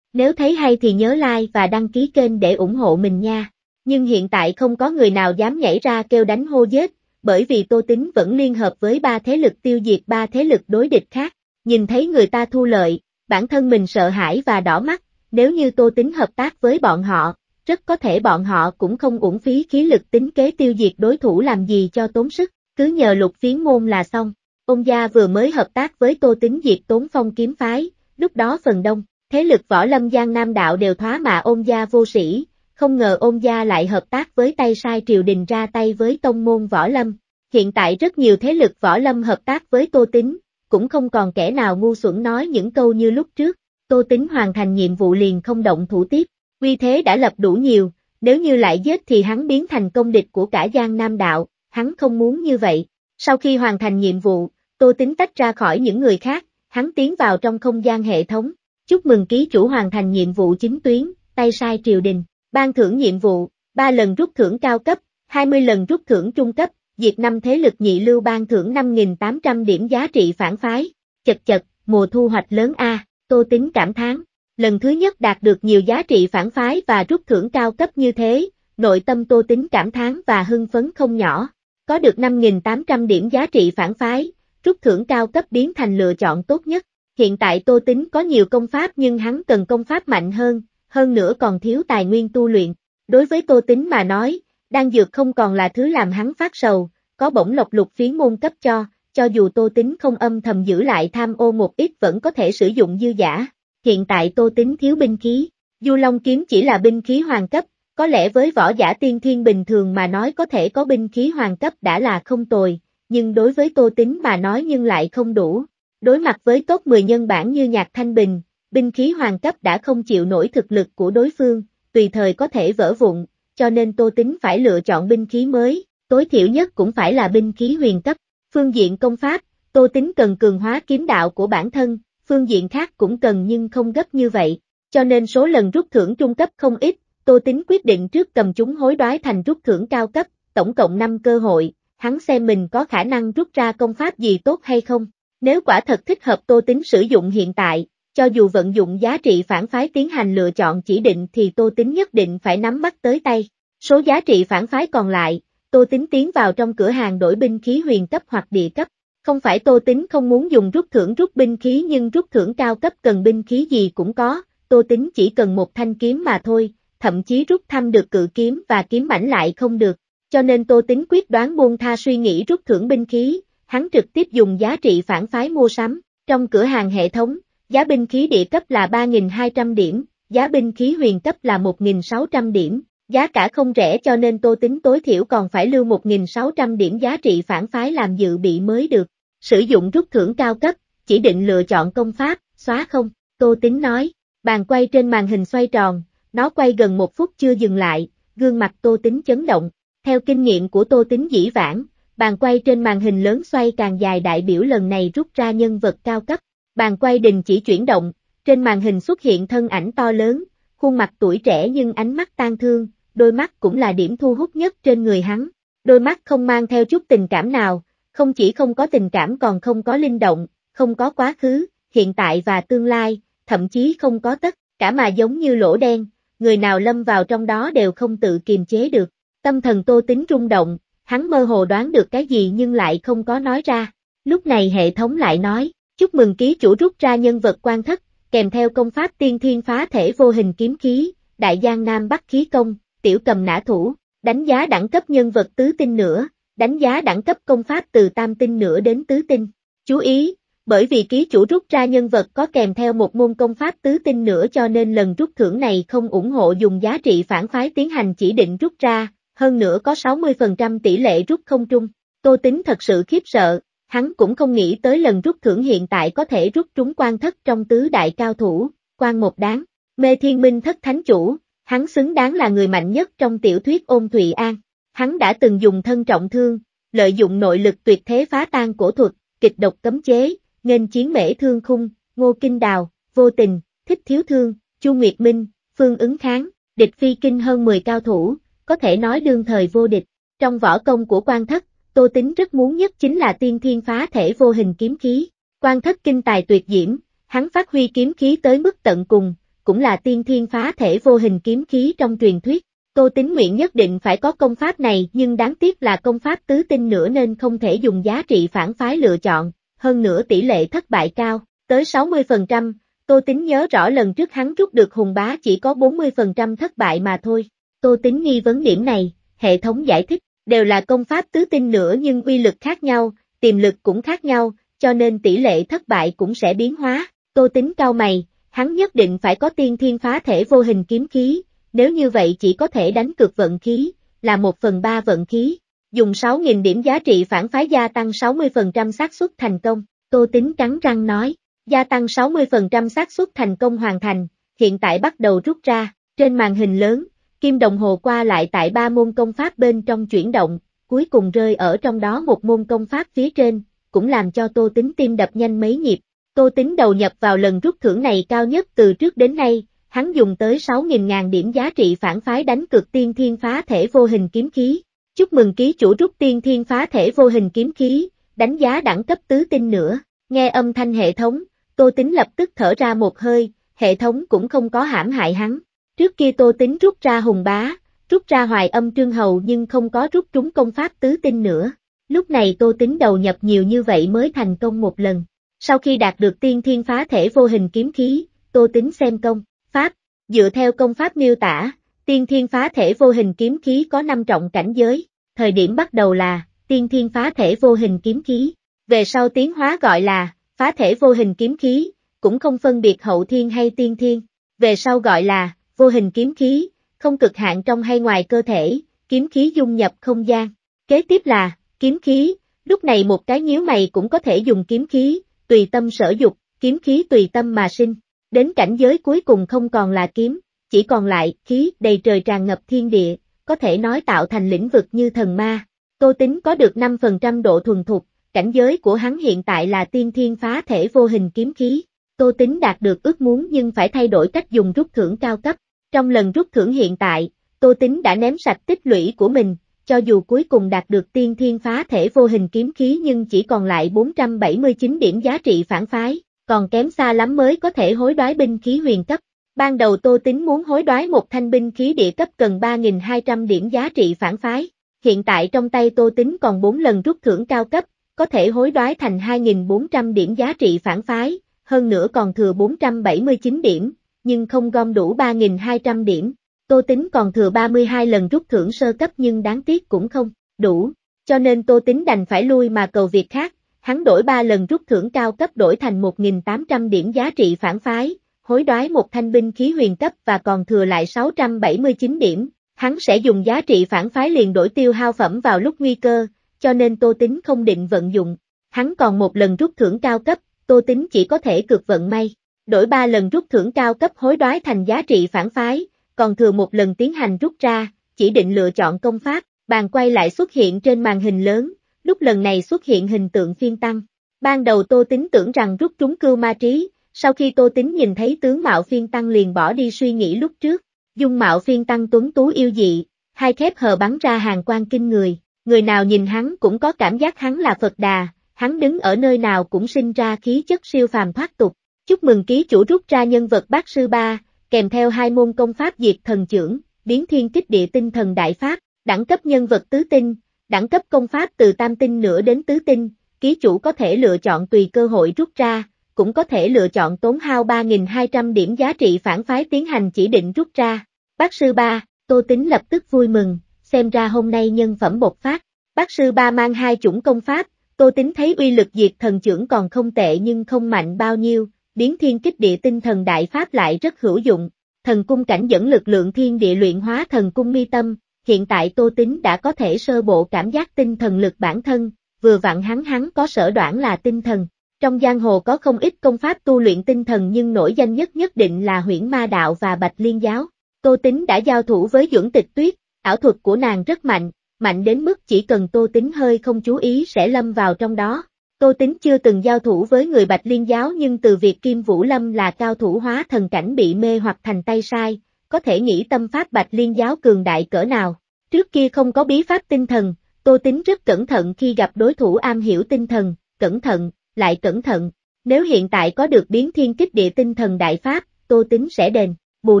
Nếu thấy hay thì nhớ like và đăng ký kênh để ủng hộ mình nha. Nhưng hiện tại không có người nào dám nhảy ra kêu đánh hô giết, bởi vì Tô Tính vẫn liên hợp với ba thế lực tiêu diệt ba thế lực đối địch khác. Nhìn thấy người ta thu lợi, bản thân mình sợ hãi và đỏ mắt, nếu như Tô Tính hợp tác với bọn họ, rất có thể bọn họ cũng không uổng phí khí lực tính kế tiêu diệt đối thủ làm gì cho tốn sức, cứ nhờ lục phiến môn là xong. Ông gia vừa mới hợp tác với Tô Tính diệt Tốn Phong kiếm phái, lúc đó phần đông, thế lực võ lâm giang nam đạo đều thoá mạ ông gia vô sĩ, không ngờ ông gia lại hợp tác với tay sai triều đình ra tay với tông môn võ lâm. Hiện tại rất nhiều thế lực võ lâm hợp tác với Tô Tính, cũng không còn kẻ nào ngu xuẩn nói những câu như lúc trước, Tô Tính hoàn thành nhiệm vụ liền không động thủ tiếp, uy thế đã lập đủ nhiều, nếu như lại giết thì hắn biến thành công địch của cả Giang Nam Đạo, hắn không muốn như vậy. Sau khi hoàn thành nhiệm vụ, Tô Tính tách ra khỏi những người khác, hắn tiến vào trong không gian hệ thống. Chúc mừng ký chủ hoàn thành nhiệm vụ chính tuyến, tay sai triều đình, ban thưởng nhiệm vụ, 3 lần rút thưởng cao cấp, 20 lần rút thưởng trung cấp, diệt năm thế lực nhị lưu ban thưởng 5.800 điểm giá trị phản phái. Chật chật, mùa thu hoạch lớn A, Tô Tính cảm thán. Lần thứ nhất đạt được nhiều giá trị phản phái và rút thưởng cao cấp như thế, nội tâm Tô Tính cảm thán và hưng phấn không nhỏ. Có được 5.800 điểm giá trị phản phái, rút thưởng cao cấp biến thành lựa chọn tốt nhất. Hiện tại Tô Tính có nhiều công pháp nhưng hắn cần công pháp mạnh hơn, hơn nữa còn thiếu tài nguyên tu luyện. Đối với Tô Tính mà nói, đan dược không còn là thứ làm hắn phát sầu, có bổng lộc lục phiến môn cấp cho, cho dù Tô Tính không âm thầm giữ lại tham ô một ít vẫn có thể sử dụng dư giả. Hiện tại Tô Tính thiếu binh khí, Du Long kiếm chỉ là binh khí hoàng cấp, có lẽ với võ giả tiên thiên bình thường mà nói có thể có binh khí hoàng cấp đã là không tồi, nhưng đối với Tô Tính mà nói nhưng lại không đủ. Đối mặt với tốt 10 nhân bản như Nhạc Thanh Bình, binh khí hoàng cấp đã không chịu nổi thực lực của đối phương, tùy thời có thể vỡ vụn, cho nên Tô Tính phải lựa chọn binh khí mới, tối thiểu nhất cũng phải là binh khí huyền cấp. Phương diện công pháp, Tô Tính cần cường hóa kiếm đạo của bản thân, phương diện khác cũng cần nhưng không gấp như vậy, cho nên số lần rút thưởng trung cấp không ít, Tô Tính quyết định trước cầm chúng hối đoái thành rút thưởng cao cấp, tổng cộng 5 cơ hội, hắn xem mình có khả năng rút ra công pháp gì tốt hay không. Nếu quả thật thích hợp Tô Tính sử dụng hiện tại, cho dù vận dụng giá trị phản phái tiến hành lựa chọn chỉ định thì Tô Tính nhất định phải nắm bắt tới tay. Số giá trị phản phái còn lại, Tô Tính tiến vào trong cửa hàng đổi binh khí huyền cấp hoặc địa cấp. Không phải Tô Tính không muốn dùng rút thưởng rút binh khí nhưng rút thưởng cao cấp cần binh khí gì cũng có, Tô Tính chỉ cần một thanh kiếm mà thôi, thậm chí rút thăm được cự kiếm và kiếm mảnh lại không được, cho nên Tô Tính quyết đoán buông tha suy nghĩ rút thưởng binh khí, hắn trực tiếp dùng giá trị phản phái mua sắm, trong cửa hàng hệ thống, giá binh khí địa cấp là 3.200 điểm, giá binh khí huyền cấp là 1.600 điểm, giá cả không rẻ cho nên Tô Tính tối thiểu còn phải lưu 1.600 điểm giá trị phản phái làm dự bị mới được, sử dụng rút thưởng cao cấp, chỉ định lựa chọn công pháp, xóa không, Tô Tính nói, bàn quay trên màn hình xoay tròn, nó quay gần một phút chưa dừng lại, gương mặt Tô Tính chấn động, theo kinh nghiệm của Tô Tính dĩ vãng, bàn quay trên màn hình lớn xoay càng dài đại biểu lần này rút ra nhân vật cao cấp. Bàn quay đình chỉ chuyển động, trên màn hình xuất hiện thân ảnh to lớn, khuôn mặt tuổi trẻ nhưng ánh mắt tan thương, đôi mắt cũng là điểm thu hút nhất trên người hắn. Đôi mắt không mang theo chút tình cảm nào, không chỉ không có tình cảm còn không có linh động, không có quá khứ, hiện tại và tương lai, thậm chí không có tất, cả mà giống như lỗ đen, người nào lâm vào trong đó đều không tự kiềm chế được. Tâm thần Tô Tính rung động, hắn mơ hồ đoán được cái gì nhưng lại không có nói ra. Lúc này hệ thống lại nói, chúc mừng ký chủ rút ra nhân vật quan thất, kèm theo công pháp tiên thiên phá thể vô hình kiếm khí, đại giang nam bắc khí công, tiểu cầm nã thủ, đánh giá đẳng cấp nhân vật tứ tinh nữa, đánh giá đẳng cấp công pháp từ tam tinh nữa đến tứ tinh. Chú ý, bởi vì ký chủ rút ra nhân vật có kèm theo một môn công pháp tứ tinh nữa cho nên lần rút thưởng này không ủng hộ dùng giá trị phản phái tiến hành chỉ định rút ra, hơn nữa có 60% tỷ lệ rút không trung. Tô Tính thật sự khiếp sợ, hắn cũng không nghĩ tới lần rút thưởng hiện tại có thể rút trúng quan thất trong tứ đại cao thủ, quan một đáng, mê thiên minh thất thánh chủ, hắn xứng đáng là người mạnh nhất trong tiểu thuyết ôn Thụy An. Hắn đã từng dùng thân trọng thương, lợi dụng nội lực tuyệt thế phá tan cổ thuật, kịch độc cấm chế, nghênh chiến mễ thương khung, ngô kinh đào, vô tình, thích thiếu thương, chu nguyệt minh, phương ứng kháng, địch phi kinh hơn 10 cao thủ, có thể nói đương thời vô địch. Trong võ công của quan thất, Tô Tính rất muốn nhất chính là tiên thiên phá thể vô hình kiếm khí. Quan thất kinh tài tuyệt diễm, hắn phát huy kiếm khí tới mức tận cùng, cũng là tiên thiên phá thể vô hình kiếm khí trong truyền thuyết. Tô Tính nguyện nhất định phải có công pháp này nhưng đáng tiếc là công pháp tứ tinh nữa nên không thể dùng giá trị phản phái lựa chọn, hơn nữa tỷ lệ thất bại cao, tới 60%, Tô Tính nhớ rõ lần trước hắn rút được hùng bá chỉ có 40% thất bại mà thôi. Tô Tính nghi vấn điểm này, hệ thống giải thích, đều là công pháp tứ tinh nữa nhưng quy lực khác nhau, tiềm lực cũng khác nhau, cho nên tỷ lệ thất bại cũng sẽ biến hóa. Tô Tính cao mày, hắn nhất định phải có tiên thiên phá thể vô hình kiếm khí, nếu như vậy chỉ có thể đánh cược vận khí, là một phần ba vận khí. Dùng 6.000 điểm giá trị phản phái gia tăng 60% xác suất thành công, Tô Tính cắn răng nói, gia tăng 60% xác suất thành công hoàn thành, hiện tại bắt đầu rút ra, trên màn hình lớn, Kim đồng hồ qua lại tại ba môn công pháp bên trong chuyển động, cuối cùng rơi ở trong đó một môn công pháp phía trên, cũng làm cho tô tính tim đập nhanh mấy nhịp. Tô tính đầu nhập vào lần rút thưởng này cao nhất từ trước đến nay, hắn dùng tới 6.000 ngàn điểm giá trị phản phái đánh cực tiên thiên phá thể vô hình kiếm khí. Chúc mừng ký chủ rút tiên thiên phá thể vô hình kiếm khí, đánh giá đẳng cấp tứ tinh nữa. Nghe âm thanh hệ thống, tô tính lập tức thở ra một hơi, hệ thống cũng không có hãm hại hắn. Trước kia Tô Tính rút ra hùng bá, rút ra hoài âm trương hầu nhưng không có rút trúng công pháp tứ tinh nữa. Lúc này Tô Tính đầu nhập nhiều như vậy mới thành công một lần. Sau khi đạt được tiên thiên phá thể vô hình kiếm khí, Tô Tính xem công, pháp, dựa theo công pháp miêu tả, tiên thiên phá thể vô hình kiếm khí có năm trọng cảnh giới, thời điểm bắt đầu là tiên thiên phá thể vô hình kiếm khí, về sau tiến hóa gọi là phá thể vô hình kiếm khí, cũng không phân biệt hậu thiên hay tiên thiên, về sau gọi là vô hình kiếm khí, không cực hạn trong hay ngoài cơ thể, kiếm khí dung nhập không gian. Kế tiếp là, kiếm khí, lúc này một cái nhíu mày cũng có thể dùng kiếm khí, tùy tâm sở dục, kiếm khí tùy tâm mà sinh, đến cảnh giới cuối cùng không còn là kiếm, chỉ còn lại khí đầy trời tràn ngập thiên địa, có thể nói tạo thành lĩnh vực như thần ma. Tô Tính có được 5% độ thuần thục, cảnh giới của hắn hiện tại là tiên thiên phá thể vô hình kiếm khí. Tô Tính đạt được ước muốn nhưng phải thay đổi cách dùng rút thưởng cao cấp, trong lần rút thưởng hiện tại, Tô Tính đã ném sạch tích lũy của mình, cho dù cuối cùng đạt được tiên thiên phá thể vô hình kiếm khí nhưng chỉ còn lại 479 điểm giá trị phản phái, còn kém xa lắm mới có thể hối đoái binh khí huyền cấp. Ban đầu Tô Tính muốn hối đoái một thanh binh khí địa cấp cần 3.200 điểm giá trị phản phái, hiện tại trong tay Tô Tính còn 4 lần rút thưởng cao cấp, có thể hối đoái thành 2.400 điểm giá trị phản phái, hơn nữa còn thừa 479 điểm, nhưng không gom đủ 3.200 điểm. Tô Tính còn thừa 32 lần rút thưởng sơ cấp nhưng đáng tiếc cũng không đủ, cho nên Tô Tính đành phải lui mà cầu việc khác, hắn đổi 3 lần rút thưởng cao cấp đổi thành 1.800 điểm giá trị phản phái, hối đoái một thanh binh khí huyền cấp và còn thừa lại 679 điểm, hắn sẽ dùng giá trị phản phái liền đổi tiêu hao phẩm vào lúc nguy cơ, cho nên Tô Tính không định vận dụng, hắn còn một lần rút thưởng cao cấp, Tô Tính chỉ có thể cược vận may đổi 3 lần rút thưởng cao cấp hối đoái thành giá trị phản phái, còn thừa một lần tiến hành rút ra, chỉ định lựa chọn công pháp, bàn quay lại xuất hiện trên màn hình lớn, lúc lần này xuất hiện hình tượng phiên tăng. Ban đầu Tô Tính tưởng rằng rút trúng cưu ma trí, sau khi Tô Tính nhìn thấy tướng mạo phiên tăng liền bỏ đi suy nghĩ lúc trước, dung mạo phiên tăng tuấn tú yêu dị, hai khép hờ bắn ra hàng quan kinh người, người nào nhìn hắn cũng có cảm giác hắn là Phật Đà, hắn đứng ở nơi nào cũng sinh ra khí chất siêu phàm thoát tục, Chúc mừng ký chủ rút ra nhân vật bác sư ba, kèm theo hai môn công pháp diệt thần trưởng, biến thiên kích địa tinh thần đại pháp, đẳng cấp nhân vật tứ tinh, đẳng cấp công pháp từ tam tinh nửa đến tứ tinh, ký chủ có thể lựa chọn tùy cơ hội rút ra, cũng có thể lựa chọn tốn hao 3.200 điểm giá trị phản phái tiến hành chỉ định rút ra. Bác sư ba, Tô Tính lập tức vui mừng, xem ra hôm nay nhân phẩm bột phát. Bác sư ba mang hai chủng công pháp, Tô Tính thấy uy lực diệt thần trưởng còn không tệ nhưng không mạnh bao nhiêu, biến thiên kích địa tinh thần đại pháp lại rất hữu dụng, thần cung cảnh dẫn lực lượng thiên địa luyện hóa thần cung mi tâm, hiện tại Tô Tính đã có thể sơ bộ cảm giác tinh thần lực bản thân, vừa vặn hắn hắn có sở đoạn là tinh thần. Trong giang hồ có không ít công pháp tu luyện tinh thần nhưng nổi danh nhất nhất định là huyễn ma đạo và bạch liên giáo. Tô Tính đã giao thủ với dưỡng tịch tuyết, ảo thuật của nàng rất mạnh, mạnh đến mức chỉ cần Tô Tính hơi không chú ý sẽ lâm vào trong đó. Tô Tính chưa từng giao thủ với người Bạch Liên giáo nhưng từ việc Kim Vũ Lâm là cao thủ hóa thần cảnh bị mê hoặc thành tay sai, có thể nghĩ tâm pháp Bạch Liên giáo cường đại cỡ nào. Trước kia không có bí pháp tinh thần, Tô Tính rất cẩn thận khi gặp đối thủ am hiểu tinh thần, cẩn thận, lại cẩn thận. Nếu hiện tại có được biến thiên kích địa tinh thần đại pháp, Tô Tính sẽ đền, bù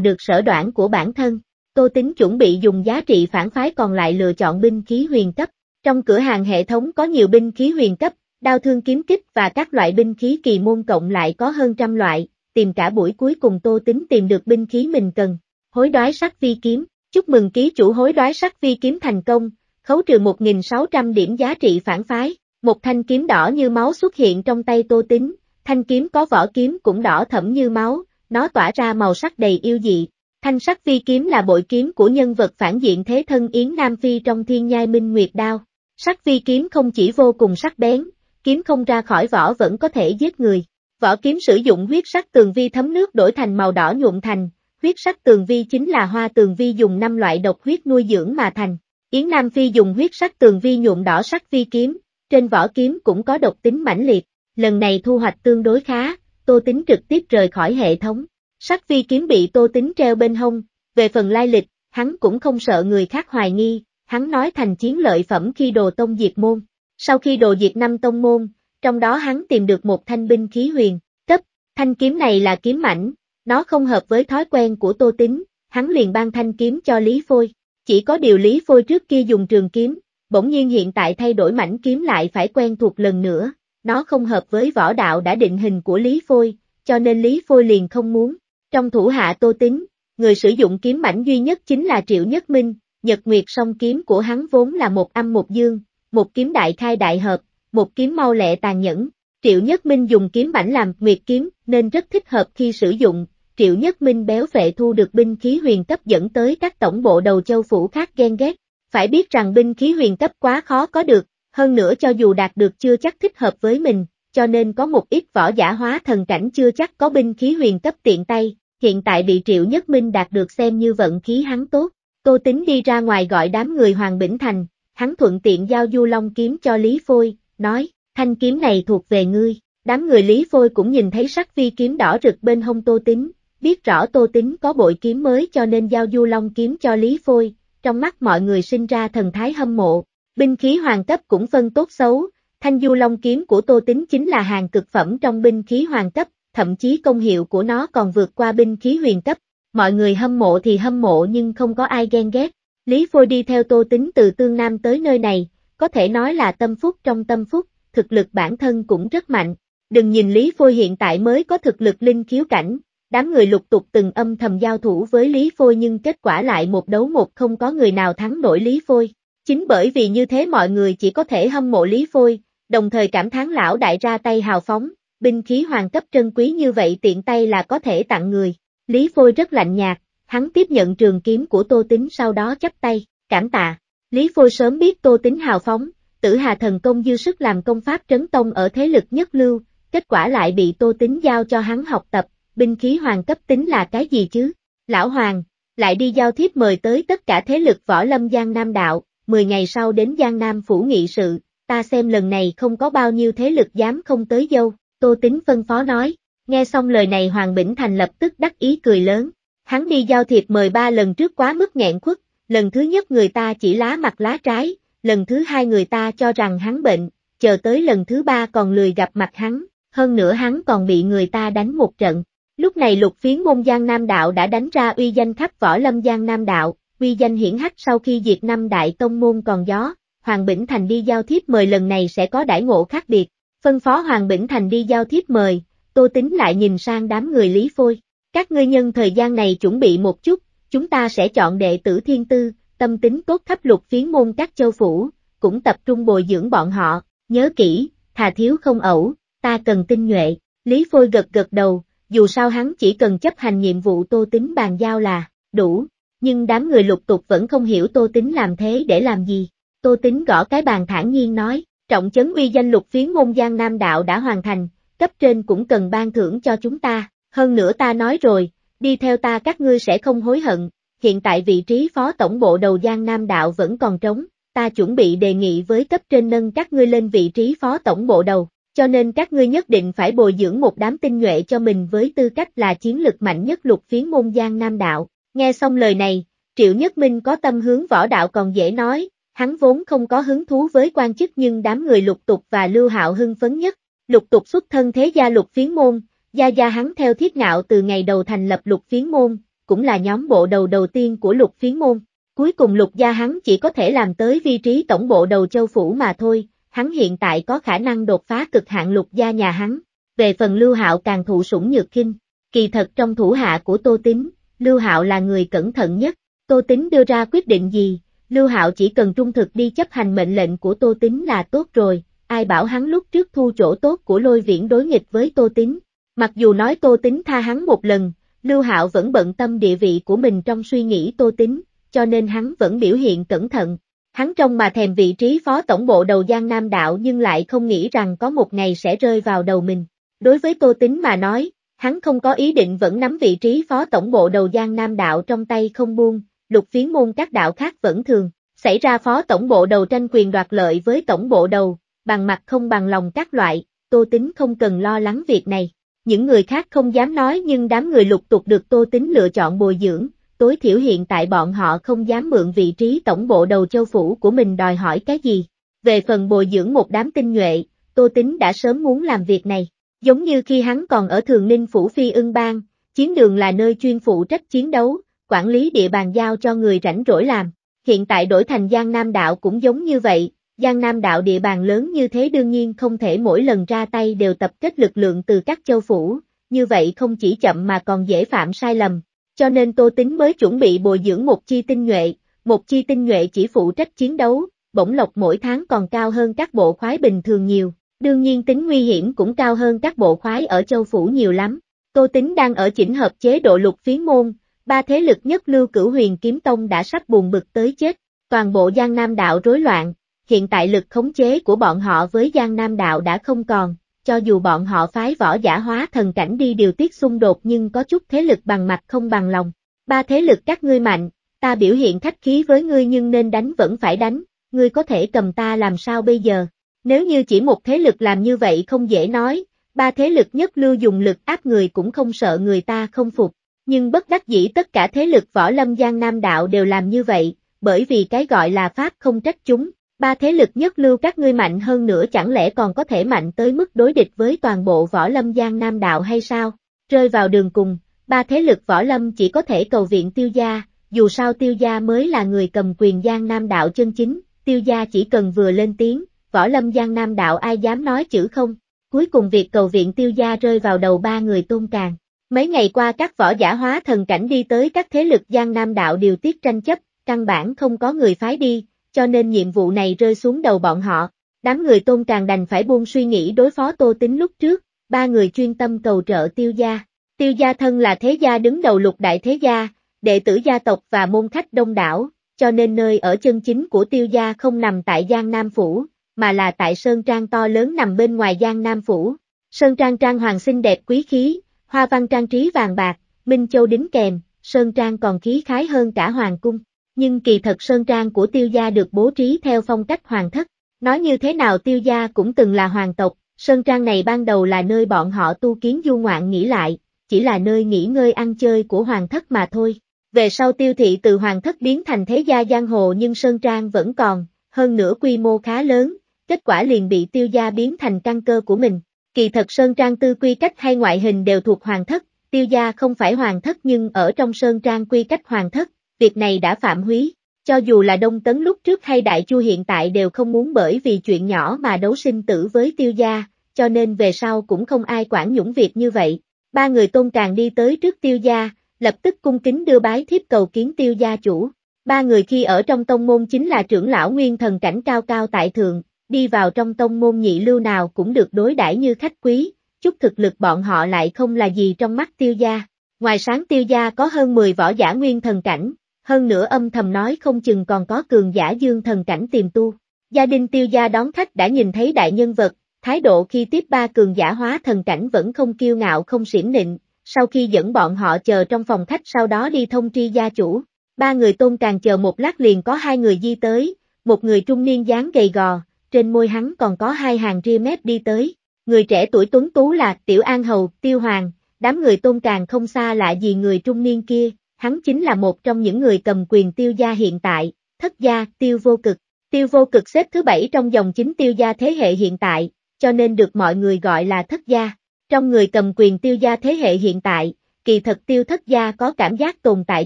được sở đoạn của bản thân. Tô Tính chuẩn bị dùng giá trị phản phái còn lại lựa chọn binh khí huyền cấp. Trong cửa hàng hệ thống có nhiều binh khí huyền cấp, Đao thương kiếm kích và các loại binh khí kỳ môn cộng lại có hơn trăm loại, tìm cả buổi cuối cùng Tô Tính tìm được binh khí mình cần. Hối đoái sắc vi kiếm, chúc mừng ký chủ hối đoái sắc vi kiếm thành công, khấu trừ 1.600 điểm giá trị phản phái. Một thanh kiếm đỏ như máu xuất hiện trong tay Tô Tính, thanh kiếm có vỏ kiếm cũng đỏ thẫm như máu, nó tỏa ra màu sắc đầy yêu dị. Thanh sắc vi kiếm là bội kiếm của nhân vật phản diện thế thân Yến Nam Phi trong thiên nhai minh nguyệt đao. Sắc vi kiếm không chỉ vô cùng sắc bén, kiếm không ra khỏi vỏ vẫn có thể giết người. Vỏ kiếm sử dụng huyết sắc tường vi thấm nước đổi thành màu đỏ nhuộm thành, huyết sắc tường vi chính là hoa tường vi dùng năm loại độc huyết nuôi dưỡng mà thành. Yến Nam Phi dùng huyết sắc tường vi nhuộm đỏ sắc vi kiếm, trên vỏ kiếm cũng có độc tính mãnh liệt, lần này thu hoạch tương đối khá, Tô Tính trực tiếp rời khỏi hệ thống. Sắc vi kiếm bị Tô Tính treo bên hông, về phần lai lịch, hắn cũng không sợ người khác hoài nghi, hắn nói thành chiến lợi phẩm khi đồ tông diệt môn. Sau khi đồ diệt năm tông môn, trong đó hắn tìm được một thanh binh khí huyền, cấp, thanh kiếm này là kiếm mảnh, nó không hợp với thói quen của Tô Tính, hắn liền ban thanh kiếm cho Lý Phôi. Chỉ có điều Lý Phôi trước kia dùng trường kiếm, bỗng nhiên hiện tại thay đổi mảnh kiếm lại phải quen thuộc lần nữa, nó không hợp với võ đạo đã định hình của Lý Phôi, cho nên Lý Phôi liền không muốn. Trong thủ hạ Tô Tính, người sử dụng kiếm mảnh duy nhất chính là Triệu Nhất Minh, Nhật Nguyệt song kiếm của hắn vốn là một âm một dương, một kiếm đại khai đại hợp, một kiếm mau lẹ tàn nhẫn. Triệu Nhất Minh dùng kiếm bảnh làm nguyệt kiếm nên rất thích hợp khi sử dụng. Triệu Nhất Minh béo vệ thu được binh khí huyền cấp dẫn tới các tổng bộ đầu châu phủ khác ghen ghét. Phải biết rằng binh khí huyền cấp quá khó có được, hơn nữa cho dù đạt được chưa chắc thích hợp với mình, cho nên có một ít võ giả hóa thần cảnh chưa chắc có binh khí huyền cấp tiện tay, hiện tại bị Triệu Nhất Minh đạt được xem như vận khí hắn tốt. Cô Tính đi ra ngoài gọi đám người Hoàng Bỉnh Thành, hắn thuận tiện giao du long kiếm cho Lý Phôi, nói, thanh kiếm này thuộc về ngươi, đám người Lý Phôi cũng nhìn thấy sắc vi kiếm đỏ rực bên hông tô tính, biết rõ tô tính có bội kiếm mới cho nên giao du long kiếm cho Lý Phôi, trong mắt mọi người sinh ra thần thái hâm mộ, binh khí hoàng cấp cũng phân tốt xấu, thanh du long kiếm của tô tính chính là hàng cực phẩm trong binh khí hoàng cấp, thậm chí công hiệu của nó còn vượt qua binh khí huyền cấp, mọi người hâm mộ thì hâm mộ nhưng không có ai ghen ghét. Lý Phôi đi theo Tô Tính từ Tương Nam tới nơi này, có thể nói là tâm phúc trong tâm phúc, thực lực bản thân cũng rất mạnh. Đừng nhìn Lý Phôi hiện tại mới có thực lực linh khiếu cảnh, đám người lục tục từng âm thầm giao thủ với Lý Phôi nhưng kết quả lại một đấu một không có người nào thắng nổi Lý Phôi. Chính bởi vì như thế mọi người chỉ có thể hâm mộ Lý Phôi, đồng thời cảm thán lão đại ra tay hào phóng, binh khí hoàng cấp trân quý như vậy tiện tay là có thể tặng người. Lý Phôi rất lạnh nhạt, hắn tiếp nhận trường kiếm của Tô Tính sau đó chấp tay, cảm tạ. Lý Phôi sớm biết Tô Tính hào phóng, tử hà thần công dư sức làm công pháp trấn tông ở thế lực nhất lưu, kết quả lại bị Tô Tính giao cho hắn học tập, binh khí hoàng cấp tính là cái gì chứ? Lão Hoàng, lại đi giao thiếp mời tới tất cả thế lực võ lâm Giang Nam Đạo, 10 ngày sau đến Giang Nam Phủ Nghị Sự, ta xem lần này không có bao nhiêu thế lực dám không tới dâu, Tô Tính phân phó nói, nghe xong lời này Hoàng Bỉnh Thành lập tức đắc ý cười lớn, Hắn đi giao thiệp mời ba lần trước quá mức nghẹn khuất, lần thứ nhất người ta chỉ lá mặt lá trái, lần thứ hai người ta cho rằng hắn bệnh, chờ tới lần thứ ba còn lười gặp mặt hắn, hơn nữa hắn còn bị người ta đánh một trận. Lúc này lục phiến môn Giang Nam Đạo đã đánh ra uy danh khắp võ lâm Giang Nam Đạo, uy danh hiển hách sau khi diệt năm đại tông môn còn gió, Hoàng Bỉnh Thành đi giao thiếp mời lần này sẽ có đãi ngộ khác biệt. Phân phó Hoàng Bỉnh Thành đi giao thiếp mời, Tô Tính lại nhìn sang đám người Lý Phôi. Các ngươi nhân thời gian này chuẩn bị một chút, chúng ta sẽ chọn đệ tử thiên tư, tâm tính tốt khắp lục phiến môn các châu phủ, cũng tập trung bồi dưỡng bọn họ, nhớ kỹ, thà thiếu không ẩu, ta cần tinh nhuệ, Lý Phôi gật gật đầu, dù sao hắn chỉ cần chấp hành nhiệm vụ tô tính bàn giao là, đủ, nhưng đám người lục tục vẫn không hiểu tô tính làm thế để làm gì, tô tính gõ cái bàn thản nhiên nói, trọng chấn uy danh lục phiến môn giang nam đạo đã hoàn thành, cấp trên cũng cần ban thưởng cho chúng ta, hơn nữa ta nói rồi, đi theo ta các ngươi sẽ không hối hận, hiện tại vị trí phó tổng bộ đầu Giang Nam Đạo vẫn còn trống, ta chuẩn bị đề nghị với cấp trên nâng các ngươi lên vị trí phó tổng bộ đầu, cho nên các ngươi nhất định phải bồi dưỡng một đám tinh nhuệ cho mình với tư cách là chiến lực mạnh nhất lục phiến môn Giang Nam Đạo. Nghe xong lời này, Triệu Nhất Minh có tâm hướng võ đạo còn dễ nói, hắn vốn không có hứng thú với quan chức nhưng đám người lục tục và lưu hạo hưng phấn nhất, lục tục xuất thân thế gia lục phiến môn, Gia Gia hắn theo thiết ngạo từ ngày đầu thành lập lục phiến môn, cũng là nhóm bộ đầu đầu tiên của lục phiến môn. Cuối cùng lục gia hắn chỉ có thể làm tới vị trí tổng bộ đầu châu phủ mà thôi, hắn hiện tại có khả năng đột phá cực hạn lục gia nhà hắn. Về phần Lưu Hạo càng thụ sủng nhược kinh, kỳ thật trong thủ hạ của Tô Tín, Lưu Hạo là người cẩn thận nhất. Tô Tín đưa ra quyết định gì, Lưu Hạo chỉ cần trung thực đi chấp hành mệnh lệnh của Tô Tín là tốt rồi, ai bảo hắn lúc trước thu chỗ tốt của lôi viễn đối nghịch với Tô Tín, Mặc dù nói Tô Tính tha hắn một lần, Lưu Hạo vẫn bận tâm địa vị của mình trong suy nghĩ Tô Tính, cho nên hắn vẫn biểu hiện cẩn thận. Hắn trông mà thèm vị trí phó tổng bộ đầu Giang Nam Đạo nhưng lại không nghĩ rằng có một ngày sẽ rơi vào đầu mình. Đối với Tô Tính mà nói, hắn không có ý định vẫn nắm vị trí phó tổng bộ đầu Giang Nam Đạo trong tay không buông, lục phiến môn các đạo khác vẫn thường, xảy ra phó tổng bộ đầu tranh quyền đoạt lợi với tổng bộ đầu, bằng mặt không bằng lòng các loại, Tô Tính không cần lo lắng việc này. Những người khác không dám nói nhưng đám người lục tục được Tô Tính lựa chọn bồi dưỡng, tối thiểu hiện tại bọn họ không dám mượn vị trí tổng bộ đầu châu phủ của mình đòi hỏi cái gì. Về phần bồi dưỡng một đám tinh nhuệ, Tô Tính đã sớm muốn làm việc này, giống như khi hắn còn ở Thường Ninh Phủ Phi ưng bang, chiến đường là nơi chuyên phụ trách chiến đấu, quản lý địa bàn giao cho người rảnh rỗi làm. Hiện tại đổi thành Giang Nam Đạo cũng giống như vậy, Giang Nam đạo địa bàn lớn như thế đương nhiên không thể mỗi lần ra tay đều tập kết lực lượng từ các châu phủ, như vậy không chỉ chậm mà còn dễ phạm sai lầm, cho nên Tô Tính mới chuẩn bị bồi dưỡng một chi tinh nhuệ, một chi tinh nhuệ chỉ phụ trách chiến đấu, bổng lộc mỗi tháng còn cao hơn các bộ khoái bình thường nhiều, đương nhiên tính nguy hiểm cũng cao hơn các bộ khoái ở châu phủ nhiều lắm. Tô Tính đang ở chỉnh hợp chế độ lục phiến môn, ba thế lực nhất lưu cửu huyền kiếm tông đã sắp buồn bực tới chết, toàn bộ Giang Nam đạo rối loạn, hiện tại lực khống chế của bọn họ với Giang Nam Đạo đã không còn, cho dù bọn họ phái võ giả hóa thần cảnh đi điều tiết xung đột nhưng có chút thế lực bằng mặt không bằng lòng. Ba thế lực các ngươi mạnh, ta biểu hiện khách khí với ngươi nhưng nên đánh vẫn phải đánh, ngươi có thể cầm ta làm sao bây giờ? Nếu như chỉ một thế lực làm như vậy không dễ nói, ba thế lực nhất lưu dùng lực áp người cũng không sợ người ta không phục, nhưng bất đắc dĩ tất cả thế lực võ lâm giang nam đạo đều làm như vậy, bởi vì cái gọi là pháp không trách chúng, ba thế lực nhất lưu các ngươi mạnh hơn nữa chẳng lẽ còn có thể mạnh tới mức đối địch với toàn bộ võ lâm giang nam đạo hay sao? Rơi vào đường cùng, ba thế lực võ lâm chỉ có thể cầu viện tiêu gia, dù sao tiêu gia mới là người cầm quyền giang nam đạo chân chính, tiêu gia chỉ cần vừa lên tiếng, võ lâm giang nam đạo ai dám nói chữ không? Cuối cùng việc cầu viện tiêu gia rơi vào đầu ba người tôn càng. Mấy ngày qua các võ giả hóa thần cảnh đi tới các thế lực giang nam đạo điều tiết tranh chấp, căn bản không có người phái đi, cho nên nhiệm vụ này rơi xuống đầu bọn họ. Đám người tôn càng đành phải buông suy nghĩ đối phó tô tính lúc trước, ba người chuyên tâm cầu trợ tiêu gia. Tiêu gia thân là thế gia đứng đầu lục đại thế gia, đệ tử gia tộc và môn khách đông đảo, cho nên nơi ở chân chính của tiêu gia không nằm tại Giang Nam Phủ, mà là tại Sơn Trang to lớn nằm bên ngoài Giang Nam Phủ. Sơn Trang Trang hoàng xinh đẹp quý khí, hoa văn trang trí vàng bạc, Minh Châu đính kèm, Sơn Trang còn khí khái hơn cả Hoàng Cung nhưng kỳ thật sơn trang của tiêu gia được bố trí theo phong cách hoàng thất. Nói như thế nào tiêu gia cũng từng là hoàng tộc, sơn trang này ban đầu là nơi bọn họ tu kiến du ngoạn nghỉ lại, chỉ là nơi nghỉ ngơi ăn chơi của hoàng thất mà thôi. Về sau tiêu thị từ hoàng thất biến thành thế gia giang hồ nhưng sơn trang vẫn còn, hơn nữa quy mô khá lớn, kết quả liền bị tiêu gia biến thành căn cơ của mình. Kỳ thật sơn trang tư quy cách hay ngoại hình đều thuộc hoàng thất, tiêu gia không phải hoàng thất nhưng ở trong sơn trang quy cách hoàng thất, việc này đã phạm húy, cho dù là Đông Tấn lúc trước hay Đại Chu hiện tại đều không muốn bởi vì chuyện nhỏ mà đấu sinh tử với tiêu gia, cho nên về sau cũng không ai quản những việc như vậy. Ba người tôn càng đi tới trước tiêu gia, lập tức cung kính đưa bái thiếp cầu kiến tiêu gia chủ. Ba người khi ở trong tông môn chính là trưởng lão nguyên thần cảnh cao cao tại thượng, đi vào trong tông môn nhị lưu nào cũng được đối đãi như khách quý, chút thực lực bọn họ lại không là gì trong mắt tiêu gia. Ngoài sáng tiêu gia có hơn 10 võ giả nguyên thần cảnh, hơn nữa âm thầm nói không chừng còn có cường giả dương thần cảnh tìm tu. Gia đình tiêu gia đón khách đã nhìn thấy đại nhân vật, thái độ khi tiếp ba cường giả hóa thần cảnh vẫn không kiêu ngạo không xỉm nịnh, sau khi dẫn bọn họ chờ trong phòng khách sau đó đi thông tri gia chủ. Ba người tôn càng chờ một lát liền có hai người di tới, một người trung niên dáng gầy gò, trên môi hắn còn có hai hàng ria mép đi tới. Người trẻ tuổi tuấn tú là Tiểu An Hầu, Tiêu Hoàng, đám người tôn càng không xa lạ gì người trung niên kia, hắn chính là một trong những người cầm quyền tiêu gia hiện tại, thất gia, tiêu vô cực. Tiêu vô cực xếp thứ bảy trong dòng chính tiêu gia thế hệ hiện tại, cho nên được mọi người gọi là thất gia. Trong người cầm quyền tiêu gia thế hệ hiện tại, kỳ thật tiêu thất gia có cảm giác tồn tại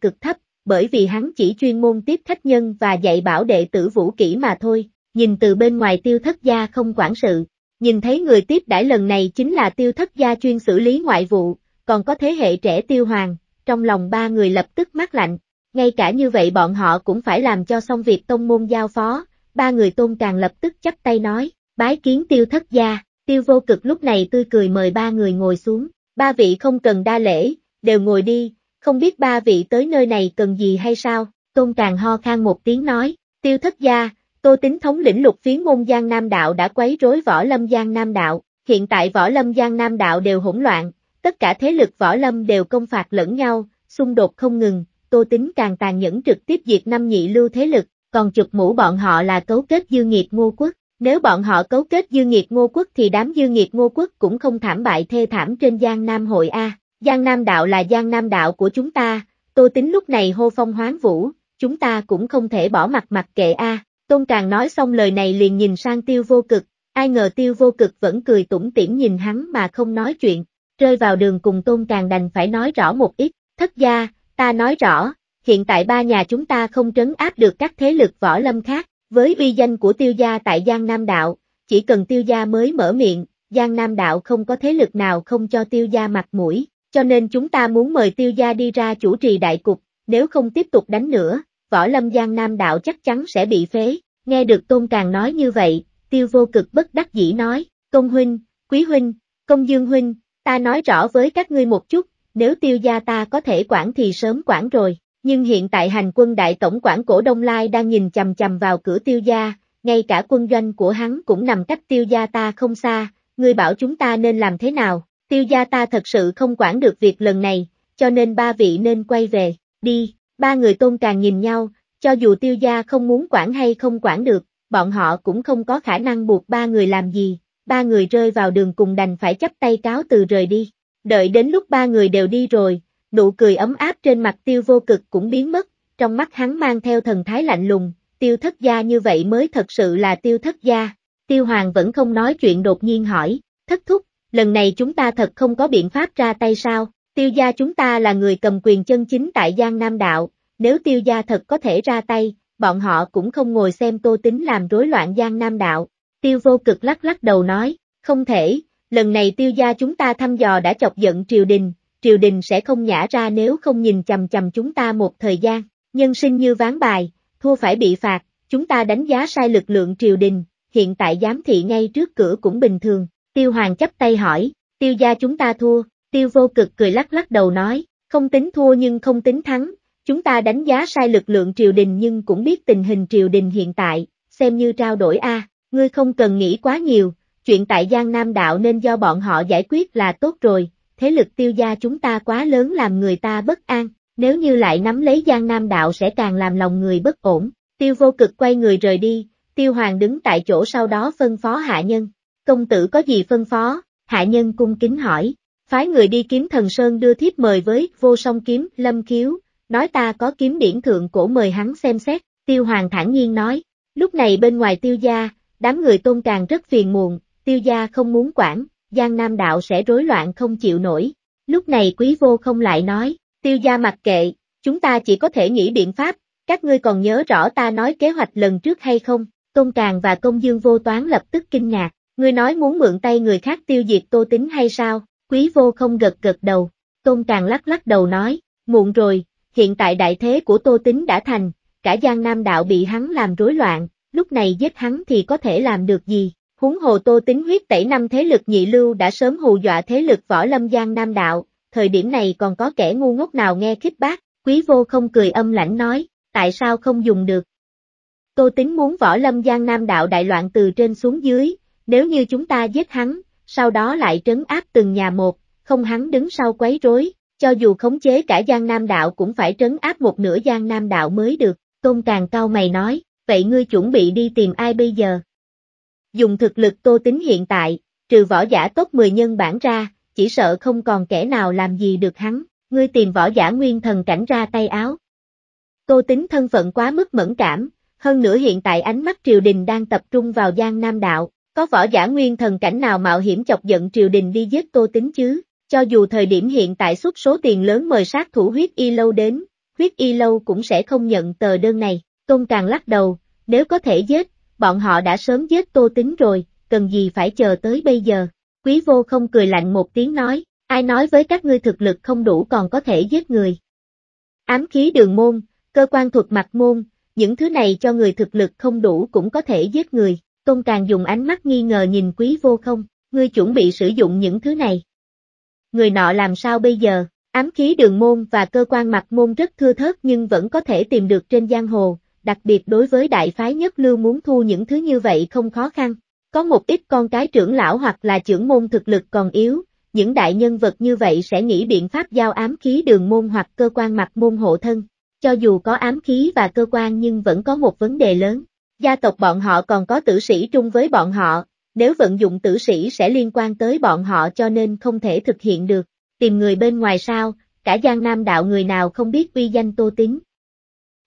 cực thấp, bởi vì hắn chỉ chuyên môn tiếp khách nhân và dạy bảo đệ tử vũ kỹ mà thôi. Nhìn từ bên ngoài tiêu thất gia không quản sự, nhìn thấy người tiếp đãi lần này chính là tiêu thất gia chuyên xử lý ngoại vụ, còn có thế hệ trẻ tiêu hoàng, trong lòng ba người lập tức mát lạnh, ngay cả như vậy bọn họ cũng phải làm cho xong việc tông môn giao phó, ba người tôn càng lập tức chắp tay nói, bái kiến tiêu thất gia, tiêu vô cực lúc này tươi cười mời ba người ngồi xuống, ba vị không cần đa lễ, đều ngồi đi, không biết ba vị tới nơi này cần gì hay sao, tôn càng ho khang một tiếng nói, tiêu thất gia, tô tính thống lĩnh lục phiến môn Giang Nam Đạo đã quấy rối võ lâm Giang Nam Đạo, hiện tại võ lâm Giang Nam Đạo đều hỗn loạn, Tất cả thế lực võ lâm đều công phạt lẫn nhau, xung đột không ngừng, Tô Tính càng tàn nhẫn trực tiếp diệt năm nhị lưu thế lực, còn chụp mũ bọn họ là cấu kết dư nghiệt ngô quốc. Nếu bọn họ cấu kết dư nghiệt ngô quốc thì đám dư nghiệt ngô quốc cũng không thảm bại thê thảm trên Giang Nam hội A. Giang Nam đạo là Giang Nam đạo của chúng ta, Tô Tính lúc này hô phong hoáng vũ, chúng ta cũng không thể bỏ mặt mặt kệ A. Tôn càng nói xong lời này liền nhìn sang tiêu vô cực, ai ngờ tiêu vô cực vẫn cười tủm tỉm nhìn hắn mà không nói chuyện, rơi vào đường cùng tôn càng đành phải nói rõ một ít, thất gia, ta nói rõ, hiện tại ba nhà chúng ta không trấn áp được các thế lực võ lâm khác, với uy danh của tiêu gia tại Giang Nam Đạo, chỉ cần tiêu gia mới mở miệng, Giang Nam Đạo không có thế lực nào không cho tiêu gia mặt mũi, cho nên chúng ta muốn mời tiêu gia đi ra chủ trì đại cục, nếu không tiếp tục đánh nữa, võ lâm Giang Nam Đạo chắc chắn sẽ bị phế, nghe được Tôn Càng nói như vậy, tiêu vô cực bất đắc dĩ nói, công huynh, quý huynh, công dương huynh, Ta nói rõ với các ngươi một chút, nếu tiêu gia ta có thể quản thì sớm quản rồi, nhưng hiện tại hành quân đại tổng quản cổ Đông Lai đang nhìn chầm chầm vào cửa tiêu gia, ngay cả quân doanh của hắn cũng nằm cách tiêu gia ta không xa, ngươi bảo chúng ta nên làm thế nào, tiêu gia ta thật sự không quản được việc lần này, cho nên ba vị nên quay về, đi, ba người tôn càng nhìn nhau, cho dù tiêu gia không muốn quản hay không quản được, bọn họ cũng không có khả năng buộc ba người làm gì, ba người rơi vào đường cùng đành phải chấp tay cáo từ rời đi. Đợi đến lúc ba người đều đi rồi, nụ cười ấm áp trên mặt tiêu vô cực cũng biến mất, trong mắt hắn mang theo thần thái lạnh lùng, tiêu thất gia như vậy mới thật sự là tiêu thất gia. Tiêu hoàng vẫn không nói chuyện đột nhiên hỏi, thất thúc, lần này chúng ta thật không có biện pháp ra tay sao, tiêu gia chúng ta là người cầm quyền chân chính tại Giang Nam Đạo, nếu tiêu gia thật có thể ra tay, bọn họ cũng không ngồi xem tô tính làm rối loạn Giang Nam Đạo, Tiêu vô cực lắc lắc đầu nói, không thể, lần này tiêu gia chúng ta thăm dò đã chọc giận triều đình, triều đình sẽ không nhả ra nếu không nhìn chầm chầm chúng ta một thời gian, nhân sinh như ván bài, thua phải bị phạt, chúng ta đánh giá sai lực lượng triều đình, hiện tại giám thị ngay trước cửa cũng bình thường, tiêu hoàng chấp tay hỏi, tiêu gia chúng ta thua, tiêu vô cực cười lắc lắc đầu nói, không tính thua nhưng không tính thắng, chúng ta đánh giá sai lực lượng triều đình nhưng cũng biết tình hình triều đình hiện tại, xem như trao đổi a. À. Ngươi không cần nghĩ quá nhiều, chuyện tại Giang Nam Đạo nên do bọn họ giải quyết là tốt rồi, thế lực tiêu gia chúng ta quá lớn làm người ta bất an, nếu như lại nắm lấy Giang Nam Đạo sẽ càng làm lòng người bất ổn. Tiêu vô cực quay người rời đi, tiêu hoàng đứng tại chỗ sau đó phân phó hạ nhân. Công tử có gì phân phó? Hạ nhân cung kính hỏi. Phái người đi kiếm thần Sơn đưa thiếp mời với vô song kiếm, lâm khiếu, nói ta có kiếm điển thượng cổ mời hắn xem xét, tiêu hoàng thản nhiên nói. Lúc này bên ngoài tiêu gia, Đám người tôn càng rất phiền muộn, tiêu gia không muốn quản, Giang Nam Đạo sẽ rối loạn không chịu nổi. Lúc này quý vô không lại nói, tiêu gia mặc kệ, chúng ta chỉ có thể nghĩ biện pháp, các ngươi còn nhớ rõ ta nói kế hoạch lần trước hay không? Tôn Càng và Công Dương Vô Toán lập tức kinh ngạc, ngươi nói muốn mượn tay người khác tiêu diệt Tô Tính hay sao? Quý vô không gật gật đầu, Tôn Càng lắc lắc đầu nói, muộn rồi, hiện tại đại thế của Tô Tính đã thành, cả Giang Nam Đạo bị hắn làm rối loạn, lúc này giết hắn thì có thể làm được gì? Huống hồ tô tính huyết tẩy năm thế lực nhị lưu đã sớm hù dọa thế lực võ lâm giang nam đạo, thời điểm này còn có kẻ ngu ngốc nào nghe khích bác, quý vô không cười âm lãnh nói, tại sao không dùng được? Tô tính muốn võ lâm giang nam đạo đại loạn từ trên xuống dưới, nếu như chúng ta giết hắn, sau đó lại trấn áp từng nhà một, không hắn đứng sau quấy rối, cho dù khống chế cả Giang Nam Đạo cũng phải trấn áp một nửa Giang Nam Đạo mới được, Tôn Càng cao mày nói, vậy ngươi chuẩn bị đi tìm ai bây giờ? Dùng thực lực tô tính hiện tại, trừ võ giả tốt 10 nhân bản ra, chỉ sợ không còn kẻ nào làm gì được hắn, ngươi tìm võ giả nguyên thần cảnh ra tay áo. Tô tính thân phận quá mức mẫn cảm, hơn nữa hiện tại ánh mắt triều đình đang tập trung vào Giang Nam Đạo, có võ giả nguyên thần cảnh nào mạo hiểm chọc giận triều đình đi giết tô tính chứ, cho dù thời điểm hiện tại xuất số tiền lớn mời sát thủ huyết y lâu đến, huyết y lâu cũng sẽ không nhận tờ đơn này. Tôn Càng lắc đầu, nếu có thể giết, bọn họ đã sớm giết Tô Tính rồi, cần gì phải chờ tới bây giờ. Quý vô không cười lạnh một tiếng nói, ai nói với các ngươi thực lực không đủ còn có thể giết người. Ám khí đường môn, cơ quan thuật mặt môn, những thứ này cho người thực lực không đủ cũng có thể giết người. Tôn Càng dùng ánh mắt nghi ngờ nhìn quý vô không, ngươi chuẩn bị sử dụng những thứ này. Người nọ làm sao bây giờ, ám khí đường môn và cơ quan mặt môn rất thưa thớt nhưng vẫn có thể tìm được trên giang hồ, đặc biệt đối với đại phái nhất lưu muốn thu những thứ như vậy không khó khăn. Có một ít con cái trưởng lão hoặc là trưởng môn thực lực còn yếu, những đại nhân vật như vậy sẽ nghĩ biện pháp giao ám khí đường môn hoặc cơ quan mặt môn hộ thân. Cho dù có ám khí và cơ quan nhưng vẫn có một vấn đề lớn. Gia tộc bọn họ còn có tử sĩ chung với bọn họ, nếu vận dụng tử sĩ sẽ liên quan tới bọn họ cho nên không thể thực hiện được. Tìm người bên ngoài sao, cả Giang Nam đạo người nào không biết uy danh Tô Tính.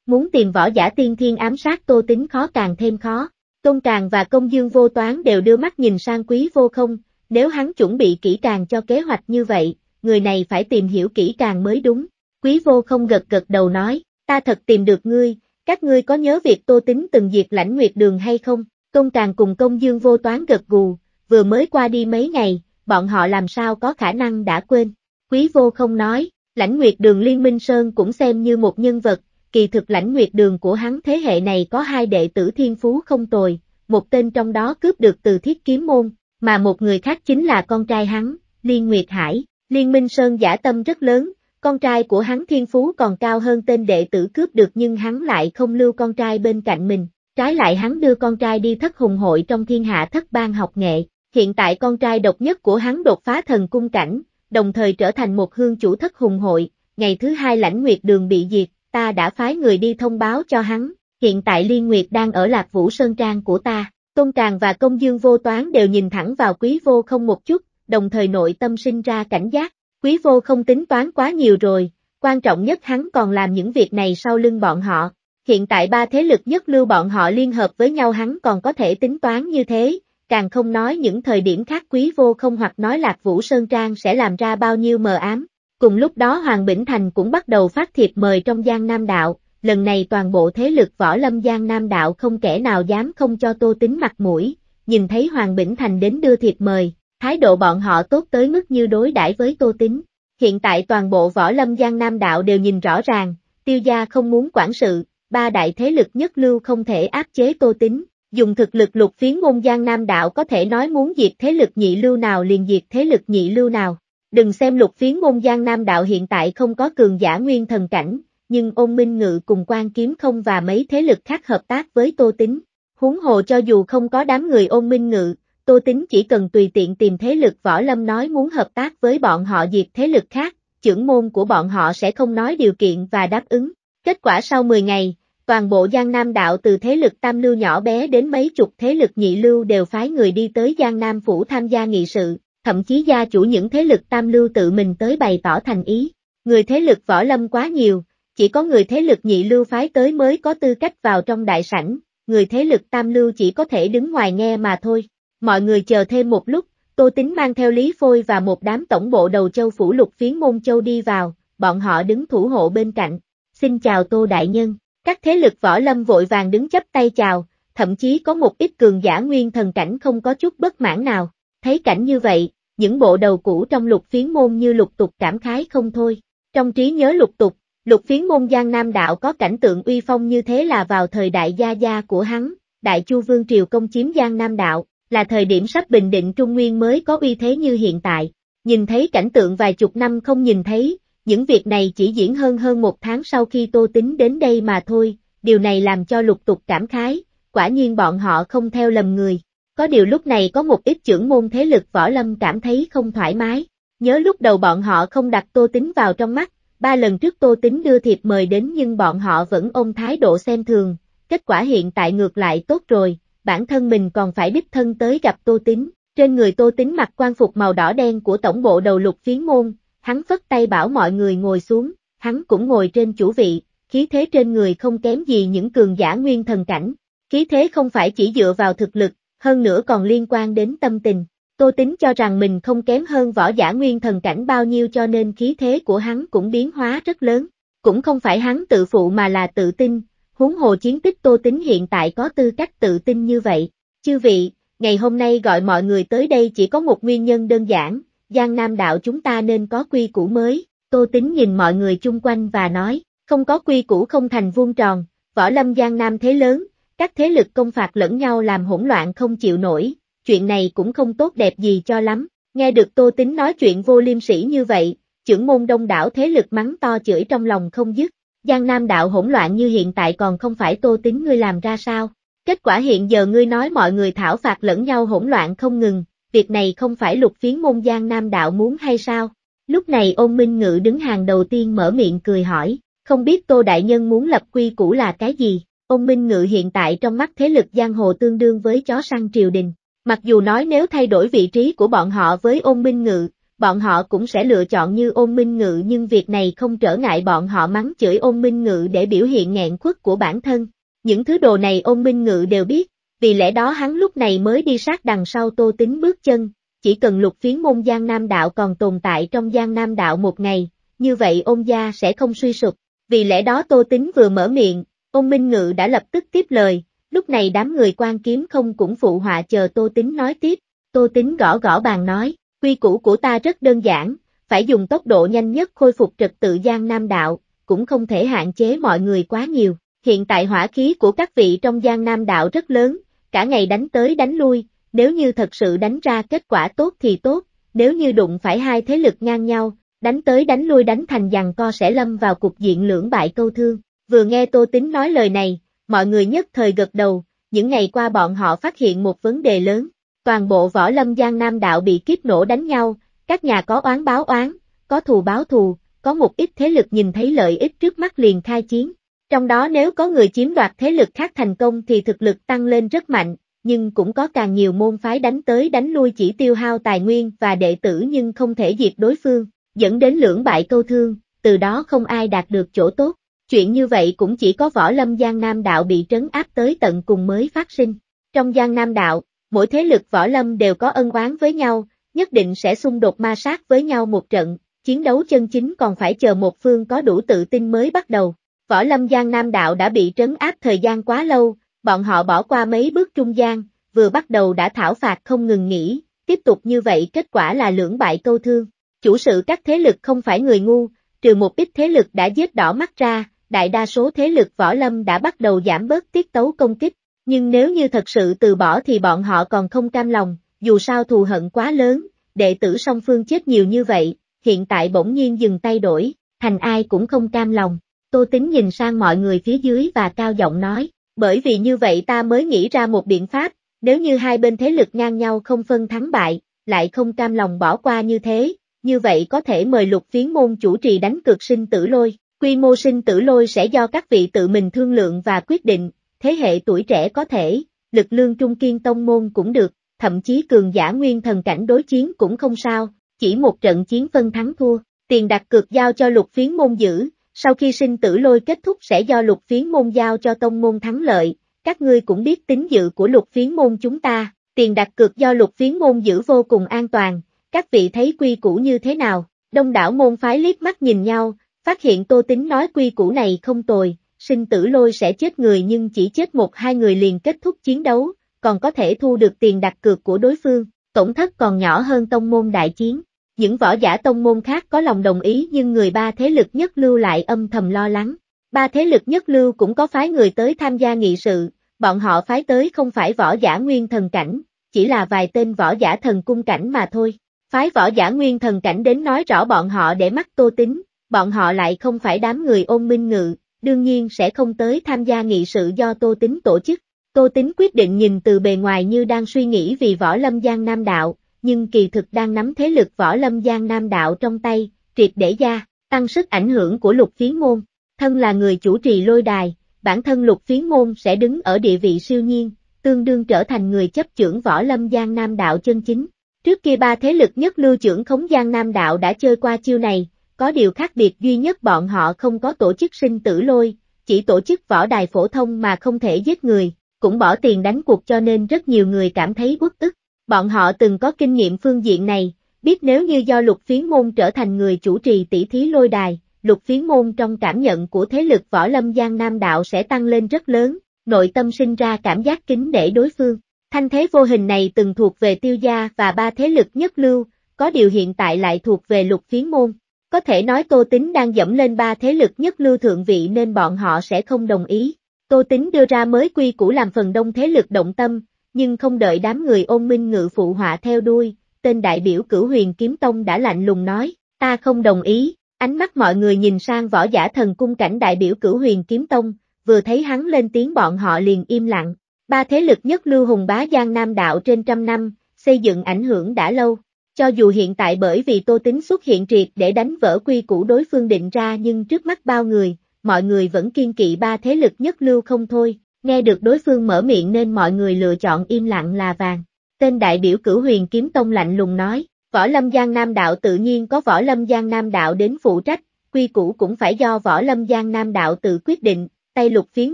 Muốn tìm võ giả tiên thiên ám sát Tô Tính khó càng thêm khó. tôn Tràng và Công Dương Vô Toán đều đưa mắt nhìn sang Quý Vô Không, nếu hắn chuẩn bị kỹ càng cho kế hoạch như vậy, người này phải tìm hiểu kỹ càng mới đúng. Quý Vô Không gật gật đầu nói, ta thật tìm được ngươi, các ngươi có nhớ việc Tô Tính từng diệt lãnh nguyệt đường hay không? tôn Tràng cùng Công Dương Vô Toán gật gù, vừa mới qua đi mấy ngày, bọn họ làm sao có khả năng đã quên. Quý Vô Không nói, lãnh nguyệt đường Liên Minh Sơn cũng xem như một nhân vật, kỳ thực lãnh nguyệt đường của hắn thế hệ này có hai đệ tử thiên phú không tồi, một tên trong đó cướp được từ thiết kiếm môn, mà một người khác chính là con trai hắn, Liên Nguyệt Hải. Liên Minh Sơn giả tâm rất lớn, con trai của hắn thiên phú còn cao hơn tên đệ tử cướp được nhưng hắn lại không lưu con trai bên cạnh mình, trái lại hắn đưa con trai đi thất hùng hội trong thiên hạ thất ban học nghệ, hiện tại con trai độc nhất của hắn đột phá thần cung cảnh, đồng thời trở thành một hương chủ thất hùng hội, ngày thứ hai lãnh nguyệt đường bị diệt, ta đã phái người đi thông báo cho hắn, hiện tại Liên Nguyệt đang ở Lạc Vũ Sơn Trang của ta. Tôn Tràng và Công Dương Vô Toán đều nhìn thẳng vào Quý Vô không một chút, đồng thời nội tâm sinh ra cảnh giác. Quý Vô không tính toán quá nhiều rồi, quan trọng nhất hắn còn làm những việc này sau lưng bọn họ. Hiện tại ba thế lực nhất lưu bọn họ liên hợp với nhau hắn còn có thể tính toán như thế, càng không nói những thời điểm khác Quý Vô không hoặc nói Lạc Vũ Sơn Trang sẽ làm ra bao nhiêu mờ ám. Cùng lúc đó Hoàng Bỉnh Thành cũng bắt đầu phát thiệp mời trong Giang Nam Đạo, lần này toàn bộ thế lực võ lâm Giang Nam Đạo không kẻ nào dám không cho Tô Tính mặt mũi, nhìn thấy Hoàng Bỉnh Thành đến đưa thiệp mời, thái độ bọn họ tốt tới mức như đối đãi với Tô Tính. Hiện tại toàn bộ võ lâm Giang Nam Đạo đều nhìn rõ ràng, tiêu gia không muốn quản sự, ba đại thế lực nhất lưu không thể áp chế Tô Tính, dùng thực lực lục phiến môn Giang Nam Đạo có thể nói muốn diệt thế lực nhị lưu nào liền diệt thế lực nhị lưu nào. Đừng xem lục phiến môn Giang Nam Đạo hiện tại không có cường giả nguyên thần cảnh, nhưng ôn minh ngự cùng quan kiếm không và mấy thế lực khác hợp tác với Tô Tính. Huống hồ cho dù không có đám người ôn minh ngự, Tô Tính chỉ cần tùy tiện tìm thế lực võ lâm nói muốn hợp tác với bọn họ diệt thế lực khác, trưởng môn của bọn họ sẽ không nói điều kiện và đáp ứng. Kết quả sau 10 ngày, toàn bộ Giang Nam đạo từ thế lực tam lưu nhỏ bé đến mấy chục thế lực nhị lưu đều phái người đi tới Giang Nam phủ tham gia nghị sự, thậm chí gia chủ những thế lực tam lưu tự mình tới bày tỏ thành ý. Người thế lực võ lâm quá nhiều, chỉ có người thế lực nhị lưu phái tới mới có tư cách vào trong đại sảnh, người thế lực tam lưu chỉ có thể đứng ngoài nghe mà thôi. Mọi người chờ thêm một lúc, Tô Tính mang theo Lý Phôi và một đám tổng bộ đầu châu phủ lục phiến môn châu đi vào, bọn họ đứng thủ hộ bên cạnh. Xin chào Tô Đại Nhân, các thế lực võ lâm vội vàng đứng chấp tay chào, thậm chí có một ít cường giả nguyên thần cảnh không có chút bất mãn nào. Thấy cảnh như vậy, những bộ đầu cũ trong lục phiến môn như lục tục cảm khái không thôi. Trong trí nhớ lục tục, lục phiến môn Giang Nam Đạo có cảnh tượng uy phong như thế là vào thời đại gia gia của hắn, đại chu vương triều công chiếm Giang Nam Đạo, là thời điểm sắp bình định Trung Nguyên mới có uy thế như hiện tại. Nhìn thấy cảnh tượng vài chục năm không nhìn thấy, những việc này chỉ diễn hơn hơn một tháng sau khi Tô Tính đến đây mà thôi, điều này làm cho lục tục cảm khái, quả nhiên bọn họ không theo lầm người. Có điều lúc này có một ít trưởng môn thế lực võ lâm cảm thấy không thoải mái, nhớ lúc đầu bọn họ không đặt tô tính vào trong mắt, ba lần trước tô tính đưa thiệp mời đến nhưng bọn họ vẫn ôm thái độ xem thường, kết quả hiện tại ngược lại tốt rồi, bản thân mình còn phải đích thân tới gặp tô tính, trên người tô tính mặc quan phục màu đỏ đen của tổng bộ đầu lục phiến môn, hắn phất tay bảo mọi người ngồi xuống, hắn cũng ngồi trên chủ vị, khí thế trên người không kém gì những cường giả nguyên thần cảnh, khí thế không phải chỉ dựa vào thực lực, hơn nữa còn liên quan đến tâm tình. Tô Tính cho rằng mình không kém hơn võ giả nguyên thần cảnh bao nhiêu cho nên khí thế của hắn cũng biến hóa rất lớn. Cũng không phải hắn tự phụ mà là tự tin, huống hồ chiến tích Tô Tính hiện tại có tư cách tự tin như vậy. Chư vị, ngày hôm nay gọi mọi người tới đây chỉ có một nguyên nhân đơn giản, Giang Nam đạo chúng ta nên có quy củ mới. Tô Tính nhìn mọi người chung quanh và nói, không có quy củ không thành vuông tròn, võ lâm Giang Nam thế lớn, các thế lực công phạt lẫn nhau làm hỗn loạn không chịu nổi, chuyện này cũng không tốt đẹp gì cho lắm, nghe được Tô Tính nói chuyện vô liêm sỉ như vậy, trưởng môn đông đảo thế lực mắng to chửi trong lòng không dứt, Giang Nam đạo hỗn loạn như hiện tại còn không phải Tô Tính ngươi làm ra sao, kết quả hiện giờ ngươi nói mọi người thảo phạt lẫn nhau hỗn loạn không ngừng, việc này không phải lục phiến môn Giang Nam đạo muốn hay sao, lúc này ôn minh ngự đứng hàng đầu tiên mở miệng cười hỏi, không biết Tô Đại Nhân muốn lập quy củ là cái gì? ông Minh Ngự hiện tại trong mắt thế lực giang hồ tương đương với chó săn triều đình. Mặc dù nói nếu thay đổi vị trí của bọn họ với ôn minh ngự, bọn họ cũng sẽ lựa chọn như ôn minh ngự nhưng việc này không trở ngại bọn họ mắng chửi ôn minh ngự để biểu hiện ngạn khuất của bản thân. Những thứ đồ này ôn minh ngự đều biết, vì lẽ đó hắn lúc này mới đi sát đằng sau tô tính bước chân, chỉ cần lục phiến môn Giang Nam Đạo còn tồn tại trong Giang Nam Đạo một ngày, như vậy ôn gia sẽ không suy sụp. Vì lẽ đó tô tính vừa mở miệng, Ông Minh Ngự đã lập tức tiếp lời, lúc này đám người quan kiếm không cũng phụ họa chờ Tô Tính nói tiếp, Tô Tính gõ gõ bàn nói, quy củ của ta rất đơn giản, phải dùng tốc độ nhanh nhất khôi phục trật tự Giang nam đạo, cũng không thể hạn chế mọi người quá nhiều, hiện tại hỏa khí của các vị trong Giang nam đạo rất lớn, cả ngày đánh tới đánh lui, nếu như thật sự đánh ra kết quả tốt thì tốt, nếu như đụng phải hai thế lực ngang nhau, đánh tới đánh lui đánh thành giằng co sẽ lâm vào cục diện lưỡng bại câu thương, Vừa nghe Tô Tính nói lời này, mọi người nhất thời gật đầu, những ngày qua bọn họ phát hiện một vấn đề lớn. Toàn bộ võ lâm giang nam đạo bị kiếp nổ đánh nhau, các nhà có oán báo oán, có thù báo thù, có một ít thế lực nhìn thấy lợi ích trước mắt liền khai chiến. Trong đó nếu có người chiếm đoạt thế lực khác thành công thì thực lực tăng lên rất mạnh, nhưng cũng có càng nhiều môn phái đánh tới đánh lui chỉ tiêu hao tài nguyên và đệ tử nhưng không thể diệt đối phương, dẫn đến lưỡng bại câu thương, từ đó không ai đạt được chỗ tốt. Chuyện như vậy cũng chỉ có võ lâm Giang Nam Đạo bị trấn áp tới tận cùng mới phát sinh. Trong Giang Nam Đạo, mỗi thế lực võ lâm đều có ân oán với nhau, nhất định sẽ xung đột ma sát với nhau một trận, chiến đấu chân chính còn phải chờ một phương có đủ tự tin mới bắt đầu. Võ lâm Giang Nam Đạo đã bị trấn áp thời gian quá lâu, bọn họ bỏ qua mấy bước trung gian, vừa bắt đầu đã thảo phạt không ngừng nghỉ, tiếp tục như vậy kết quả là lưỡng bại câu thương. Chủ sự các thế lực không phải người ngu, trừ một ít thế lực đã giết đỏ mắt ra, đại đa số thế lực võ lâm đã bắt đầu giảm bớt tiết tấu công kích, nhưng nếu như thật sự từ bỏ thì bọn họ còn không cam lòng, dù sao thù hận quá lớn, đệ tử song phương chết nhiều như vậy, hiện tại bỗng nhiên dừng tay đổi, thành ai cũng không cam lòng. Tô Tính nhìn sang mọi người phía dưới và cao giọng nói, bởi vì như vậy ta mới nghĩ ra một biện pháp, nếu như hai bên thế lực ngang nhau không phân thắng bại, lại không cam lòng bỏ qua như thế, như vậy có thể mời lục phiến môn chủ trì đánh cực sinh tử lôi. Quy mô sinh tử lôi sẽ do các vị tự mình thương lượng và quyết định, thế hệ tuổi trẻ có thể, lực lương trung kiên tông môn cũng được, thậm chí cường giả nguyên thần cảnh đối chiến cũng không sao, chỉ một trận chiến phân thắng thua, tiền đặt cược giao cho lục phiến môn giữ, sau khi sinh tử lôi kết thúc sẽ do lục phiến môn giao cho tông môn thắng lợi, các ngươi cũng biết tính dự của lục phiến môn chúng ta, tiền đặt cược do lục phiến môn giữ vô cùng an toàn, các vị thấy quy củ như thế nào, đông đảo môn phái liếc mắt nhìn nhau, Phát hiện Tô Tính nói quy củ này không tồi, sinh tử lôi sẽ chết người nhưng chỉ chết một hai người liền kết thúc chiến đấu, còn có thể thu được tiền đặt cược của đối phương, tổng thất còn nhỏ hơn tông môn đại chiến. Những võ giả tông môn khác có lòng đồng ý nhưng người ba thế lực nhất lưu lại âm thầm lo lắng. Ba thế lực nhất lưu cũng có phái người tới tham gia nghị sự, bọn họ phái tới không phải võ giả nguyên thần cảnh, chỉ là vài tên võ giả thần cung cảnh mà thôi. Phái võ giả nguyên thần cảnh đến nói rõ bọn họ để mắt tô tính, bọn họ lại không phải đám người ôn minh ngự, đương nhiên sẽ không tới tham gia nghị sự do Tô Tính tổ chức. Tô Tính quyết định nhìn từ bề ngoài như đang suy nghĩ vì võ lâm giang nam đạo, nhưng kỳ thực đang nắm thế lực võ lâm giang nam đạo trong tay, triệt để gia, tăng sức ảnh hưởng của lục phiến môn. Thân là người chủ trì lôi đài, bản thân lục phiến môn sẽ đứng ở địa vị siêu nhiên, tương đương trở thành người chấp trưởng võ lâm giang nam đạo chân chính. Trước kia ba thế lực nhất lưu trưởng khống giang nam đạo đã chơi qua chiêu này, có điều khác biệt duy nhất bọn họ không có tổ chức sinh tử lôi, chỉ tổ chức võ đài phổ thông mà không thể giết người, cũng bỏ tiền đánh cuộc cho nên rất nhiều người cảm thấy bất ức. Bọn họ từng có kinh nghiệm phương diện này, biết nếu như do lục phiến môn trở thành người chủ trì tỷ thí lôi đài, lục phiến môn trong cảm nhận của thế lực võ lâm giang nam đạo sẽ tăng lên rất lớn, nội tâm sinh ra cảm giác kính để đối phương. Thanh thế vô hình này từng thuộc về tiêu gia và ba thế lực nhất lưu, có điều hiện tại lại thuộc về lục phiến môn. Có thể nói Tô Tính đang dẫm lên ba thế lực nhất lưu thượng vị nên bọn họ sẽ không đồng ý. Tô Tính đưa ra mới quy củ làm phần đông thế lực động tâm, nhưng không đợi đám người ôn minh ngự phụ họa theo đuôi, tên đại biểu cửu huyền kiếm tông đã lạnh lùng nói, ta không đồng ý, ánh mắt mọi người nhìn sang võ giả thần cung cảnh đại biểu cửu huyền kiếm tông, vừa thấy hắn lên tiếng bọn họ liền im lặng, ba thế lực nhất lưu hùng bá giang nam đạo trên trăm năm, xây dựng ảnh hưởng đã lâu, cho dù hiện tại bởi vì Tô Tính xuất hiện triệt để đánh vỡ quy củ đối phương định ra nhưng trước mắt bao người, mọi người vẫn kiên kỵ ba thế lực nhất lưu không thôi, nghe được đối phương mở miệng nên mọi người lựa chọn im lặng là vàng. Tên đại biểu cửu huyền kiếm tông lạnh lùng nói, võ lâm giang nam đạo tự nhiên có võ lâm giang nam đạo đến phụ trách, quy củ cũng phải do võ lâm giang nam đạo tự quyết định, tay lục phiến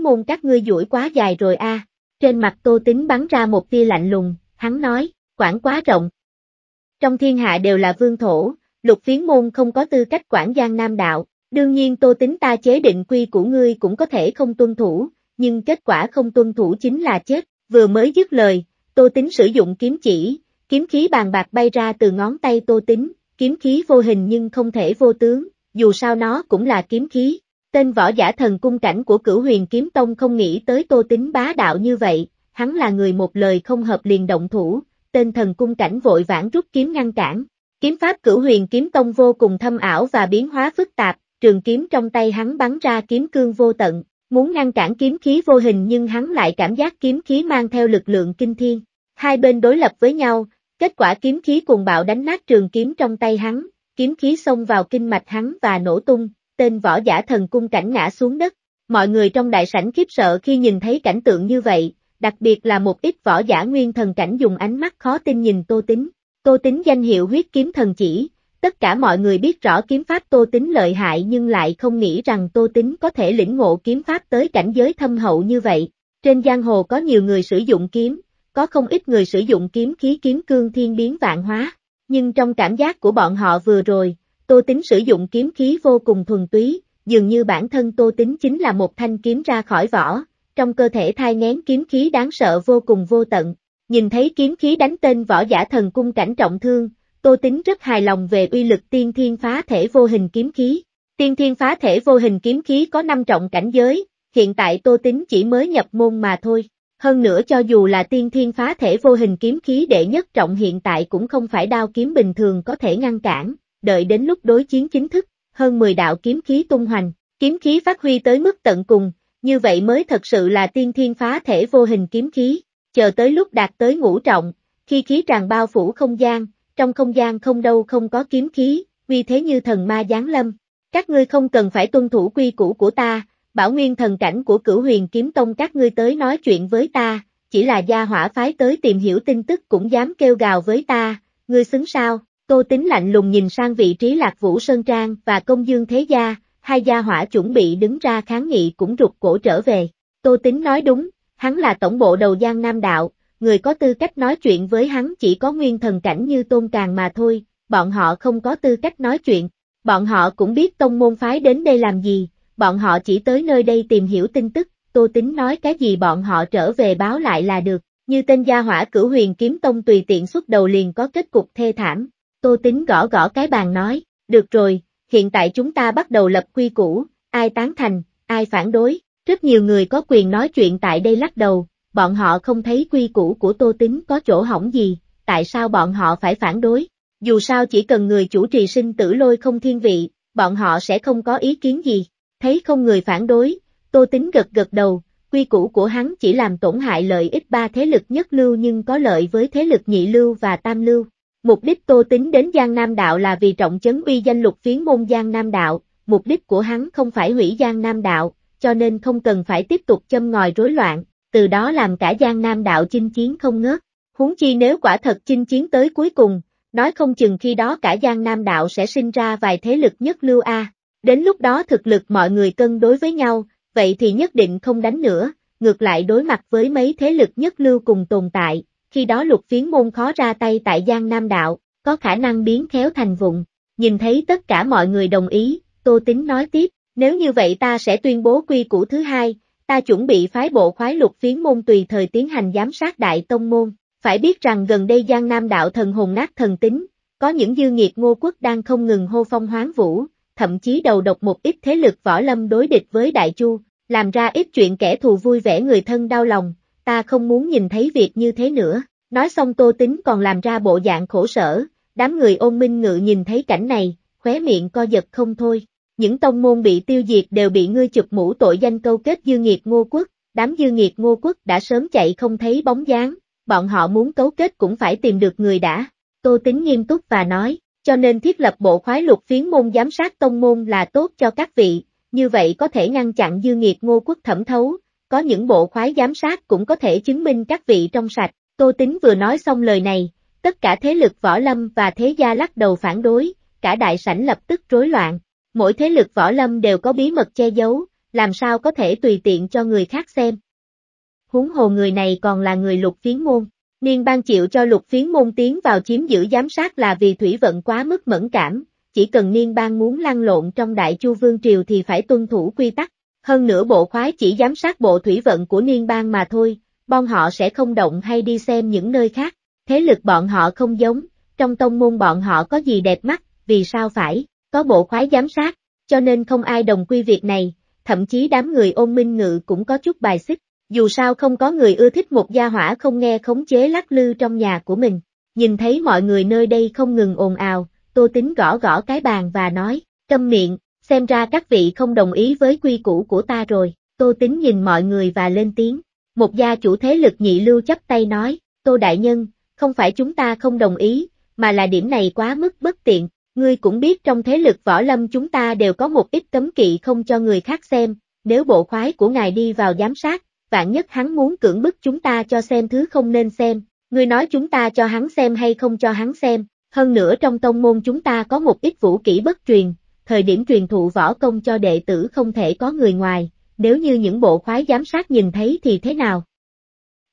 môn các ngươi duỗi quá dài rồi a. Trên mặt tô tính bắn ra một tia lạnh lùng, hắn nói, quảng quá rộng, trong thiên hạ đều là vương thổ, lục phiến môn không có tư cách quản giang nam đạo, đương nhiên tô tính ta chế định quy của ngươi cũng có thể không tuân thủ, nhưng kết quả không tuân thủ chính là chết, vừa mới dứt lời, tô tính sử dụng kiếm chỉ, kiếm khí bàn bạc bay ra từ ngón tay tô tính, kiếm khí vô hình nhưng không thể vô tướng, dù sao nó cũng là kiếm khí. Tên võ giả thần cung cảnh của cửu huyền kiếm tông không nghĩ tới tô tính bá đạo như vậy, hắn là người một lời không hợp liền động thủ, tên thần cung cảnh vội vãn rút kiếm ngăn cản. Kiếm pháp cửu huyền kiếm tông vô cùng thâm ảo và biến hóa phức tạp, trường kiếm trong tay hắn bắn ra kiếm cương vô tận, muốn ngăn cản kiếm khí vô hình nhưng hắn lại cảm giác kiếm khí mang theo lực lượng kinh thiên. Hai bên đối lập với nhau, kết quả kiếm khí cuồng bạo đánh nát trường kiếm trong tay hắn, kiếm khí xông vào kinh mạch hắn và nổ tung, tên võ giả thần cung cảnh ngã xuống đất. Mọi người trong đại sảnh khiếp sợ khi nhìn thấy cảnh tượng như vậy, đặc biệt là một ít võ giả nguyên thần cảnh dùng ánh mắt khó tin nhìn Tô Tính. Tô Tính danh hiệu huyết kiếm thần chỉ, tất cả mọi người biết rõ kiếm pháp Tô Tính lợi hại nhưng lại không nghĩ rằng Tô Tính có thể lĩnh ngộ kiếm pháp tới cảnh giới thâm hậu như vậy. Trên giang hồ có nhiều người sử dụng kiếm, có không ít người sử dụng kiếm khí kiếm cương thiên biến vạn hóa, nhưng trong cảm giác của bọn họ vừa rồi, Tô Tính sử dụng kiếm khí vô cùng thuần túy, dường như bản thân Tô Tính chính là một thanh kiếm ra khỏi vỏ, trong cơ thể thai ngén kiếm khí đáng sợ vô cùng vô tận. Nhìn thấy kiếm khí đánh tên võ giả thần cung cảnh trọng thương, Tô Tính rất hài lòng về uy lực tiên thiên phá thể vô hình kiếm khí. Tiên thiên phá thể vô hình kiếm khí có năm trọng cảnh giới, hiện tại Tô Tính chỉ mới nhập môn mà thôi. Hơn nữa cho dù là tiên thiên phá thể vô hình kiếm khí đệ nhất trọng hiện tại cũng không phải đao kiếm bình thường có thể ngăn cản, đợi đến lúc đối chiến chính thức, hơn 10 đạo kiếm khí tung hoành, kiếm khí phát huy tới mức tận cùng, như vậy mới thật sự là tiên thiên phá thể vô hình kiếm khí, chờ tới lúc đạt tới ngũ trọng, khi khí tràn bao phủ không gian, trong không gian không đâu không có kiếm khí, vì thế như thần ma giáng lâm. Các ngươi không cần phải tuân thủ quy củ của ta, bảo nguyên thần cảnh của cửu huyền kiếm tông các ngươi tới nói chuyện với ta, chỉ là gia hỏa phái tới tìm hiểu tin tức cũng dám kêu gào với ta, ngươi xứng sao, tô tính lạnh lùng nhìn sang vị trí lạc vũ sơn trang và công dương thế gia, hai gia hỏa chuẩn bị đứng ra kháng nghị cũng rụt cổ trở về. Tô Tính nói đúng, hắn là tổng bộ đầu Giang Nam Đạo, người có tư cách nói chuyện với hắn chỉ có nguyên thần cảnh như Tôn Càng mà thôi, bọn họ không có tư cách nói chuyện. Bọn họ cũng biết tông môn phái đến đây làm gì, bọn họ chỉ tới nơi đây tìm hiểu tin tức, Tô Tính nói cái gì bọn họ trở về báo lại là được, như tên gia hỏa cửu huyền kiếm tông tùy tiện xuất đầu liền có kết cục thê thảm. Tô Tính gõ gõ cái bàn nói, được rồi, hiện tại chúng ta bắt đầu lập quy củ, ai tán thành, ai phản đối, rất nhiều người có quyền nói chuyện tại đây lắc đầu, bọn họ không thấy quy củ của Tô Tính có chỗ hỏng gì, tại sao bọn họ phải phản đối, dù sao chỉ cần người chủ trì sinh tử lôi không thiên vị, bọn họ sẽ không có ý kiến gì, thấy không người phản đối, Tô Tính gật gật đầu, quy củ của hắn chỉ làm tổn hại lợi ích ba thế lực nhất lưu nhưng có lợi với thế lực nhị lưu và tam lưu. Mục đích Tô Tính đến Giang Nam Đạo là vì trọng chấn uy danh lục phiến môn Giang Nam Đạo, mục đích của hắn không phải hủy Giang Nam Đạo, cho nên không cần phải tiếp tục châm ngòi rối loạn, từ đó làm cả Giang Nam Đạo chinh chiến không ngớt. Huống chi nếu quả thật chinh chiến tới cuối cùng, nói không chừng khi đó cả Giang Nam Đạo sẽ sinh ra vài thế lực nhất lưu A. Đến lúc đó thực lực mọi người cân đối với nhau, vậy thì nhất định không đánh nữa, ngược lại đối mặt với mấy thế lực nhất lưu cùng tồn tại, khi đó lục phiến môn khó ra tay tại Giang Nam Đạo, có khả năng biến khéo thành vụng. Nhìn thấy tất cả mọi người đồng ý, Tô Tính nói tiếp, nếu như vậy ta sẽ tuyên bố quy củ thứ hai, ta chuẩn bị phái bộ khoái lục phiến môn tùy thời tiến hành giám sát đại tông môn. Phải biết rằng gần đây Giang Nam đạo thần hồn nát thần tính, có những dư nghiệp ngô quốc đang không ngừng hô phong hoán vũ, thậm chí đầu độc một ít thế lực võ lâm đối địch với Đại Chu, làm ra ít chuyện kẻ thù vui vẻ người thân đau lòng, ta không muốn nhìn thấy việc như thế nữa. Nói xong Tô Tính còn làm ra bộ dạng khổ sở, đám người ôn minh ngự nhìn thấy cảnh này, khóe miệng co giật không thôi. Những tông môn bị tiêu diệt đều bị ngươi chụp mũ tội danh câu kết dư nghiệt ngô quốc, đám dư nghiệt ngô quốc đã sớm chạy không thấy bóng dáng, bọn họ muốn cấu kết cũng phải tìm được người đã. Tô Tính nghiêm túc và nói, cho nên thiết lập bộ khoái lục phiến môn giám sát tông môn là tốt cho các vị, như vậy có thể ngăn chặn dư nghiệt ngô quốc thẩm thấu, có những bộ khoái giám sát cũng có thể chứng minh các vị trong sạch. Tô Tính vừa nói xong lời này, tất cả thế lực võ lâm và thế gia lắc đầu phản đối, cả đại sảnh lập tức rối loạn. Mỗi thế lực võ lâm đều có bí mật che giấu, làm sao có thể tùy tiện cho người khác xem. Huống hồ người này còn là người lục phiến môn. Niên ban chịu cho lục phiến môn tiến vào chiếm giữ giám sát là vì thủy vận quá mức mẫn cảm, chỉ cần niên ban muốn lăn lộn trong đại chu vương triều thì phải tuân thủ quy tắc, hơn nữa bộ khoái chỉ giám sát bộ thủy vận của niên bang mà thôi, bọn họ sẽ không động hay đi xem những nơi khác, thế lực bọn họ không giống, trong tông môn bọn họ có gì đẹp mắt, vì sao phải, có bộ khoái giám sát, cho nên không ai đồng quy việc này, thậm chí đám người ôn minh ngự cũng có chút bài xích, dù sao không có người ưa thích một gia hỏa không nghe khống chế lắc lư trong nhà của mình, nhìn thấy mọi người nơi đây không ngừng ồn ào, tô tính gõ gõ cái bàn và nói, câm miệng, xem ra các vị không đồng ý với quy củ của ta rồi, Tô tính nhìn mọi người và lên tiếng, một gia chủ thế lực nhị lưu chấp tay nói, Tô Đại Nhân, không phải chúng ta không đồng ý, mà là điểm này quá mức bất tiện, ngươi cũng biết trong thế lực võ lâm chúng ta đều có một ít cấm kỵ không cho người khác xem, nếu bộ khoái của ngài đi vào giám sát, vạn nhất hắn muốn cưỡng bức chúng ta cho xem thứ không nên xem, ngươi nói chúng ta cho hắn xem hay không cho hắn xem, hơn nữa trong tông môn chúng ta có một ít vũ kỹ bất truyền, thời điểm truyền thụ võ công cho đệ tử không thể có người ngoài, nếu như những bộ khoái giám sát nhìn thấy thì thế nào?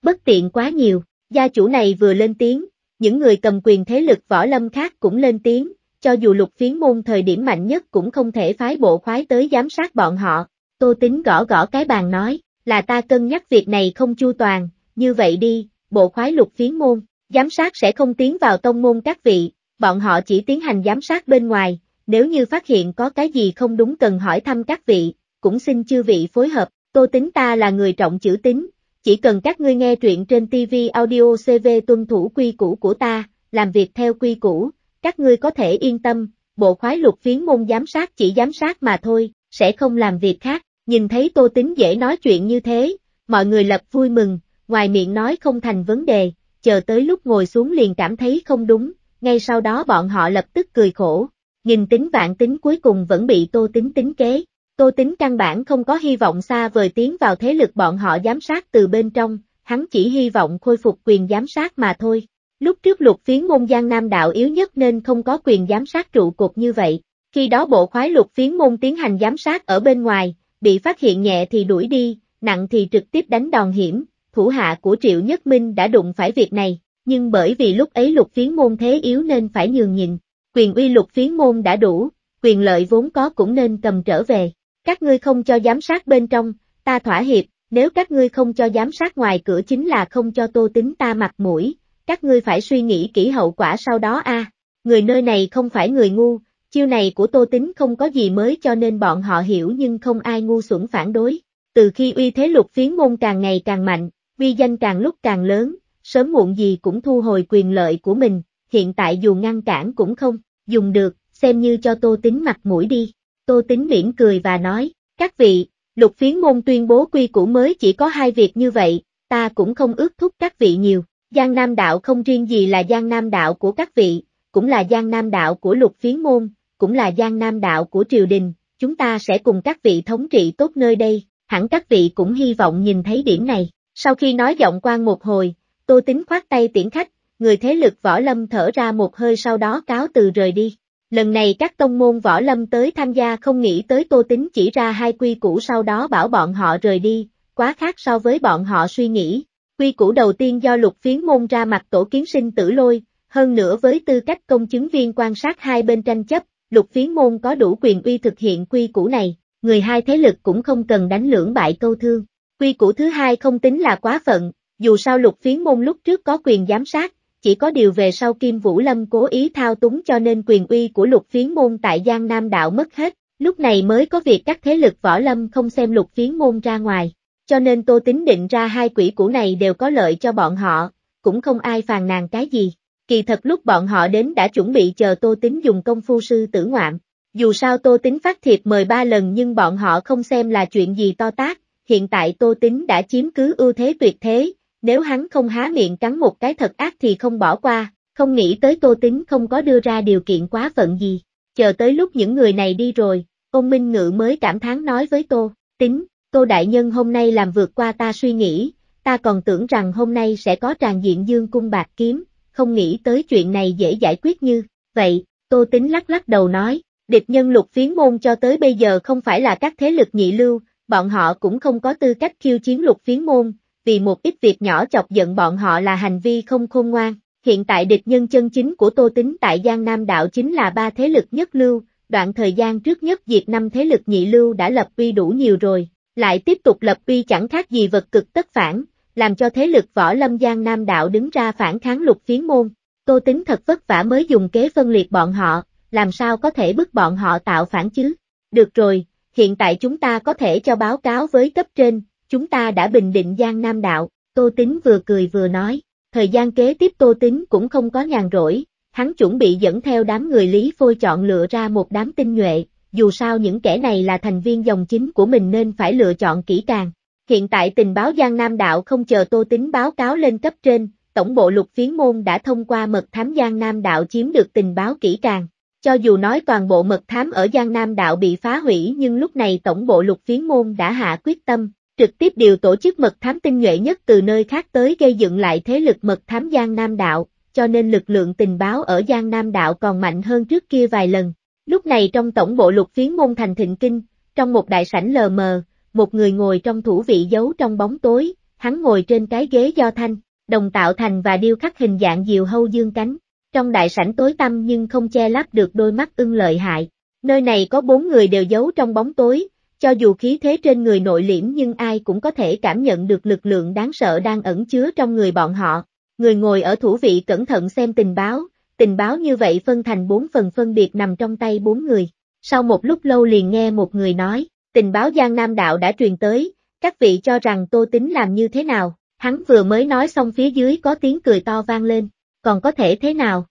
Bất tiện quá nhiều, gia chủ này vừa lên tiếng, những người cầm quyền thế lực võ lâm khác cũng lên tiếng, cho dù lục phiến môn thời điểm mạnh nhất cũng không thể phái bộ khoái tới giám sát bọn họ, tô tính gõ gõ cái bàn nói, là ta cân nhắc việc này không chu toàn, như vậy đi, bộ khoái lục phiến môn, giám sát sẽ không tiến vào tông môn các vị, bọn họ chỉ tiến hành giám sát bên ngoài, nếu như phát hiện có cái gì không đúng cần hỏi thăm các vị, cũng xin chư vị phối hợp, tô tính ta là người trọng chữ tính, chỉ cần các ngươi nghe truyện trên TV audio CV tuân thủ quy củ của ta, làm việc theo quy củ, các ngươi có thể yên tâm, bộ khoái lục phiến môn giám sát chỉ giám sát mà thôi, sẽ không làm việc khác, nhìn thấy tô tính dễ nói chuyện như thế, mọi người lập vui mừng, ngoài miệng nói không thành vấn đề, chờ tới lúc ngồi xuống liền cảm thấy không đúng, ngay sau đó bọn họ lập tức cười khổ, nghìn tính vạn tính cuối cùng vẫn bị tô tính tính kế. Tô tính căn bản không có hy vọng xa vời tiến vào thế lực bọn họ giám sát từ bên trong, hắn chỉ hy vọng khôi phục quyền giám sát mà thôi. Lúc trước lục phiến môn Giang Nam đạo yếu nhất nên không có quyền giám sát trụ cột như vậy, khi đó bộ khoái lục phiến môn tiến hành giám sát ở bên ngoài, bị phát hiện nhẹ thì đuổi đi, nặng thì trực tiếp đánh đòn hiểm, thủ hạ của Triệu Nhất Minh đã đụng phải việc này, nhưng bởi vì lúc ấy lục phiến môn thế yếu nên phải nhường nhịn, quyền uy lục phiến môn đã đủ, quyền lợi vốn có cũng nên cầm trở về. Các ngươi không cho giám sát bên trong, ta thỏa hiệp, nếu các ngươi không cho giám sát ngoài cửa chính là không cho tô tính ta mặt mũi, các ngươi phải suy nghĩ kỹ hậu quả sau đó a. Người nơi này không phải người ngu, chiêu này của tô tính không có gì mới cho nên bọn họ hiểu nhưng không ai ngu xuẩn phản đối. Từ khi uy thế lục phiến môn càng ngày càng mạnh, uy danh càng lúc càng lớn, sớm muộn gì cũng thu hồi quyền lợi của mình, hiện tại dù ngăn cản cũng không dùng được, xem như cho Tô Tính mặt mũi đi. Tô Tính miễn cười và nói, các vị, lục phiến môn tuyên bố quy củ mới chỉ có hai việc như vậy, ta cũng không ước thúc các vị nhiều. Giang Nam Đạo không riêng gì là Giang Nam Đạo của các vị, cũng là Giang Nam Đạo của lục phiến môn, cũng là Giang Nam Đạo của triều đình, chúng ta sẽ cùng các vị thống trị tốt nơi đây, hẳn các vị cũng hy vọng nhìn thấy điểm này. Sau khi nói giọng quan một hồi, Tô Tính khoát tay tiễn khách, người thế lực võ lâm thở ra một hơi sau đó cáo từ rời đi. Lần này các tông môn võ lâm tới tham gia không nghĩ tới tô tính chỉ ra hai quy củ sau đó bảo bọn họ rời đi, quá khác so với bọn họ suy nghĩ. Quy củ đầu tiên do lục phiến môn ra mặt tổ kiến sinh tử lôi, hơn nữa với tư cách công chứng viên quan sát hai bên tranh chấp, lục phiến môn có đủ quyền uy thực hiện quy củ này, người hai thế lực cũng không cần đánh lưỡng bại câu thương. Quy củ thứ hai không tính là quá phận, dù sao lục phiến môn lúc trước có quyền giám sát, chỉ có điều về sau Kim Vũ Lâm cố ý thao túng cho nên quyền uy của lục phiến môn tại Giang Nam Đạo mất hết, lúc này mới có việc các thế lực võ lâm không xem lục phiến môn ra ngoài, cho nên Tô Tính định ra hai quỷ cũ này đều có lợi cho bọn họ, cũng không ai phàn nàn cái gì. Kỳ thật lúc bọn họ đến đã chuẩn bị chờ Tô Tính dùng công phu sư tử ngoạm. Dù sao Tô Tính phát thiệp mời ba lần nhưng bọn họ không xem là chuyện gì to tác, hiện tại Tô Tính đã chiếm cứ ưu thế tuyệt thế, nếu hắn không há miệng cắn một cái thật ác thì không bỏ qua, không nghĩ tới Tô Tính không có đưa ra điều kiện quá phận gì. Chờ tới lúc những người này đi rồi, ông Minh Ngự mới cảm thán nói với Tô, Tính, Tô Đại Nhân hôm nay làm vượt qua ta suy nghĩ, ta còn tưởng rằng hôm nay sẽ có tràn diện dương cung bạc kiếm, không nghĩ tới chuyện này dễ giải quyết như, vậy, Tô Tính lắc lắc đầu nói, địch nhân lục phiến môn cho tới bây giờ không phải là các thế lực nhị lưu, bọn họ cũng không có tư cách khiêu chiến lục phiến môn, vì một ít việc nhỏ chọc giận bọn họ là hành vi không khôn ngoan. Hiện tại địch nhân chân chính của Tô Tính tại Giang Nam Đạo chính là ba thế lực nhất lưu, đoạn thời gian trước nhất diệt năm thế lực nhị lưu đã lập uy đủ nhiều rồi, lại tiếp tục lập uy chẳng khác gì vật cực tất phản, làm cho thế lực võ lâm Giang Nam Đạo đứng ra phản kháng lục phiến môn. Tô Tính thật vất vả mới dùng kế phân liệt bọn họ, làm sao có thể bức bọn họ tạo phản chứ? Được rồi, hiện tại chúng ta có thể cho báo cáo với cấp trên, chúng ta đã bình định Giang Nam Đạo, Tô Tính vừa cười vừa nói, thời gian kế tiếp Tô Tính cũng không có nhàn rỗi, hắn chuẩn bị dẫn theo đám người Lý Phôi chọn lựa ra một đám tinh nhuệ, dù sao những kẻ này là thành viên dòng chính của mình nên phải lựa chọn kỹ càng. Hiện tại tình báo Giang Nam Đạo không chờ Tô Tính báo cáo lên cấp trên, Tổng bộ lục phiến môn đã thông qua mật thám Giang Nam Đạo chiếm được tình báo kỹ càng. Cho dù nói toàn bộ mật thám ở Giang Nam Đạo bị phá hủy nhưng lúc này Tổng bộ lục phiến môn đã hạ quyết tâm, trực tiếp điều tổ chức mật thám tinh nhuệ nhất từ nơi khác tới gây dựng lại thế lực mật thám Giang Nam Đạo, cho nên lực lượng tình báo ở Giang Nam Đạo còn mạnh hơn trước kia vài lần. Lúc này trong tổng bộ lục phiến môn thành thịnh kinh, trong một đại sảnh lờ mờ, một người ngồi trong thủ vị giấu trong bóng tối, hắn ngồi trên cái ghế do thanh, đồng tạo thành và điêu khắc hình dạng diều hâu dương cánh. Trong đại sảnh tối tăm nhưng không che lắp được đôi mắt ưng lợi hại. Nơi này có bốn người đều giấu trong bóng tối, cho dù khí thế trên người nội liễm nhưng ai cũng có thể cảm nhận được lực lượng đáng sợ đang ẩn chứa trong người bọn họ. Người ngồi ở thủ vị cẩn thận xem tình báo, tình báo như vậy phân thành bốn phần phân biệt nằm trong tay bốn người. Sau một lúc lâu liền nghe một người nói, tình báo Giang Nam Đạo đã truyền tới, các vị cho rằng Tô Tính làm như thế nào, hắn vừa mới nói xong phía dưới có tiếng cười to vang lên, còn có thể thế nào?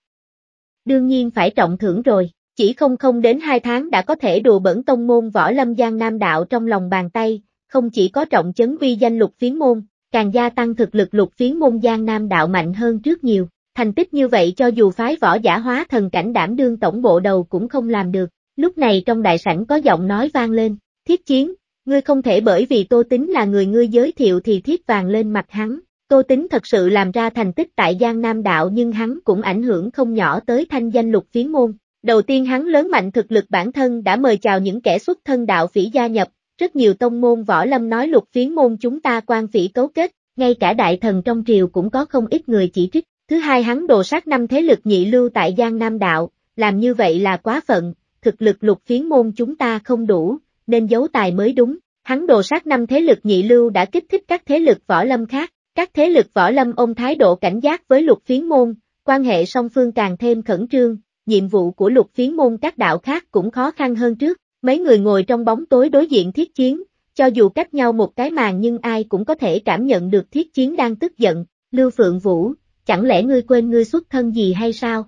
Đương nhiên phải trọng thưởng rồi. Chỉ không không đến 2 tháng đã có thể đùa bẩn tông môn võ lâm giang nam đạo trong lòng bàn tay, không chỉ có trọng chấn uy danh lục phiến môn, càng gia tăng thực lực lục phiến môn giang nam đạo mạnh hơn trước nhiều. Thành tích như vậy cho dù phái võ giả hóa thần cảnh đảm đương tổng bộ đầu cũng không làm được. Lúc này trong đại sảnh có giọng nói vang lên, thiết chiến, ngươi không thể bởi vì tô tính là người ngươi giới thiệu thì thiết vàng lên mặt hắn. Tô tính thật sự làm ra thành tích tại Giang Nam Đạo nhưng hắn cũng ảnh hưởng không nhỏ tới thanh danh lục phiến môn, Đầu tiên hắn lớn mạnh thực lực bản thân đã mời chào những kẻ xuất thân đạo phỉ gia nhập, rất nhiều tông môn võ lâm nói lục phiến môn chúng ta quan phỉ cấu kết, ngay cả đại thần trong triều cũng có không ít người chỉ trích. Thứ hai hắn đồ sát năm thế lực nhị lưu tại Giang Nam Đạo, làm như vậy là quá phận, thực lực lục phiến môn chúng ta không đủ, nên giấu tài mới đúng. Hắn đồ sát năm thế lực nhị lưu đã kích thích các thế lực võ lâm khác, các thế lực võ lâm ông thái độ cảnh giác với lục phiến môn, quan hệ song phương càng thêm khẩn trương, nhiệm vụ của lục phiến môn các đạo khác cũng khó khăn hơn trước, mấy người ngồi trong bóng tối đối diện thiết chiến, cho dù cách nhau một cái màn nhưng ai cũng có thể cảm nhận được thiết chiến đang tức giận, Lưu Phượng Vũ, chẳng lẽ ngươi quên ngươi xuất thân gì hay sao?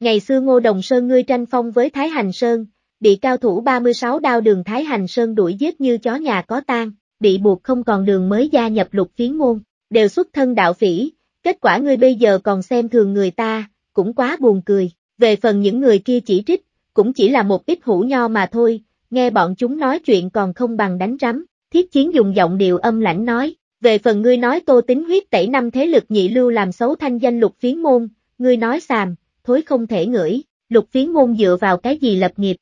Ngày xưa Ngô Đồng Sơn ngươi tranh phong với Thái Hành Sơn, bị cao thủ 36 đao đường Thái Hành Sơn đuổi giết như chó nhà có tang, bị buộc không còn đường mới gia nhập lục phiến môn, đều xuất thân đạo phỉ, kết quả ngươi bây giờ còn xem thường người ta, cũng quá buồn cười, về phần những người kia chỉ trích, cũng chỉ là một ít hũ nho mà thôi, nghe bọn chúng nói chuyện còn không bằng đánh rắm, thiết chiến dùng giọng điệu âm lãnh nói, về phần ngươi nói tô tính huyết tẩy năm thế lực nhị lưu làm xấu thanh danh lục phiến môn, ngươi nói xàm, thối không thể ngửi, lục phiến môn dựa vào cái gì lập nghiệp.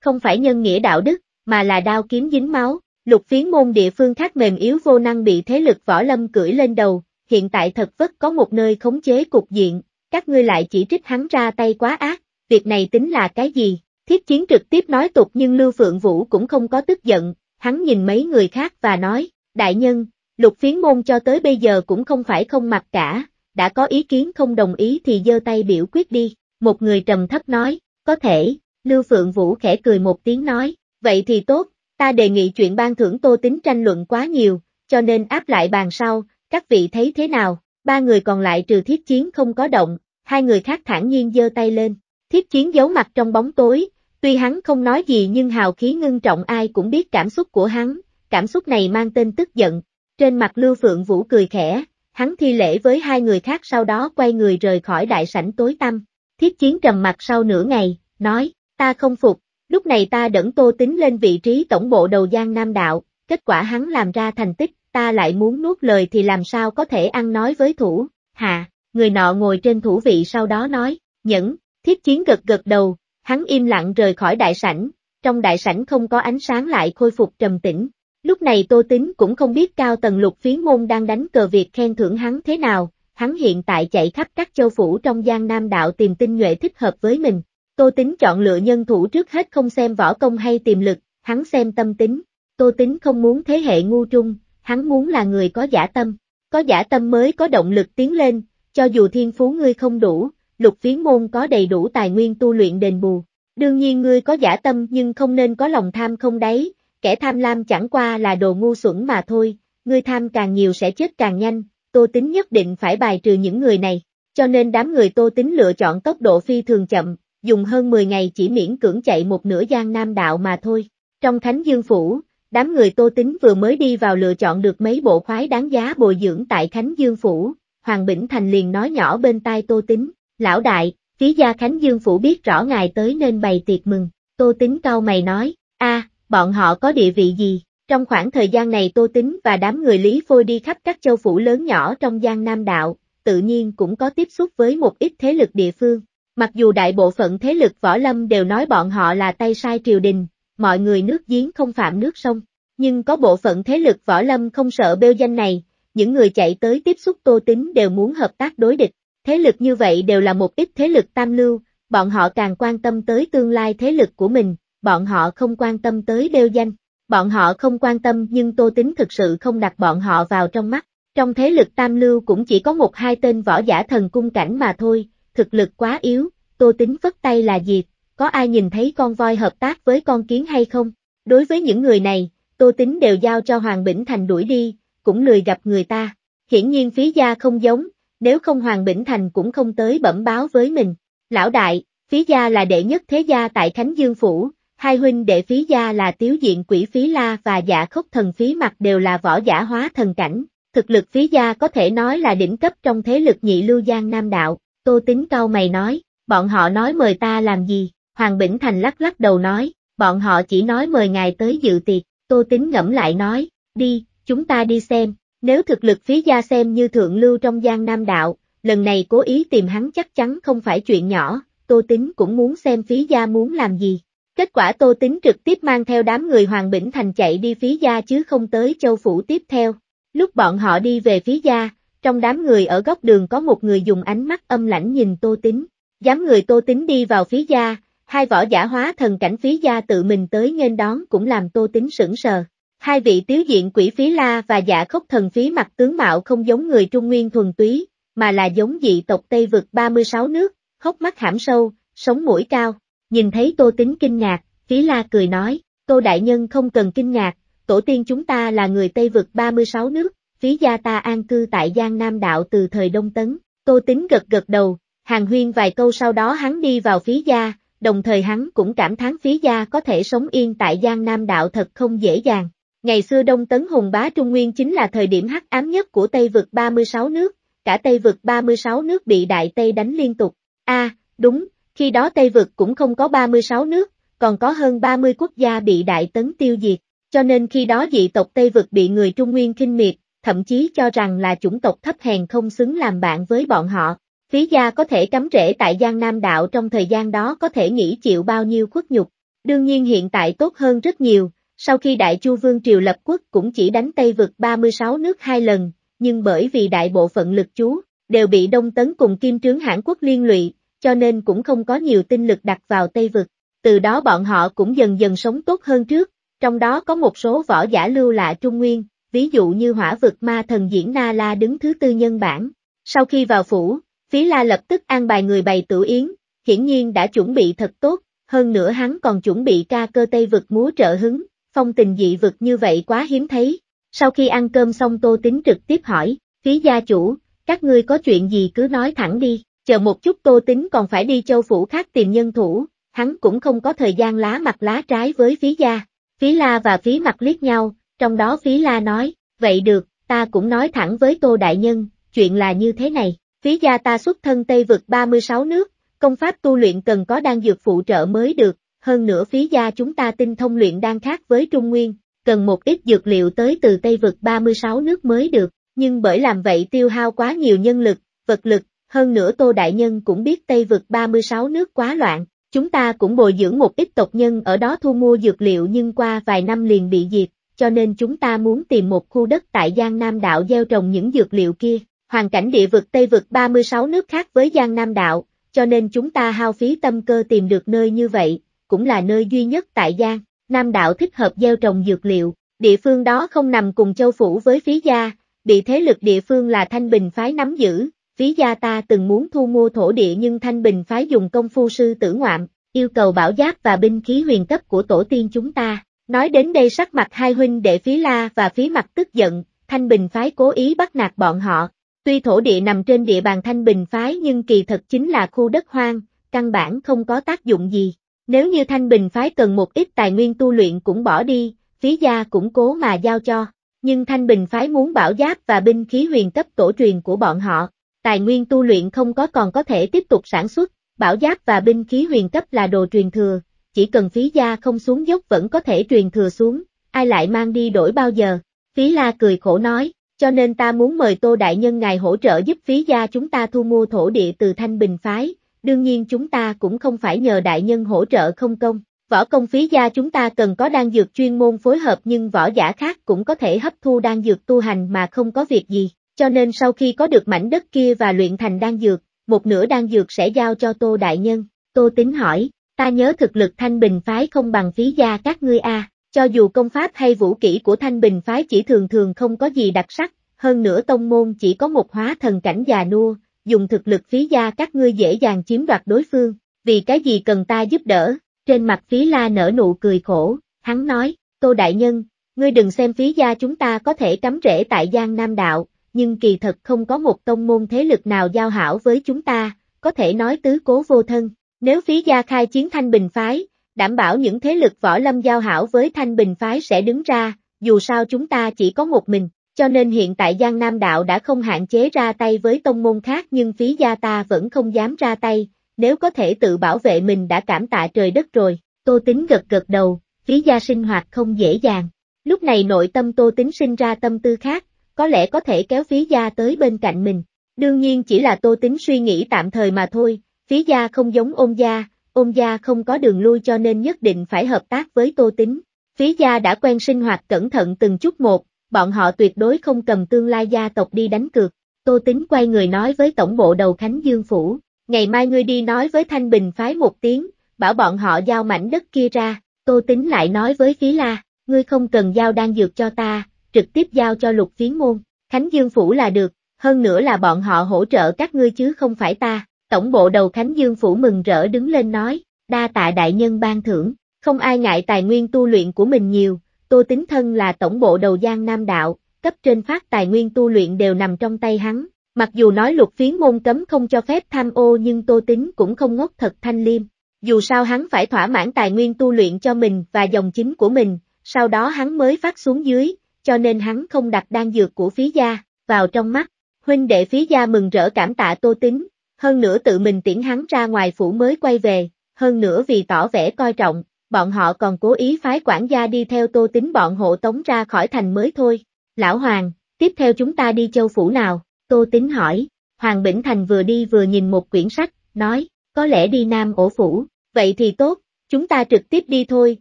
Không phải nhân nghĩa đạo đức, mà là đao kiếm dính máu, lục phiến môn địa phương khác mềm yếu vô năng bị thế lực võ lâm cưỡi lên đầu, hiện tại thật vất có một nơi khống chế cục diện, các ngươi lại chỉ trích hắn ra tay quá ác, việc này tính là cái gì? Thiết chiến trực tiếp nói tục nhưng Lưu Phượng Vũ cũng không có tức giận, hắn nhìn mấy người khác và nói, đại nhân, lục phiến môn cho tới bây giờ cũng không phải không mặc cả, đã có ý kiến không đồng ý thì giơ tay biểu quyết đi, một người trầm thấp nói, có thể, Lưu Phượng Vũ khẽ cười một tiếng nói, vậy thì tốt, ta đề nghị chuyện ban thưởng tô tính tranh luận quá nhiều, cho nên áp lại bàn sau, các vị thấy thế nào? ba người còn lại trừ thiết chiến không có động, hai người khác thản nhiên giơ tay lên. Thiết chiến giấu mặt trong bóng tối, tuy hắn không nói gì nhưng hào khí ngưng trọng ai cũng biết cảm xúc của hắn, cảm xúc này mang tên tức giận. Trên mặt Lưu Phượng Vũ cười khẽ, hắn thi lễ với hai người khác sau đó quay người rời khỏi đại sảnh tối tăm. Thiết chiến trầm mặt sau nửa ngày, nói, ta không phục, lúc này ta đẫn tô tính lên vị trí tổng bộ đầu Giang Nam Đạo, kết quả hắn làm ra thành tích, ta lại muốn nuốt lời thì làm sao có thể ăn nói với thủ, hà người nọ ngồi trên thủ vị sau đó nói, nhẫn, thiết chiến gật gật đầu, hắn im lặng rời khỏi đại sảnh, trong đại sảnh không có ánh sáng lại khôi phục trầm tĩnh. Lúc này Tô Tính cũng không biết cao tầng lục phiến môn đang đánh cờ việc khen thưởng hắn thế nào, hắn hiện tại chạy khắp các châu phủ trong giang nam đạo tìm tinh nhuệ thích hợp với mình. Tô Tính chọn lựa nhân thủ trước hết không xem võ công hay tiềm lực, hắn xem tâm tính. Tô Tính không muốn thế hệ ngu trung, hắn muốn là người có giả tâm, có giả tâm mới có động lực tiến lên, cho dù thiên phú ngươi không đủ, lục phiến môn có đầy đủ tài nguyên tu luyện đền bù. Đương nhiên ngươi có giả tâm nhưng không nên có lòng tham không đấy. kẻ tham lam chẳng qua là đồ ngu xuẩn mà thôi, ngươi tham càng nhiều sẽ chết càng nhanh, tô tính nhất định phải bài trừ những người này, cho nên đám người tô tính lựa chọn tốc độ phi thường chậm, dùng hơn 10 ngày chỉ miễn cưỡng chạy một nửa gian nam đạo mà thôi. Trong Khánh Dương Phủ, Đám người Tô Tính vừa mới đi vào lựa chọn được mấy bộ khoái đáng giá bồi dưỡng tại Khánh Dương Phủ, Hoàng Bỉnh Thành liền nói nhỏ bên tai Tô Tính, lão đại, phía gia Khánh Dương Phủ biết rõ ngài tới nên bày tiệc mừng, Tô Tính cau mày nói, a, bọn họ có địa vị gì? Trong khoảng thời gian này Tô Tính và đám người Lý Phôi đi khắp các châu phủ lớn nhỏ trong Giang Nam Đạo, tự nhiên cũng có tiếp xúc với một ít thế lực địa phương. Mặc dù đại bộ phận thế lực võ lâm đều nói bọn họ là tay sai triều đình, mọi người nước giếng không phạm nước sông. Nhưng có bộ phận thế lực võ lâm không sợ bêu danh này, những người chạy tới tiếp xúc tô tính đều muốn hợp tác đối địch. Thế lực như vậy đều là một ít thế lực tam lưu, bọn họ càng quan tâm tới tương lai thế lực của mình, bọn họ không quan tâm tới đeo danh. Bọn họ không quan tâm nhưng Tô Tính thực sự không đặt bọn họ vào trong mắt. Trong thế lực tam lưu cũng chỉ có một hai tên võ giả thần cung cảnh mà thôi, thực lực quá yếu, Tô Tính vất tay là diệt, có ai nhìn thấy con voi hợp tác với con kiến hay không? Đối với những người này, Tô Tính đều giao cho Hoàng Bỉnh Thành đuổi đi, cũng lười gặp người ta. Hiển nhiên phí gia không giống, nếu không Hoàng Bỉnh Thành cũng không tới bẩm báo với mình. Lão đại, phí gia là đệ nhất thế gia tại Khánh Dương Phủ, hai huynh đệ phí gia là tiếu diện quỷ phí la và giả khốc thần phí mặt đều là võ giả hóa thần cảnh. Thực lực phí gia có thể nói là đỉnh cấp trong thế lực nhị lưu giang nam đạo, tô tính cao mày nói, bọn họ nói mời ta làm gì, Hoàng Bỉnh Thành lắc lắc đầu nói, bọn họ chỉ nói mời ngài tới dự tiệc, Tô Tính ngẫm lại nói, đi, chúng ta đi xem, nếu thực lực phía gia xem như thượng lưu trong Giang Nam Đạo, lần này cố ý tìm hắn chắc chắn không phải chuyện nhỏ, Tô Tính cũng muốn xem phí gia muốn làm gì. Kết quả Tô Tính trực tiếp mang theo đám người Hoàng Bỉnh Thành chạy đi phí gia chứ không tới châu phủ tiếp theo. Lúc bọn họ đi về phía gia, trong đám người ở góc đường có một người dùng ánh mắt âm lãnh nhìn Tô Tính, Dám người Tô Tính đi vào phía gia, Hai võ giả hóa thần cảnh phí gia tự mình tới nghênh đón cũng làm tô tính sững sờ. Hai vị tiếu diện quỷ phí la và giả dạ khốc thần phí mặt tướng mạo không giống người Trung Nguyên thuần túy, mà là giống dị tộc Tây vực 36 nước, hốc mắt hãm sâu, sống mũi cao. Nhìn thấy tô tính kinh ngạc, phí la cười nói, tô đại nhân không cần kinh ngạc, tổ tiên chúng ta là người Tây vực 36 nước, phí gia ta an cư tại Giang Nam Đạo từ thời Đông Tấn. Tô tính gật gật đầu, hàng huyên vài câu sau đó hắn đi vào phí gia, đồng thời hắn cũng cảm thán phí gia có thể sống yên tại Giang Nam đạo thật không dễ dàng. Ngày xưa Đông Tấn Hùng Bá Trung Nguyên chính là thời điểm hắc ám nhất của Tây vực 36 nước, cả Tây vực 36 nước bị Đại Tây đánh liên tục. A, à, đúng, khi đó Tây vực cũng không có 36 nước, còn có hơn 30 quốc gia bị Đại Tấn tiêu diệt, cho nên khi đó dị tộc Tây vực bị người Trung Nguyên kinh miệt, thậm chí cho rằng là chủng tộc thấp hèn không xứng làm bạn với bọn họ. Lý gia có thể cắm rễ tại Giang Nam Đạo trong thời gian đó có thể nghĩ chịu bao nhiêu khuất nhục, đương nhiên hiện tại tốt hơn rất nhiều, sau khi Đại Chu Vương Triều lập quốc cũng chỉ đánh Tây vực 36 nước hai lần, nhưng bởi vì đại bộ phận lực chú, đều bị Đông Tấn cùng Kim Trướng Hãn Quốc liên lụy, cho nên cũng không có nhiều tinh lực đặt vào Tây vực, từ đó bọn họ cũng dần dần sống tốt hơn trước, trong đó có một số võ giả lưu lạ Trung Nguyên, ví dụ như hỏa vực ma thần diễn Na La đứng thứ tư nhân bản. Sau khi vào phủ, Phí La lập tức an bài người bày tử yến, hiển nhiên đã chuẩn bị thật tốt, hơn nữa hắn còn chuẩn bị ca cơ tây vực múa trợ hứng, phong tình dị vực như vậy quá hiếm thấy. Sau khi ăn cơm xong Tô Tính trực tiếp hỏi, phí gia chủ, các ngươi có chuyện gì cứ nói thẳng đi, chờ một chút Tô Tính còn phải đi châu phủ khác tìm nhân thủ, hắn cũng không có thời gian lá mặt lá trái với phí gia. Phí La và phí mặt liếc nhau, trong đó phí La nói, vậy được, ta cũng nói thẳng với Tô Đại Nhân, chuyện là như thế này. Phí gia ta xuất thân Tây vực 36 nước, công pháp tu luyện cần có đan dược phụ trợ mới được, hơn nữa phí gia chúng ta tinh thông luyện đan khác với Trung Nguyên, cần một ít dược liệu tới từ Tây vực 36 nước mới được, nhưng bởi làm vậy tiêu hao quá nhiều nhân lực, vật lực, hơn nữa Tô Đại Nhân cũng biết Tây vực 36 nước quá loạn, chúng ta cũng bồi dưỡng một ít tộc nhân ở đó thu mua dược liệu nhưng qua vài năm liền bị diệt, cho nên chúng ta muốn tìm một khu đất tại Giang Nam Đạo gieo trồng những dược liệu kia hoàn cảnh địa vực Tây vực 36 nước khác với Giang Nam Đạo, cho nên chúng ta hao phí tâm cơ tìm được nơi như vậy, cũng là nơi duy nhất tại Giang, Nam Đạo thích hợp gieo trồng dược liệu, địa phương đó không nằm cùng châu phủ với phí gia, bị thế lực địa phương là Thanh Bình Phái nắm giữ, phí gia ta từng muốn thu mua thổ địa nhưng Thanh Bình Phái dùng công phu sư tử ngoạm, yêu cầu bảo giáp và binh khí huyền cấp của tổ tiên chúng ta. Nói đến đây sắc mặt hai huynh đệ phí la và phí mặt tức giận, Thanh Bình Phái cố ý bắt nạt bọn họ, Tuy thổ địa nằm trên địa bàn Thanh Bình Phái nhưng kỳ thật chính là khu đất hoang, căn bản không có tác dụng gì. Nếu như Thanh Bình Phái cần một ít tài nguyên tu luyện cũng bỏ đi, phí gia cũng cố mà giao cho. Nhưng Thanh Bình Phái muốn bảo giáp và binh khí huyền cấp tổ truyền của bọn họ, tài nguyên tu luyện không có còn có thể tiếp tục sản xuất, bảo giáp và binh khí huyền cấp là đồ truyền thừa, chỉ cần phí gia không xuống dốc vẫn có thể truyền thừa xuống, ai lại mang đi đổi bao giờ. Phí la cười khổ nói, cho nên ta muốn mời Tô Đại Nhân ngài hỗ trợ giúp phí gia chúng ta thu mua thổ địa từ Thanh Bình Phái, đương nhiên chúng ta cũng không phải nhờ Đại Nhân hỗ trợ không công. Võ công phí gia chúng ta cần có đan dược chuyên môn phối hợp nhưng võ giả khác cũng có thể hấp thu đan dược tu hành mà không có việc gì, cho nên sau khi có được mảnh đất kia và luyện thành đan dược, một nửa đan dược sẽ giao cho Tô Đại Nhân. Tô Tính hỏi, ta nhớ thực lực thanh bình phái không bằng phí gia các ngươi a à. Cho dù công pháp hay vũ kỹ của Thanh Bình Phái chỉ thường thường không có gì đặc sắc, hơn nữa tông môn chỉ có một hóa thần cảnh già nua, dùng thực lực phí gia các ngươi dễ dàng chiếm đoạt đối phương, vì cái gì cần ta giúp đỡ, trên mặt phí la nở nụ cười khổ, hắn nói, tô đại nhân, ngươi đừng xem phí gia chúng ta có thể cắm rễ tại Giang Nam Đạo, nhưng kỳ thật không có một tông môn thế lực nào giao hảo với chúng ta, có thể nói tứ cố vô thân, nếu phí gia khai chiến thanh bình phái, đảm bảo những thế lực võ lâm giao hảo với Thanh Bình Phái sẽ đứng ra, dù sao chúng ta chỉ có một mình, cho nên hiện tại Giang Nam Đạo đã không hạn chế ra tay với tông môn khác nhưng phí gia ta vẫn không dám ra tay, nếu có thể tự bảo vệ mình đã cảm tạ trời đất rồi, Tô Tính gật gật đầu, phí gia sinh hoạt không dễ dàng. Lúc này nội tâm Tô Tính sinh ra tâm tư khác, có lẽ có thể kéo phí gia tới bên cạnh mình, đương nhiên chỉ là Tô Tính suy nghĩ tạm thời mà thôi, phí gia không giống ôn gia, ôn gia không có đường lui cho nên nhất định phải hợp tác với Tô Tính. phía gia đã quen sinh hoạt cẩn thận từng chút một, bọn họ tuyệt đối không cầm tương lai gia tộc đi đánh cược. Tô Tính quay người nói với tổng bộ đầu Khánh Dương Phủ, ngày mai ngươi đi nói với Thanh Bình phái một tiếng, bảo bọn họ giao mảnh đất kia ra. Tô Tính lại nói với Phí La, ngươi không cần giao đan dược cho ta, trực tiếp giao cho lục phiến môn, Khánh Dương Phủ là được, hơn nữa là bọn họ hỗ trợ các ngươi chứ không phải ta. Tổng bộ đầu Khánh Dương Phủ mừng rỡ đứng lên nói, đa tạ đại nhân ban thưởng, không ai ngại tài nguyên tu luyện của mình nhiều, Tô Tính Thân là tổng bộ đầu Giang Nam Đạo, cấp trên phát tài nguyên tu luyện đều nằm trong tay hắn, mặc dù nói luật phiến môn cấm không cho phép tham ô nhưng Tô Tính cũng không ngốc thật thanh liêm, dù sao hắn phải thỏa mãn tài nguyên tu luyện cho mình và dòng chính của mình, sau đó hắn mới phát xuống dưới, cho nên hắn không đặt đan dược của phí gia, vào trong mắt, huynh đệ phí gia mừng rỡ cảm tạ Tô Tính, hơn nữa tự mình tiễn hắn ra ngoài phủ mới quay về, hơn nữa vì tỏ vẻ coi trọng, bọn họ còn cố ý phái quản gia đi theo tô tính bọn hộ tống ra khỏi thành mới thôi. Lão Hoàng, tiếp theo chúng ta đi châu phủ nào? Tô tính hỏi, Hoàng Bỉnh Thành vừa đi vừa nhìn một quyển sách, nói, có lẽ đi Nam ổ phủ, vậy thì tốt, chúng ta trực tiếp đi thôi,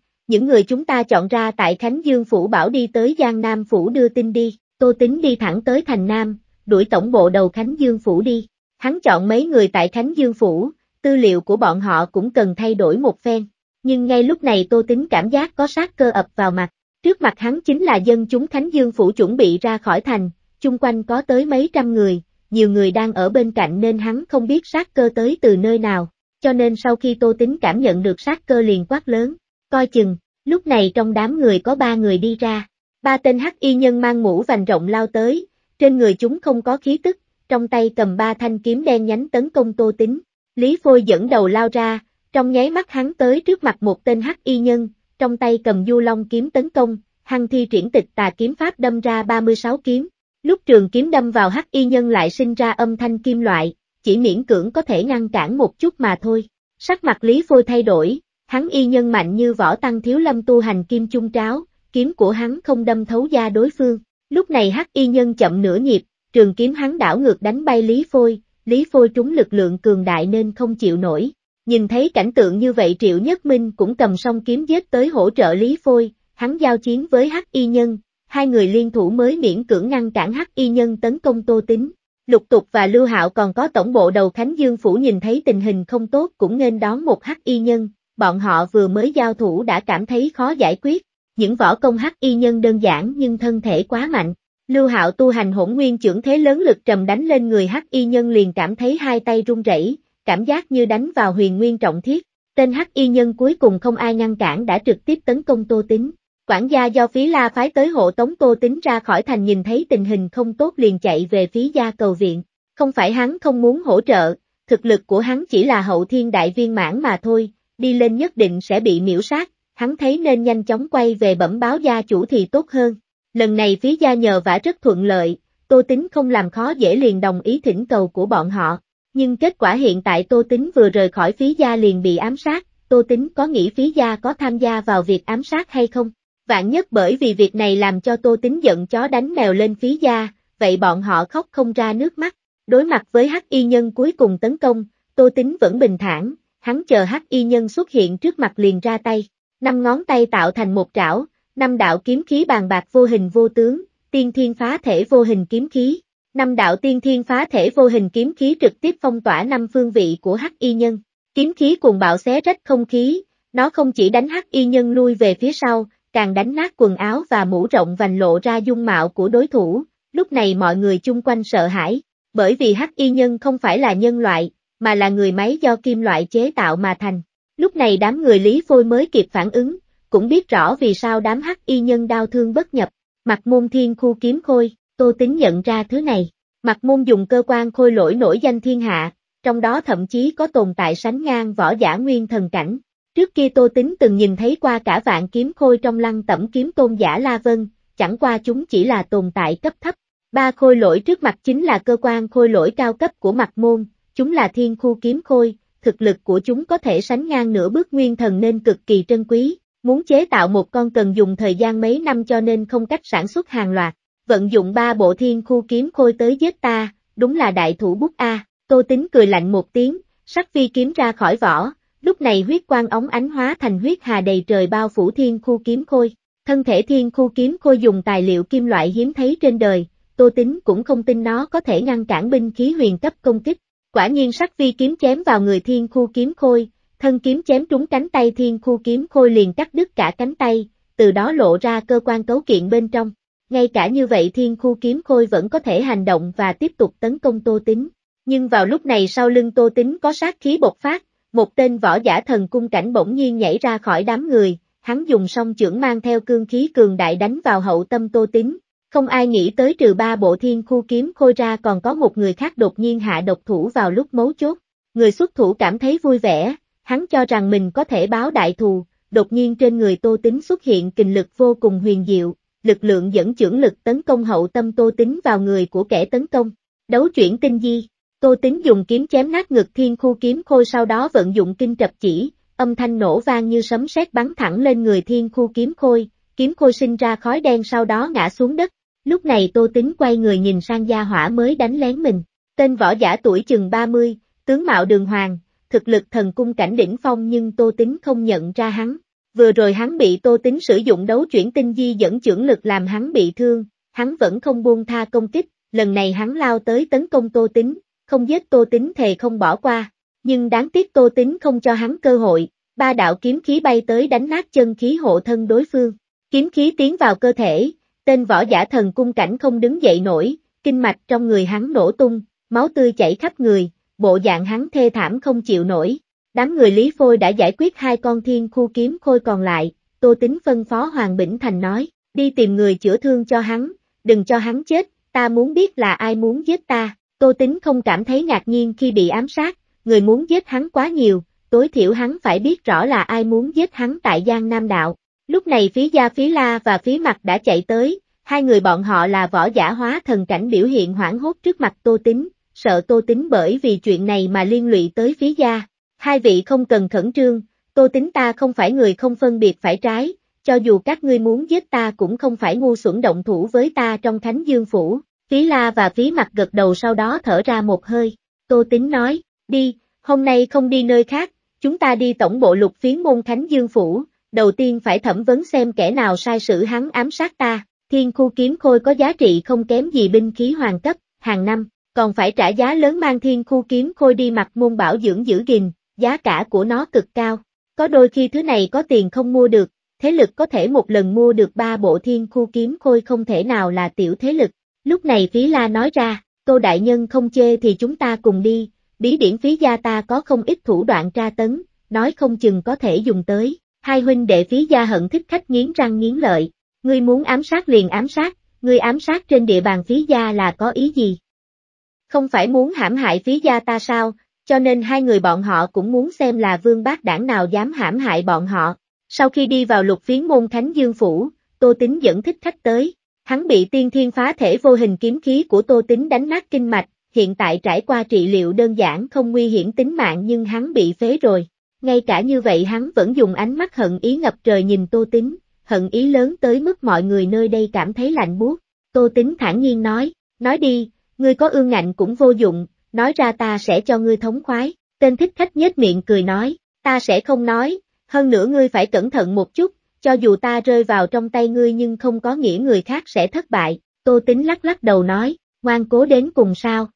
những người chúng ta chọn ra tại Khánh Dương Phủ bảo đi tới Giang Nam Phủ đưa tin đi, Tô Tính đi thẳng tới Thành Nam, đuổi tổng bộ đầu Khánh Dương Phủ đi, Hắn chọn mấy người tại thánh Dương Phủ, tư liệu của bọn họ cũng cần thay đổi một phen. Nhưng ngay lúc này Tô Tính cảm giác có sát cơ ập vào mặt. Trước mặt hắn chính là dân chúng thánh Dương Phủ chuẩn bị ra khỏi thành, chung quanh có tới mấy trăm người, nhiều người đang ở bên cạnh nên hắn không biết sát cơ tới từ nơi nào. Cho nên sau khi Tô Tính cảm nhận được sát cơ liền quát lớn, coi chừng, lúc này trong đám người có ba người đi ra. Ba tên hắc y nhân mang mũ vành rộng lao tới, trên người chúng không có khí tức, trong tay cầm ba thanh kiếm đen nhánh tấn công Tô tính Lý Phôi dẫn đầu lao ra, trong nháy mắt hắn tới trước mặt một tên hắc y nhân, trong tay cầm du long kiếm tấn công, hăng thi triển tịch tà kiếm pháp đâm ra 36 kiếm. Lúc trường kiếm đâm vào hắc y nhân lại sinh ra âm thanh kim loại, chỉ miễn cưỡng có thể ngăn cản một chút mà thôi. Sắc mặt Lý Phôi thay đổi, hắn y nhân mạnh như võ tăng thiếu lâm tu hành kim chung tráo, kiếm của hắn không đâm thấu da đối phương. Lúc này hắc y nhân chậm nửa nhịp, trường kiếm hắn đảo ngược đánh bay Lý Phôi, Lý Phôi trúng lực lượng cường đại nên không chịu nổi. Nhìn thấy cảnh tượng như vậy Triệu Nhất Minh cũng cầm song kiếm giết tới hỗ trợ Lý Phôi, hắn giao chiến với Hắc Y Nhân, hai người liên thủ mới miễn cưỡng ngăn cản Hắc Y Nhân tấn công Tô Tính. Lục Tục và Lưu Hạo còn có tổng bộ đầu Khánh Dương Phủ nhìn thấy tình hình không tốt cũng nên đón một Hắc Y Nhân, bọn họ vừa mới giao thủ đã cảm thấy khó giải quyết. Những võ công Hắc Y Nhân đơn giản nhưng thân thể quá mạnh, Lưu Hạo tu hành hỗn nguyên trưởng thế lớn lực trầm đánh lên người hắc y nhân liền cảm thấy hai tay run rẩy, cảm giác như đánh vào huyền nguyên trọng thiết. Tên hắc y nhân cuối cùng không ai ngăn cản đã trực tiếp tấn công Tô Tính. Quản gia do phí la phái tới hộ tống Tô Tính ra khỏi thành nhìn thấy tình hình không tốt liền chạy về phía gia cầu viện. Không phải hắn không muốn hỗ trợ, thực lực của hắn chỉ là hậu thiên đại viên mãn mà thôi, đi lên nhất định sẽ bị miễu sát, hắn thấy nên nhanh chóng quay về bẩm báo gia chủ thì tốt hơn. Lần này phía gia nhờ vả rất thuận lợi, Tô Tính không làm khó dễ liền đồng ý thỉnh cầu của bọn họ. Nhưng kết quả hiện tại Tô Tính vừa rời khỏi phía gia liền bị ám sát, Tô Tính có nghĩ phía gia có tham gia vào việc ám sát hay không? Vạn nhất bởi vì việc này làm cho Tô Tính giận chó đánh mèo lên phía gia, vậy bọn họ khóc không ra nước mắt. Đối mặt với hắc y nhân cuối cùng tấn công, Tô Tính vẫn bình thản, hắn chờ hắc y nhân xuất hiện trước mặt liền ra tay. Năm ngón tay tạo thành một trảo, năm đạo kiếm khí bàn bạc vô hình vô tướng, tiên thiên phá thể vô hình kiếm khí. Năm đạo tiên thiên phá thể vô hình kiếm khí trực tiếp phong tỏa năm phương vị của Hắc Y Nhân. Kiếm khí cuồng bạo xé rách không khí, nó không chỉ đánh Hắc Y Nhân lui về phía sau, càng đánh nát quần áo và mũ rộng vành lộ ra dung mạo của đối thủ. Lúc này mọi người chung quanh sợ hãi, bởi vì Hắc Y Nhân không phải là nhân loại, mà là người máy do kim loại chế tạo mà thành. Lúc này đám người Lý Phôi mới kịp phản ứng, cũng biết rõ vì sao đám hắc y nhân đau thương bất nhập, mặt môn thiên khu kiếm khôi, tô tính nhận ra thứ này, mặt môn dùng cơ quan khôi lỗi nổi danh thiên hạ, trong đó thậm chí có tồn tại sánh ngang võ giả nguyên thần cảnh. Trước kia Tô Tính từng nhìn thấy qua cả vạn kiếm khôi trong lăng tẩm kiếm tôn giả La Vân, chẳng qua chúng chỉ là tồn tại cấp thấp. Ba khôi lỗi trước mặt chính là cơ quan khôi lỗi cao cấp của mặt môn, chúng là thiên khu kiếm khôi, thực lực của chúng có thể sánh ngang nửa bước nguyên thần nên cực kỳ trân quý, Muốn chế tạo một con cần dùng thời gian mấy năm cho nên không cách sản xuất hàng loạt, vận dụng ba bộ thiên khu kiếm khôi tới giết ta, đúng là đại thủ bút A, tô tính cười lạnh một tiếng, sắc phi kiếm ra khỏi vỏ, lúc này huyết quang ống ánh hóa thành huyết hà đầy trời bao phủ thiên khu kiếm khôi, thân thể thiên khu kiếm khôi dùng tài liệu kim loại hiếm thấy trên đời, tô tính cũng không tin nó có thể ngăn cản binh khí huyền cấp công kích, quả nhiên sắc phi kiếm chém vào người thiên khu kiếm khôi, Thân kiếm chém trúng cánh tay thiên khu kiếm khôi liền cắt đứt cả cánh tay, từ đó lộ ra cơ quan cấu kiện bên trong. Ngay cả như vậy thiên khu kiếm khôi vẫn có thể hành động và tiếp tục tấn công Tô Tính. Nhưng vào lúc này sau lưng Tô Tính có sát khí bộc phát, một tên võ giả thần cung cảnh bỗng nhiên nhảy ra khỏi đám người, hắn dùng song trưởng mang theo cương khí cường đại đánh vào hậu tâm Tô Tính. Không ai nghĩ tới trừ ba bộ thiên khu kiếm khôi ra còn có một người khác đột nhiên hạ độc thủ vào lúc mấu chốt. Người xuất thủ cảm thấy vui vẻ, hắn cho rằng mình có thể báo đại thù, đột nhiên trên người Tô Tính xuất hiện kình lực vô cùng huyền diệu, lực lượng dẫn trưởng lực tấn công hậu tâm Tô Tính vào người của kẻ tấn công. Đấu chuyển tinh di, Tô Tính dùng kiếm chém nát ngực thiên khu kiếm khôi sau đó vận dụng kinh trập chỉ, âm thanh nổ vang như sấm sét bắn thẳng lên người thiên khu kiếm khôi, kiếm khôi sinh ra khói đen sau đó ngã xuống đất. Lúc này Tô Tính quay người nhìn sang gia hỏa mới đánh lén mình. Tên võ giả tuổi chừng 30, tướng mạo đường hoàng, thực lực thần cung cảnh đỉnh phong nhưng Tô Tính không nhận ra hắn. Vừa rồi hắn bị Tô Tính sử dụng đấu chuyển tinh di dẫn trưởng lực làm hắn bị thương, hắn vẫn không buông tha công kích, lần này hắn lao tới tấn công Tô Tính, không giết Tô Tính thề không bỏ qua, nhưng đáng tiếc Tô Tính không cho hắn cơ hội, ba đạo kiếm khí bay tới đánh nát chân khí hộ thân đối phương, kiếm khí tiến vào cơ thể, tên võ giả thần cung cảnh không đứng dậy nổi, kinh mạch trong người hắn nổ tung, máu tươi chảy khắp người, bộ dạng hắn thê thảm không chịu nổi. Đám người Lý Phôi đã giải quyết hai con thiên khu kiếm khôi còn lại, Tô Tính phân phó Hoàng Bỉnh Thành nói, đi tìm người chữa thương cho hắn, đừng cho hắn chết, ta muốn biết là ai muốn giết ta. Tô Tính không cảm thấy ngạc nhiên khi bị ám sát, người muốn giết hắn quá nhiều, tối thiểu hắn phải biết rõ là ai muốn giết hắn tại Giang Nam Đạo. Lúc này phía gia phía la và phía mặt đã chạy tới, hai người bọn họ là võ giả hóa thần cảnh biểu hiện hoảng hốt trước mặt Tô Tính, sợ Tô Tính bởi vì chuyện này mà liên lụy tới phía gia. Hai vị không cần khẩn trương, Tô Tính ta không phải người không phân biệt phải trái, cho dù các ngươi muốn giết ta cũng không phải ngu xuẩn động thủ với ta trong Thánh Dương Phủ. Phí La và Phí Mặt gật đầu sau đó thở ra một hơi. Tô Tính nói, đi, hôm nay không đi nơi khác, chúng ta đi tổng bộ lục phiến môn Thánh Dương Phủ, đầu tiên phải thẩm vấn xem kẻ nào sai sự hắn ám sát ta. Thiên khu kiếm khôi có giá trị không kém gì binh khí hoàng cấp, hàng năm, còn phải trả giá lớn mang thiên khu kiếm khôi đi mặt môn bảo dưỡng giữ gìn, giá cả của nó cực cao. Có đôi khi thứ này có tiền không mua được, thế lực có thể một lần mua được ba bộ thiên khu kiếm khôi không thể nào là tiểu thế lực. Lúc này Phí La nói ra, cô Đại Nhân không chê thì chúng ta cùng đi, bí điển Phí Gia ta có không ít thủ đoạn tra tấn, nói không chừng có thể dùng tới. Hai huynh đệ Phí Gia hận thích khách nghiến răng nghiến lợi, ngươi muốn ám sát liền ám sát, ngươi ám sát trên địa bàn Phí Gia là có ý gì? Không phải muốn hãm hại phí gia ta sao, cho nên hai người bọn họ cũng muốn xem là vương bác đảng nào dám hãm hại bọn họ. Sau khi đi vào lục phiến môn thánh Dương Phủ, Tô Tính dẫn thích khách tới, hắn bị tiên thiên phá thể vô hình kiếm khí của Tô Tính đánh nát kinh mạch, hiện tại trải qua trị liệu đơn giản không nguy hiểm tính mạng nhưng hắn bị phế rồi. Ngay cả như vậy hắn vẫn dùng ánh mắt hận ý ngập trời nhìn Tô Tính, hận ý lớn tới mức mọi người nơi đây cảm thấy lạnh buốt. Tô Tính thản nhiên nói, nói đi, ngươi có ương ngạnh cũng vô dụng, nói ra ta sẽ cho ngươi thống khoái, tên thích khách nhếch miệng cười nói, ta sẽ không nói, hơn nữa ngươi phải cẩn thận một chút, cho dù ta rơi vào trong tay ngươi nhưng không có nghĩa người khác sẽ thất bại, tô tính lắc lắc đầu nói, ngoan cố đến cùng sao.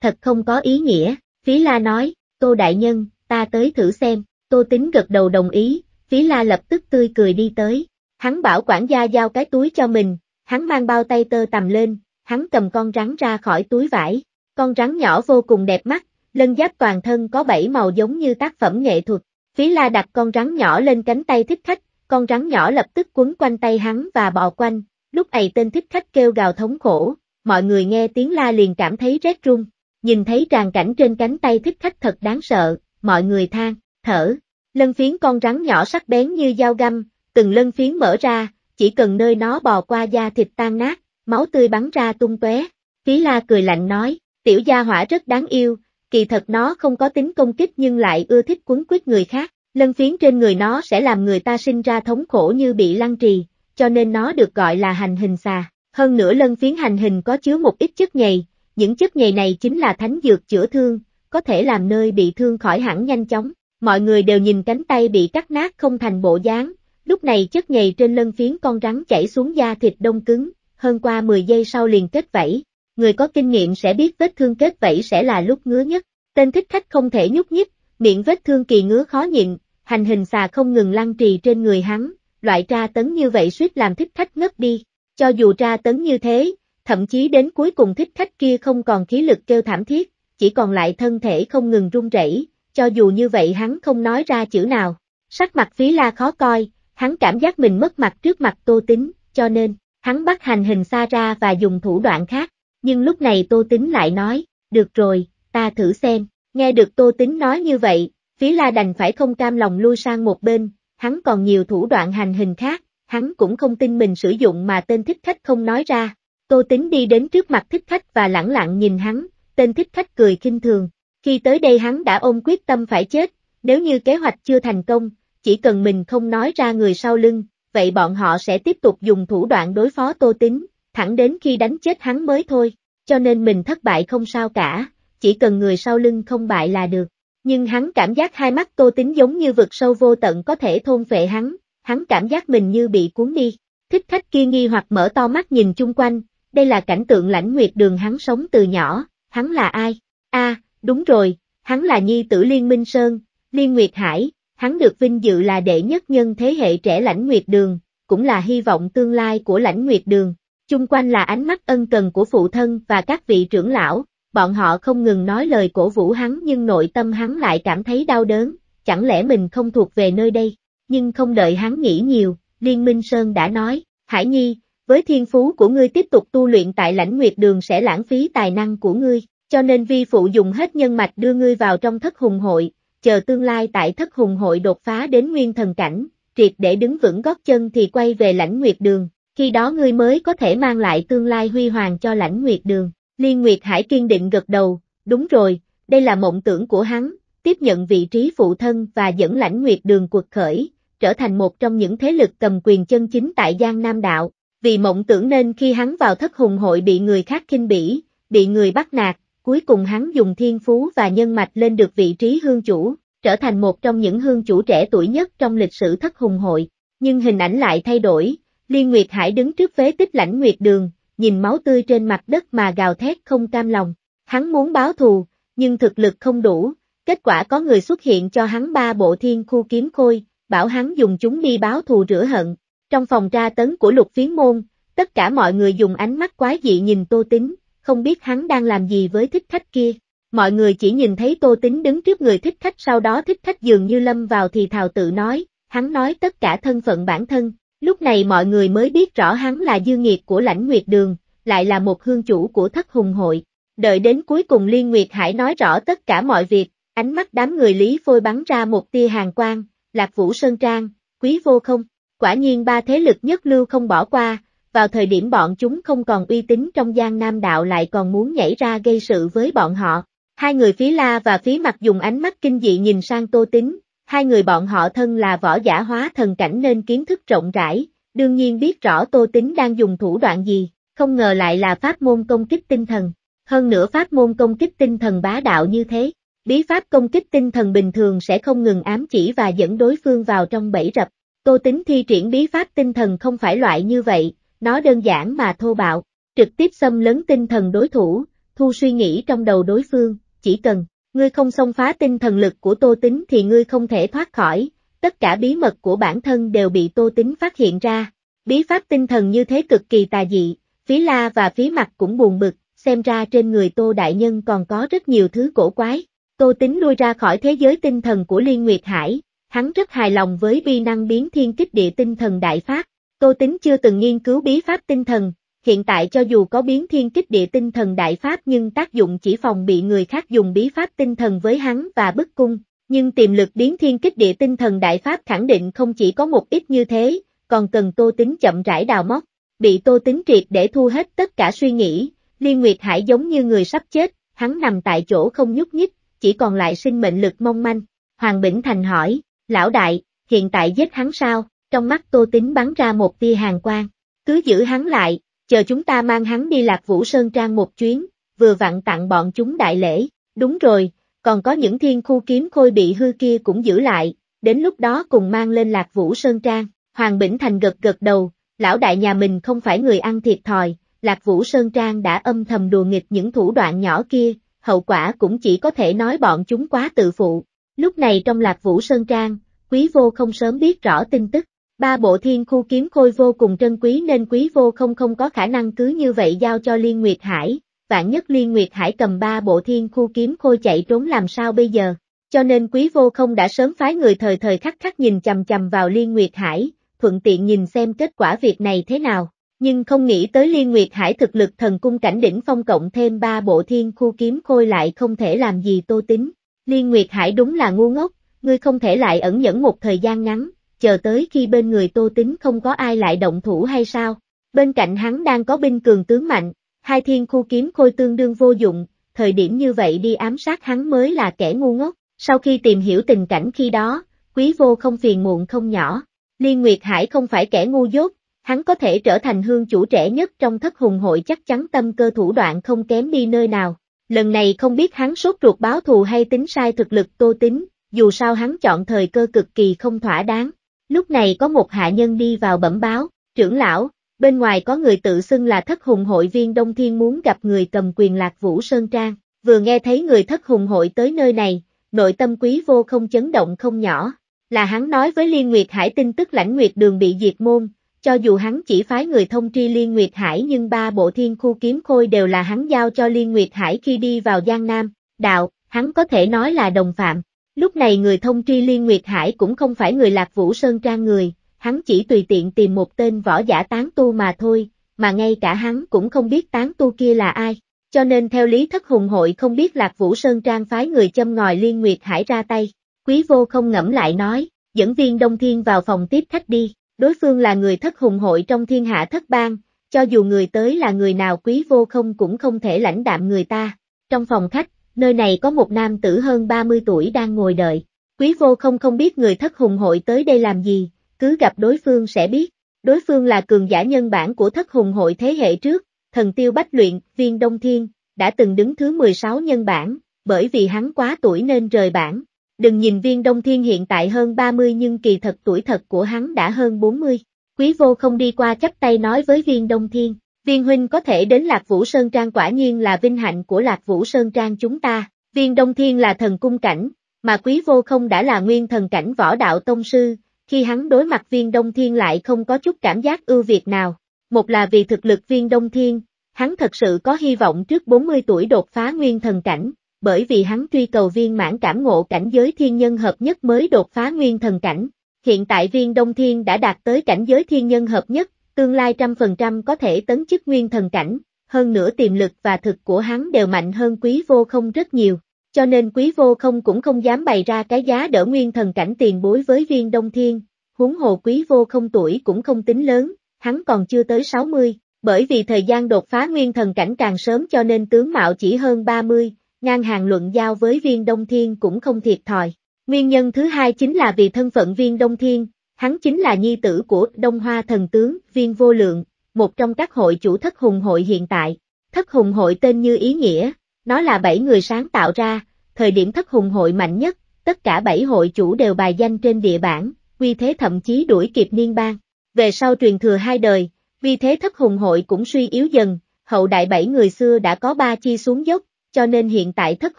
Thật không có ý nghĩa, phí la nói, tô đại nhân, ta tới thử xem, tô tính gật đầu đồng ý, phí la lập tức tươi cười đi tới, hắn bảo quản gia giao cái túi cho mình, hắn mang bao tay tơ tầm lên, hắn cầm con rắn ra khỏi túi vải. Con rắn nhỏ vô cùng đẹp mắt, lân giáp toàn thân có bảy màu giống như tác phẩm nghệ thuật. Phí La đặt con rắn nhỏ lên cánh tay thích khách, con rắn nhỏ lập tức quấn quanh tay hắn và bò quanh, lúc ấy tên thích khách kêu gào thống khổ, mọi người nghe tiếng la liền cảm thấy rét run. Nhìn thấy tràn cảnh trên cánh tay thích khách thật đáng sợ, mọi người than, thở. Lân phiến con rắn nhỏ sắc bén như dao găm, từng lân phiến mở ra, chỉ cần nơi nó bò qua da thịt tan nát, máu tươi bắn ra tung tóe. Phí La cười lạnh nói, tiểu gia hỏa rất đáng yêu, kỳ thật nó không có tính công kích nhưng lại ưa thích quấn quýt người khác, lân phiến trên người nó sẽ làm người ta sinh ra thống khổ như bị lăng trì, cho nên nó được gọi là hành hình xà. Hơn nữa lân phiến hành hình có chứa một ít chất nhầy, những chất nhầy này chính là thánh dược chữa thương, có thể làm nơi bị thương khỏi hẳn nhanh chóng. Mọi người đều nhìn cánh tay bị cắt nát không thành bộ dáng, lúc này chất nhầy trên lân phiến con rắn chảy xuống da thịt đông cứng, hơn qua 10 giây sau liền kết vẫy. Người có kinh nghiệm sẽ biết vết thương kết vẫy sẽ là lúc ngứa nhất. Tên thích khách không thể nhúc nhích, miệng vết thương kỳ ngứa khó nhịn, hành hình xà không ngừng lăn trì trên người hắn, loại tra tấn như vậy suýt làm thích khách ngất đi. Cho dù tra tấn như thế, thậm chí đến cuối cùng thích khách kia không còn khí lực kêu thảm thiết, chỉ còn lại thân thể không ngừng run rẩy, cho dù như vậy hắn không nói ra chữ nào. Sắc mặt phí la khó coi, hắn cảm giác mình mất mặt trước mặt tô tính, cho nên, Hắn bắt hành hình xa ra và dùng thủ đoạn khác, nhưng lúc này Tô Tính lại nói, được rồi, ta thử xem. Nghe được Tô Tính nói như vậy, phía La đành phải không cam lòng lui sang một bên, hắn còn nhiều thủ đoạn hành hình khác, hắn cũng không tin mình sử dụng mà tên thích khách không nói ra. Tô Tính đi đến trước mặt thích khách và lẳng lặng nhìn hắn, tên thích khách cười kinh thường. Khi tới đây hắn đã ôm quyết tâm phải chết, nếu như kế hoạch chưa thành công, chỉ cần mình không nói ra người sau lưng, vậy bọn họ sẽ tiếp tục dùng thủ đoạn đối phó Tô tính thẳng đến khi đánh chết hắn mới thôi, cho nên mình thất bại không sao cả, chỉ cần người sau lưng không bại là được. Nhưng hắn cảm giác hai mắt Tô tính giống như vực sâu vô tận có thể thôn vệ hắn, hắn cảm giác mình như bị cuốn đi. Thích khách kia nghi hoặc mở to mắt nhìn chung quanh, đây là cảnh tượng lãnh nguyệt đường hắn sống từ nhỏ, hắn là ai? a đúng rồi, hắn là nhi tử Liên Minh Sơn, Liên Nguyệt Hải, Hắn được vinh dự là đệ nhất nhân thế hệ trẻ lãnh nguyệt đường, cũng là hy vọng tương lai của lãnh nguyệt đường. Chung quanh là ánh mắt ân cần của phụ thân và các vị trưởng lão, bọn họ không ngừng nói lời cổ vũ hắn nhưng nội tâm hắn lại cảm thấy đau đớn, chẳng lẽ mình không thuộc về nơi đây, nhưng không đợi hắn nghĩ nhiều, Liên Minh Sơn đã nói, Hải Nhi, với thiên phú của ngươi tiếp tục tu luyện tại lãnh nguyệt đường sẽ lãng phí tài năng của ngươi, cho nên vi phụ dùng hết nhân mạch đưa ngươi vào trong thất hùng hội, chờ tương lai tại thất hùng hội đột phá đến nguyên thần cảnh, triệt để đứng vững gót chân thì quay về lãnh nguyệt đường, khi đó ngươi mới có thể mang lại tương lai huy hoàng cho lãnh nguyệt đường. Liên Nguyệt Hải kiên định gật đầu, đúng rồi, đây là mộng tưởng của hắn, tiếp nhận vị trí phụ thân và dẫn lãnh nguyệt đường cuộc khởi, trở thành một trong những thế lực cầm quyền chân chính tại Giang Nam Đạo, vì mộng tưởng nên khi hắn vào thất hùng hội bị người khác khinh bỉ, bị người bắt nạt, Cuối cùng hắn dùng thiên phú và nhân mạch lên được vị trí hương chủ, trở thành một trong những hương chủ trẻ tuổi nhất trong lịch sử thất hùng hội. Nhưng hình ảnh lại thay đổi, Liên Nguyệt Hải đứng trước phế tích lãnh Nguyệt Đường, nhìn máu tươi trên mặt đất mà gào thét không cam lòng. Hắn muốn báo thù, nhưng thực lực không đủ, kết quả có người xuất hiện cho hắn ba bộ thiên khu kiếm khôi, bảo hắn dùng chúng đi báo thù rửa hận. Trong phòng tra tấn của lục phiến môn, tất cả mọi người dùng ánh mắt quái dị nhìn Tô Tính, không biết hắn đang làm gì với thích khách kia. Mọi người chỉ nhìn thấy Tô Tính đứng trước người thích khách sau đó thích khách dường như lâm vào thì thào tự nói, hắn nói tất cả thân phận bản thân, lúc này mọi người mới biết rõ hắn là dư nghiệt của lãnh nguyệt đường, lại là một hương chủ của thất hùng hội. Đợi đến cuối cùng Liên Nguyệt Hải nói rõ tất cả mọi việc, ánh mắt đám người Lý Phôi bắn ra một tia hàng quang, Lạc Vũ Sơn Trang, Quý Vô Không, quả nhiên ba thế lực nhất lưu không bỏ qua, vào thời điểm bọn chúng không còn uy tín trong gian nam đạo lại còn muốn nhảy ra gây sự với bọn họ. Hai người phía la và phía mặt dùng ánh mắt kinh dị nhìn sang tô tính, hai người bọn họ thân là võ giả hóa thần cảnh nên kiến thức rộng rãi, đương nhiên biết rõ tô tính đang dùng thủ đoạn gì, không ngờ lại là pháp môn công kích tinh thần. Hơn nữa pháp môn công kích tinh thần bá đạo như thế, bí pháp công kích tinh thần bình thường sẽ không ngừng ám chỉ và dẫn đối phương vào trong bẫy rập. Tô tính thi triển bí pháp tinh thần không phải loại như vậy, nó đơn giản mà thô bạo, trực tiếp xâm lấn tinh thần đối thủ, thu suy nghĩ trong đầu đối phương, chỉ cần ngươi không xông phá tinh thần lực của Tô Tính thì ngươi không thể thoát khỏi, tất cả bí mật của bản thân đều bị Tô Tính phát hiện ra. Bí pháp tinh thần như thế cực kỳ tà dị, phí la và phí mặt cũng buồn bực, xem ra trên người Tô Đại Nhân còn có rất nhiều thứ cổ quái. Tô Tính lui ra khỏi thế giới tinh thần của Liên Nguyệt Hải, hắn rất hài lòng với bi năng biến thiên kích địa tinh thần đại pháp, Tô Tính chưa từng nghiên cứu bí pháp tinh thần, hiện tại cho dù có biến thiên kích địa tinh thần đại pháp nhưng tác dụng chỉ phòng bị người khác dùng bí pháp tinh thần với hắn và bức cung, nhưng tiềm lực biến thiên kích địa tinh thần đại pháp khẳng định không chỉ có một ít như thế, còn cần Tô Tính chậm rãi đào móc, bị Tô Tính triệt để thu hết tất cả suy nghĩ, Liên Nguyệt Hải giống như người sắp chết, hắn nằm tại chỗ không nhúc nhích, chỉ còn lại sinh mệnh lực mong manh. Hoàng Bỉnh Thành hỏi, lão đại, hiện tại giết hắn sao? trong mắt Tô tính bắn ra một tia hàng quang, cứ giữ hắn lại, chờ chúng ta mang hắn đi Lạc Vũ Sơn Trang một chuyến, vừa vặn tặng bọn chúng đại lễ, đúng rồi, còn có những thiên khu kiếm khôi bị hư kia cũng giữ lại, đến lúc đó cùng mang lên Lạc Vũ Sơn Trang, Hoàng Bỉnh Thành gật gật đầu, lão đại nhà mình không phải người ăn thiệt thòi, Lạc Vũ Sơn Trang đã âm thầm đùa nghịch những thủ đoạn nhỏ kia, hậu quả cũng chỉ có thể nói bọn chúng quá tự phụ. Lúc này trong Lạc Vũ Sơn Trang, Quý Vô không sớm biết rõ tin tức, Ba bộ thiên khu kiếm khôi vô cùng trân quý nên quý vô không không có khả năng cứ như vậy giao cho Liên Nguyệt Hải, vạn nhất Liên Nguyệt Hải cầm ba bộ thiên khu kiếm khôi chạy trốn làm sao bây giờ. Cho nên quý vô không đã sớm phái người thời thời khắc khắc nhìn chầm chầm vào Liên Nguyệt Hải, thuận tiện nhìn xem kết quả việc này thế nào. Nhưng không nghĩ tới Liên Nguyệt Hải thực lực thần cung cảnh đỉnh phong cộng thêm ba bộ thiên khu kiếm khôi lại không thể làm gì tô tính. Liên Nguyệt Hải đúng là ngu ngốc, ngươi không thể lại ẩn nhẫn một thời gian ngắn, chờ tới khi bên người Tô tính không có ai lại động thủ hay sao? Bên cạnh hắn đang có binh cường tướng mạnh, hai thiên khu kiếm khôi tương đương vô dụng, thời điểm như vậy đi ám sát hắn mới là kẻ ngu ngốc. Sau khi tìm hiểu tình cảnh khi đó, quý vô không phiền muộn không nhỏ. Liên Nguyệt Hải không phải kẻ ngu dốt, hắn có thể trở thành hương chủ trẻ nhất trong thất hùng hội chắc chắn tâm cơ thủ đoạn không kém đi nơi nào. Lần này không biết hắn sốt ruột báo thù hay tính sai thực lực tô tính, dù sao hắn chọn thời cơ cực kỳ không thỏa đáng. Lúc này có một hạ nhân đi vào bẩm báo, trưởng lão, bên ngoài có người tự xưng là thất hùng hội viên Đông Thiên muốn gặp người cầm quyền Lạc Vũ Sơn Trang, vừa nghe thấy người thất hùng hội tới nơi này, nội tâm quý vô không chấn động không nhỏ, là hắn nói với Liên Nguyệt Hải tin tức lãnh Nguyệt đường bị diệt môn, cho dù hắn chỉ phái người thông tri Liên Nguyệt Hải nhưng ba bộ thiên khu kiếm khôi đều là hắn giao cho Liên Nguyệt Hải khi đi vào Giang Nam, đạo, hắn có thể nói là đồng phạm, Lúc này người thông tri liên Nguyệt Hải cũng không phải người lạc vũ sơn trang người, hắn chỉ tùy tiện tìm một tên võ giả tán tu mà thôi, mà ngay cả hắn cũng không biết tán tu kia là ai. Cho nên theo lý thất hùng hội không biết Lạc Vũ Sơn Trang phái người châm ngòi Liên Nguyệt Hải ra tay, quý vô không ngẫm lại nói, dẫn viên Đông Thiên vào phòng tiếp khách đi, đối phương là người thất hùng hội trong thiên hạ thất bang, cho dù người tới là người nào quý vô không cũng không thể lãnh đạm người ta. Trong phòng khách, nơi này có một nam tử hơn 30 tuổi đang ngồi đợi. Quý vô không không biết người thất hùng hội tới đây làm gì, cứ gặp đối phương sẽ biết. Đối phương là cường giả nhân bản của thất hùng hội thế hệ trước, thần tiêu bách luyện, viên đông thiên, đã từng đứng thứ 16 nhân bản, bởi vì hắn quá tuổi nên rời bản. Đừng nhìn viên đông thiên hiện tại hơn 30 nhưng kỳ thật tuổi thật của hắn đã hơn 40. Quý vô không đi qua chắp tay nói với viên đông thiên, viên huynh có thể đến Lạc Vũ Sơn Trang quả nhiên là vinh hạnh của Lạc Vũ Sơn Trang chúng ta, viên Đông Thiên là thần cung cảnh, mà quý vô không đã là nguyên thần cảnh võ đạo tông sư, khi hắn đối mặt viên Đông Thiên lại không có chút cảm giác ưu việt nào, một là vì thực lực viên Đông Thiên, hắn thật sự có hy vọng trước 40 tuổi đột phá nguyên thần cảnh, bởi vì hắn truy cầu viên mãn cảm ngộ cảnh giới thiên nhân hợp nhất mới đột phá nguyên thần cảnh. Hiện tại viên Đông Thiên đã đạt tới cảnh giới thiên nhân hợp nhất, tương lai trăm phần trăm có thể tấn chức nguyên thần cảnh, hơn nữa tiềm lực và thực của hắn đều mạnh hơn quý vô không rất nhiều, cho nên quý vô không cũng không dám bày ra cái giá đỡ nguyên thần cảnh tiền bối với viên đông thiên, huống hồ quý vô không tuổi cũng không tính lớn, hắn còn chưa tới 60, bởi vì thời gian đột phá nguyên thần cảnh càng sớm cho nên tướng mạo chỉ hơn 30, ngang hàng luận giao với viên đông thiên cũng không thiệt thòi. Nguyên nhân thứ hai chính là vì thân phận viên đông thiên, Hắn chính là nhi tử của Đông Hoa Thần Tướng, Viên Vô Lượng, một trong các hội chủ thất hùng hội hiện tại. Thất hùng hội tên như ý nghĩa, nó là bảy người sáng tạo ra, thời điểm thất hùng hội mạnh nhất, tất cả bảy hội chủ đều bài danh trên địa bản, vì thế thậm chí đuổi kịp niên bang. Về sau truyền thừa hai đời, vì thế thất hùng hội cũng suy yếu dần, hậu đại bảy người xưa đã có ba chi xuống dốc, cho nên hiện tại thất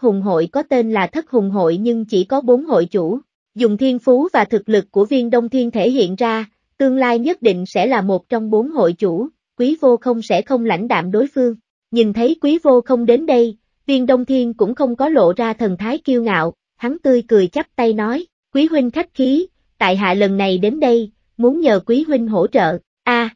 hùng hội có tên là thất hùng hội nhưng chỉ có bốn hội chủ, Dùng thiên phú và thực lực của viên đông thiên thể hiện ra, tương lai nhất định sẽ là một trong bốn hội chủ, quý vô không sẽ không lãnh đạm đối phương. Nhìn thấy quý vô không đến đây, viên đông thiên cũng không có lộ ra thần thái kiêu ngạo, hắn tươi cười chắp tay nói, quý huynh khách khí, tại hạ lần này đến đây, muốn nhờ quý huynh hỗ trợ, a à,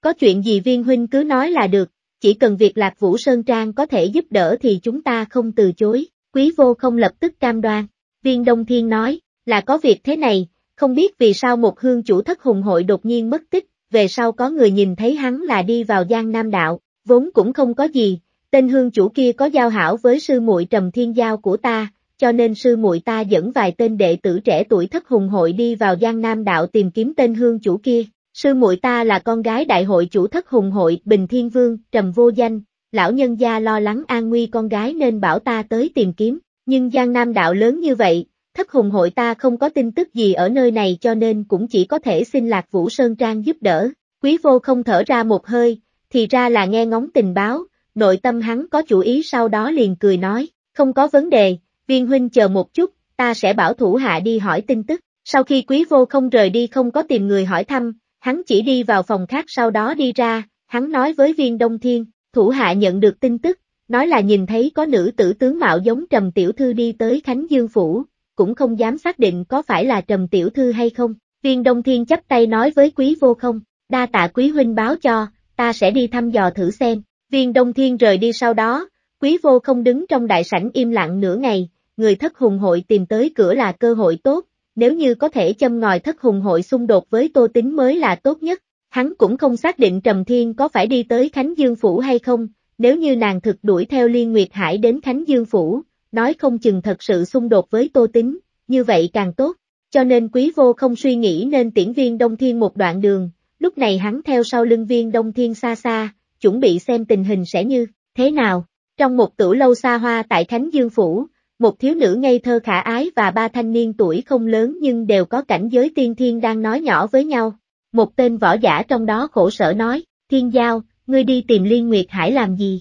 Có chuyện gì viên huynh cứ nói là được, chỉ cần việc lạc vũ sơn trang có thể giúp đỡ thì chúng ta không từ chối, quý vô không lập tức cam đoan, Viên Đông Thiên nói, là có việc thế này, không biết vì sao một hương chủ thất hùng hội đột nhiên mất tích, về sau có người nhìn thấy hắn là đi vào Giang Nam Đạo, vốn cũng không có gì, tên hương chủ kia có giao hảo với sư muội Trầm Thiên Giao của ta, cho nên sư muội ta dẫn vài tên đệ tử trẻ tuổi thất hùng hội đi vào Giang Nam Đạo tìm kiếm tên hương chủ kia. Sư muội ta là con gái đại hội chủ thất hùng hội Bình Thiên Vương, Trầm Vô Danh, lão nhân gia lo lắng an nguy con gái nên bảo ta tới tìm kiếm, nhưng Giang Nam đạo lớn như vậy, thất hùng hội ta không có tin tức gì ở nơi này cho nên cũng chỉ có thể xin Lạc Vũ Sơn Trang giúp đỡ. Quý vô không thở ra một hơi, thì ra là nghe ngóng tình báo, nội tâm hắn có chủ ý sau đó liền cười nói, không có vấn đề, viên huynh chờ một chút, ta sẽ bảo thủ hạ đi hỏi tin tức. Sau khi quý vô không rời đi không có tìm người hỏi thăm, hắn chỉ đi vào phòng khác sau đó đi ra, hắn nói với viên đông thiên, thủ hạ nhận được tin tức, nói là nhìn thấy có nữ tử tướng mạo giống Trầm Tiểu Thư đi tới Khánh Dương Phủ, cũng không dám xác định có phải là Trầm Tiểu Thư hay không. Viên Đông Thiên chấp tay nói với Quý Vô Không, đa tạ Quý Huynh báo cho, ta sẽ đi thăm dò thử xem. Viên Đông Thiên rời đi sau đó, Quý Vô Không đứng trong đại sảnh im lặng nửa ngày, người thất hùng hội tìm tới cửa là cơ hội tốt, nếu như có thể châm ngòi thất hùng hội xung đột với Tô Tính mới là tốt nhất. Hắn cũng không xác định Trầm Thiên có phải đi tới Khánh Dương Phủ hay không, nếu như nàng thực đuổi theo Liên Nguyệt Hải đến Khánh Dương Phủ, nói không chừng thật sự xung đột với Tô Tính, như vậy càng tốt, cho nên quý vô không suy nghĩ nên tiễn viên Đông Thiên một đoạn đường, lúc này hắn theo sau lưng viên Đông Thiên xa xa, chuẩn bị xem tình hình sẽ như thế nào. Trong một tửu lâu xa hoa tại Khánh Dương Phủ, một thiếu nữ ngây thơ khả ái và ba thanh niên tuổi không lớn nhưng đều có cảnh giới tiên thiên đang nói nhỏ với nhau. Một tên võ giả trong đó khổ sở nói, thiên giao, ngươi đi tìm Liên Nguyệt Hải làm gì?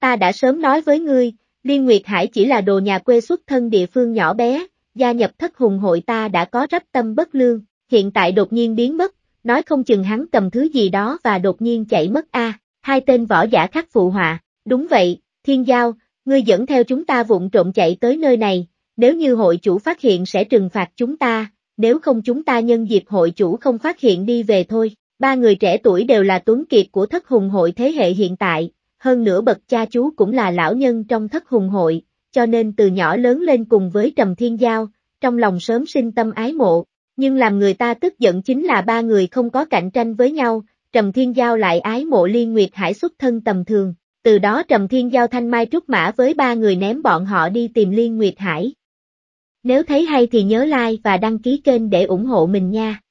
Ta đã sớm nói với ngươi, Liên Nguyệt Hải chỉ là đồ nhà quê xuất thân địa phương nhỏ bé, gia nhập thất hùng hội ta đã có rắp tâm bất lương, hiện tại đột nhiên biến mất, nói không chừng hắn cầm thứ gì đó và đột nhiên chạy mất a. hai tên võ giả khắc phụ họa, đúng vậy, thiên giao, ngươi dẫn theo chúng ta vụng trộm chạy tới nơi này, nếu như hội chủ phát hiện sẽ trừng phạt chúng ta, nếu không chúng ta nhân dịp hội chủ không phát hiện đi về thôi, Ba người trẻ tuổi đều là tuấn kiệt của thất hùng hội thế hệ hiện tại, hơn nữa bậc cha chú cũng là lão nhân trong thất hùng hội, cho nên từ nhỏ lớn lên cùng với Trầm Thiên Giao, trong lòng sớm sinh tâm ái mộ, nhưng làm người ta tức giận chính là ba người không có cạnh tranh với nhau, Trầm Thiên Giao lại ái mộ Liên Nguyệt Hải xuất thân tầm thường, từ đó Trầm Thiên Giao thanh mai trúc mã với ba người ném bọn họ đi tìm Liên Nguyệt Hải. Nếu thấy hay thì nhớ like và đăng ký kênh để ủng hộ mình nha.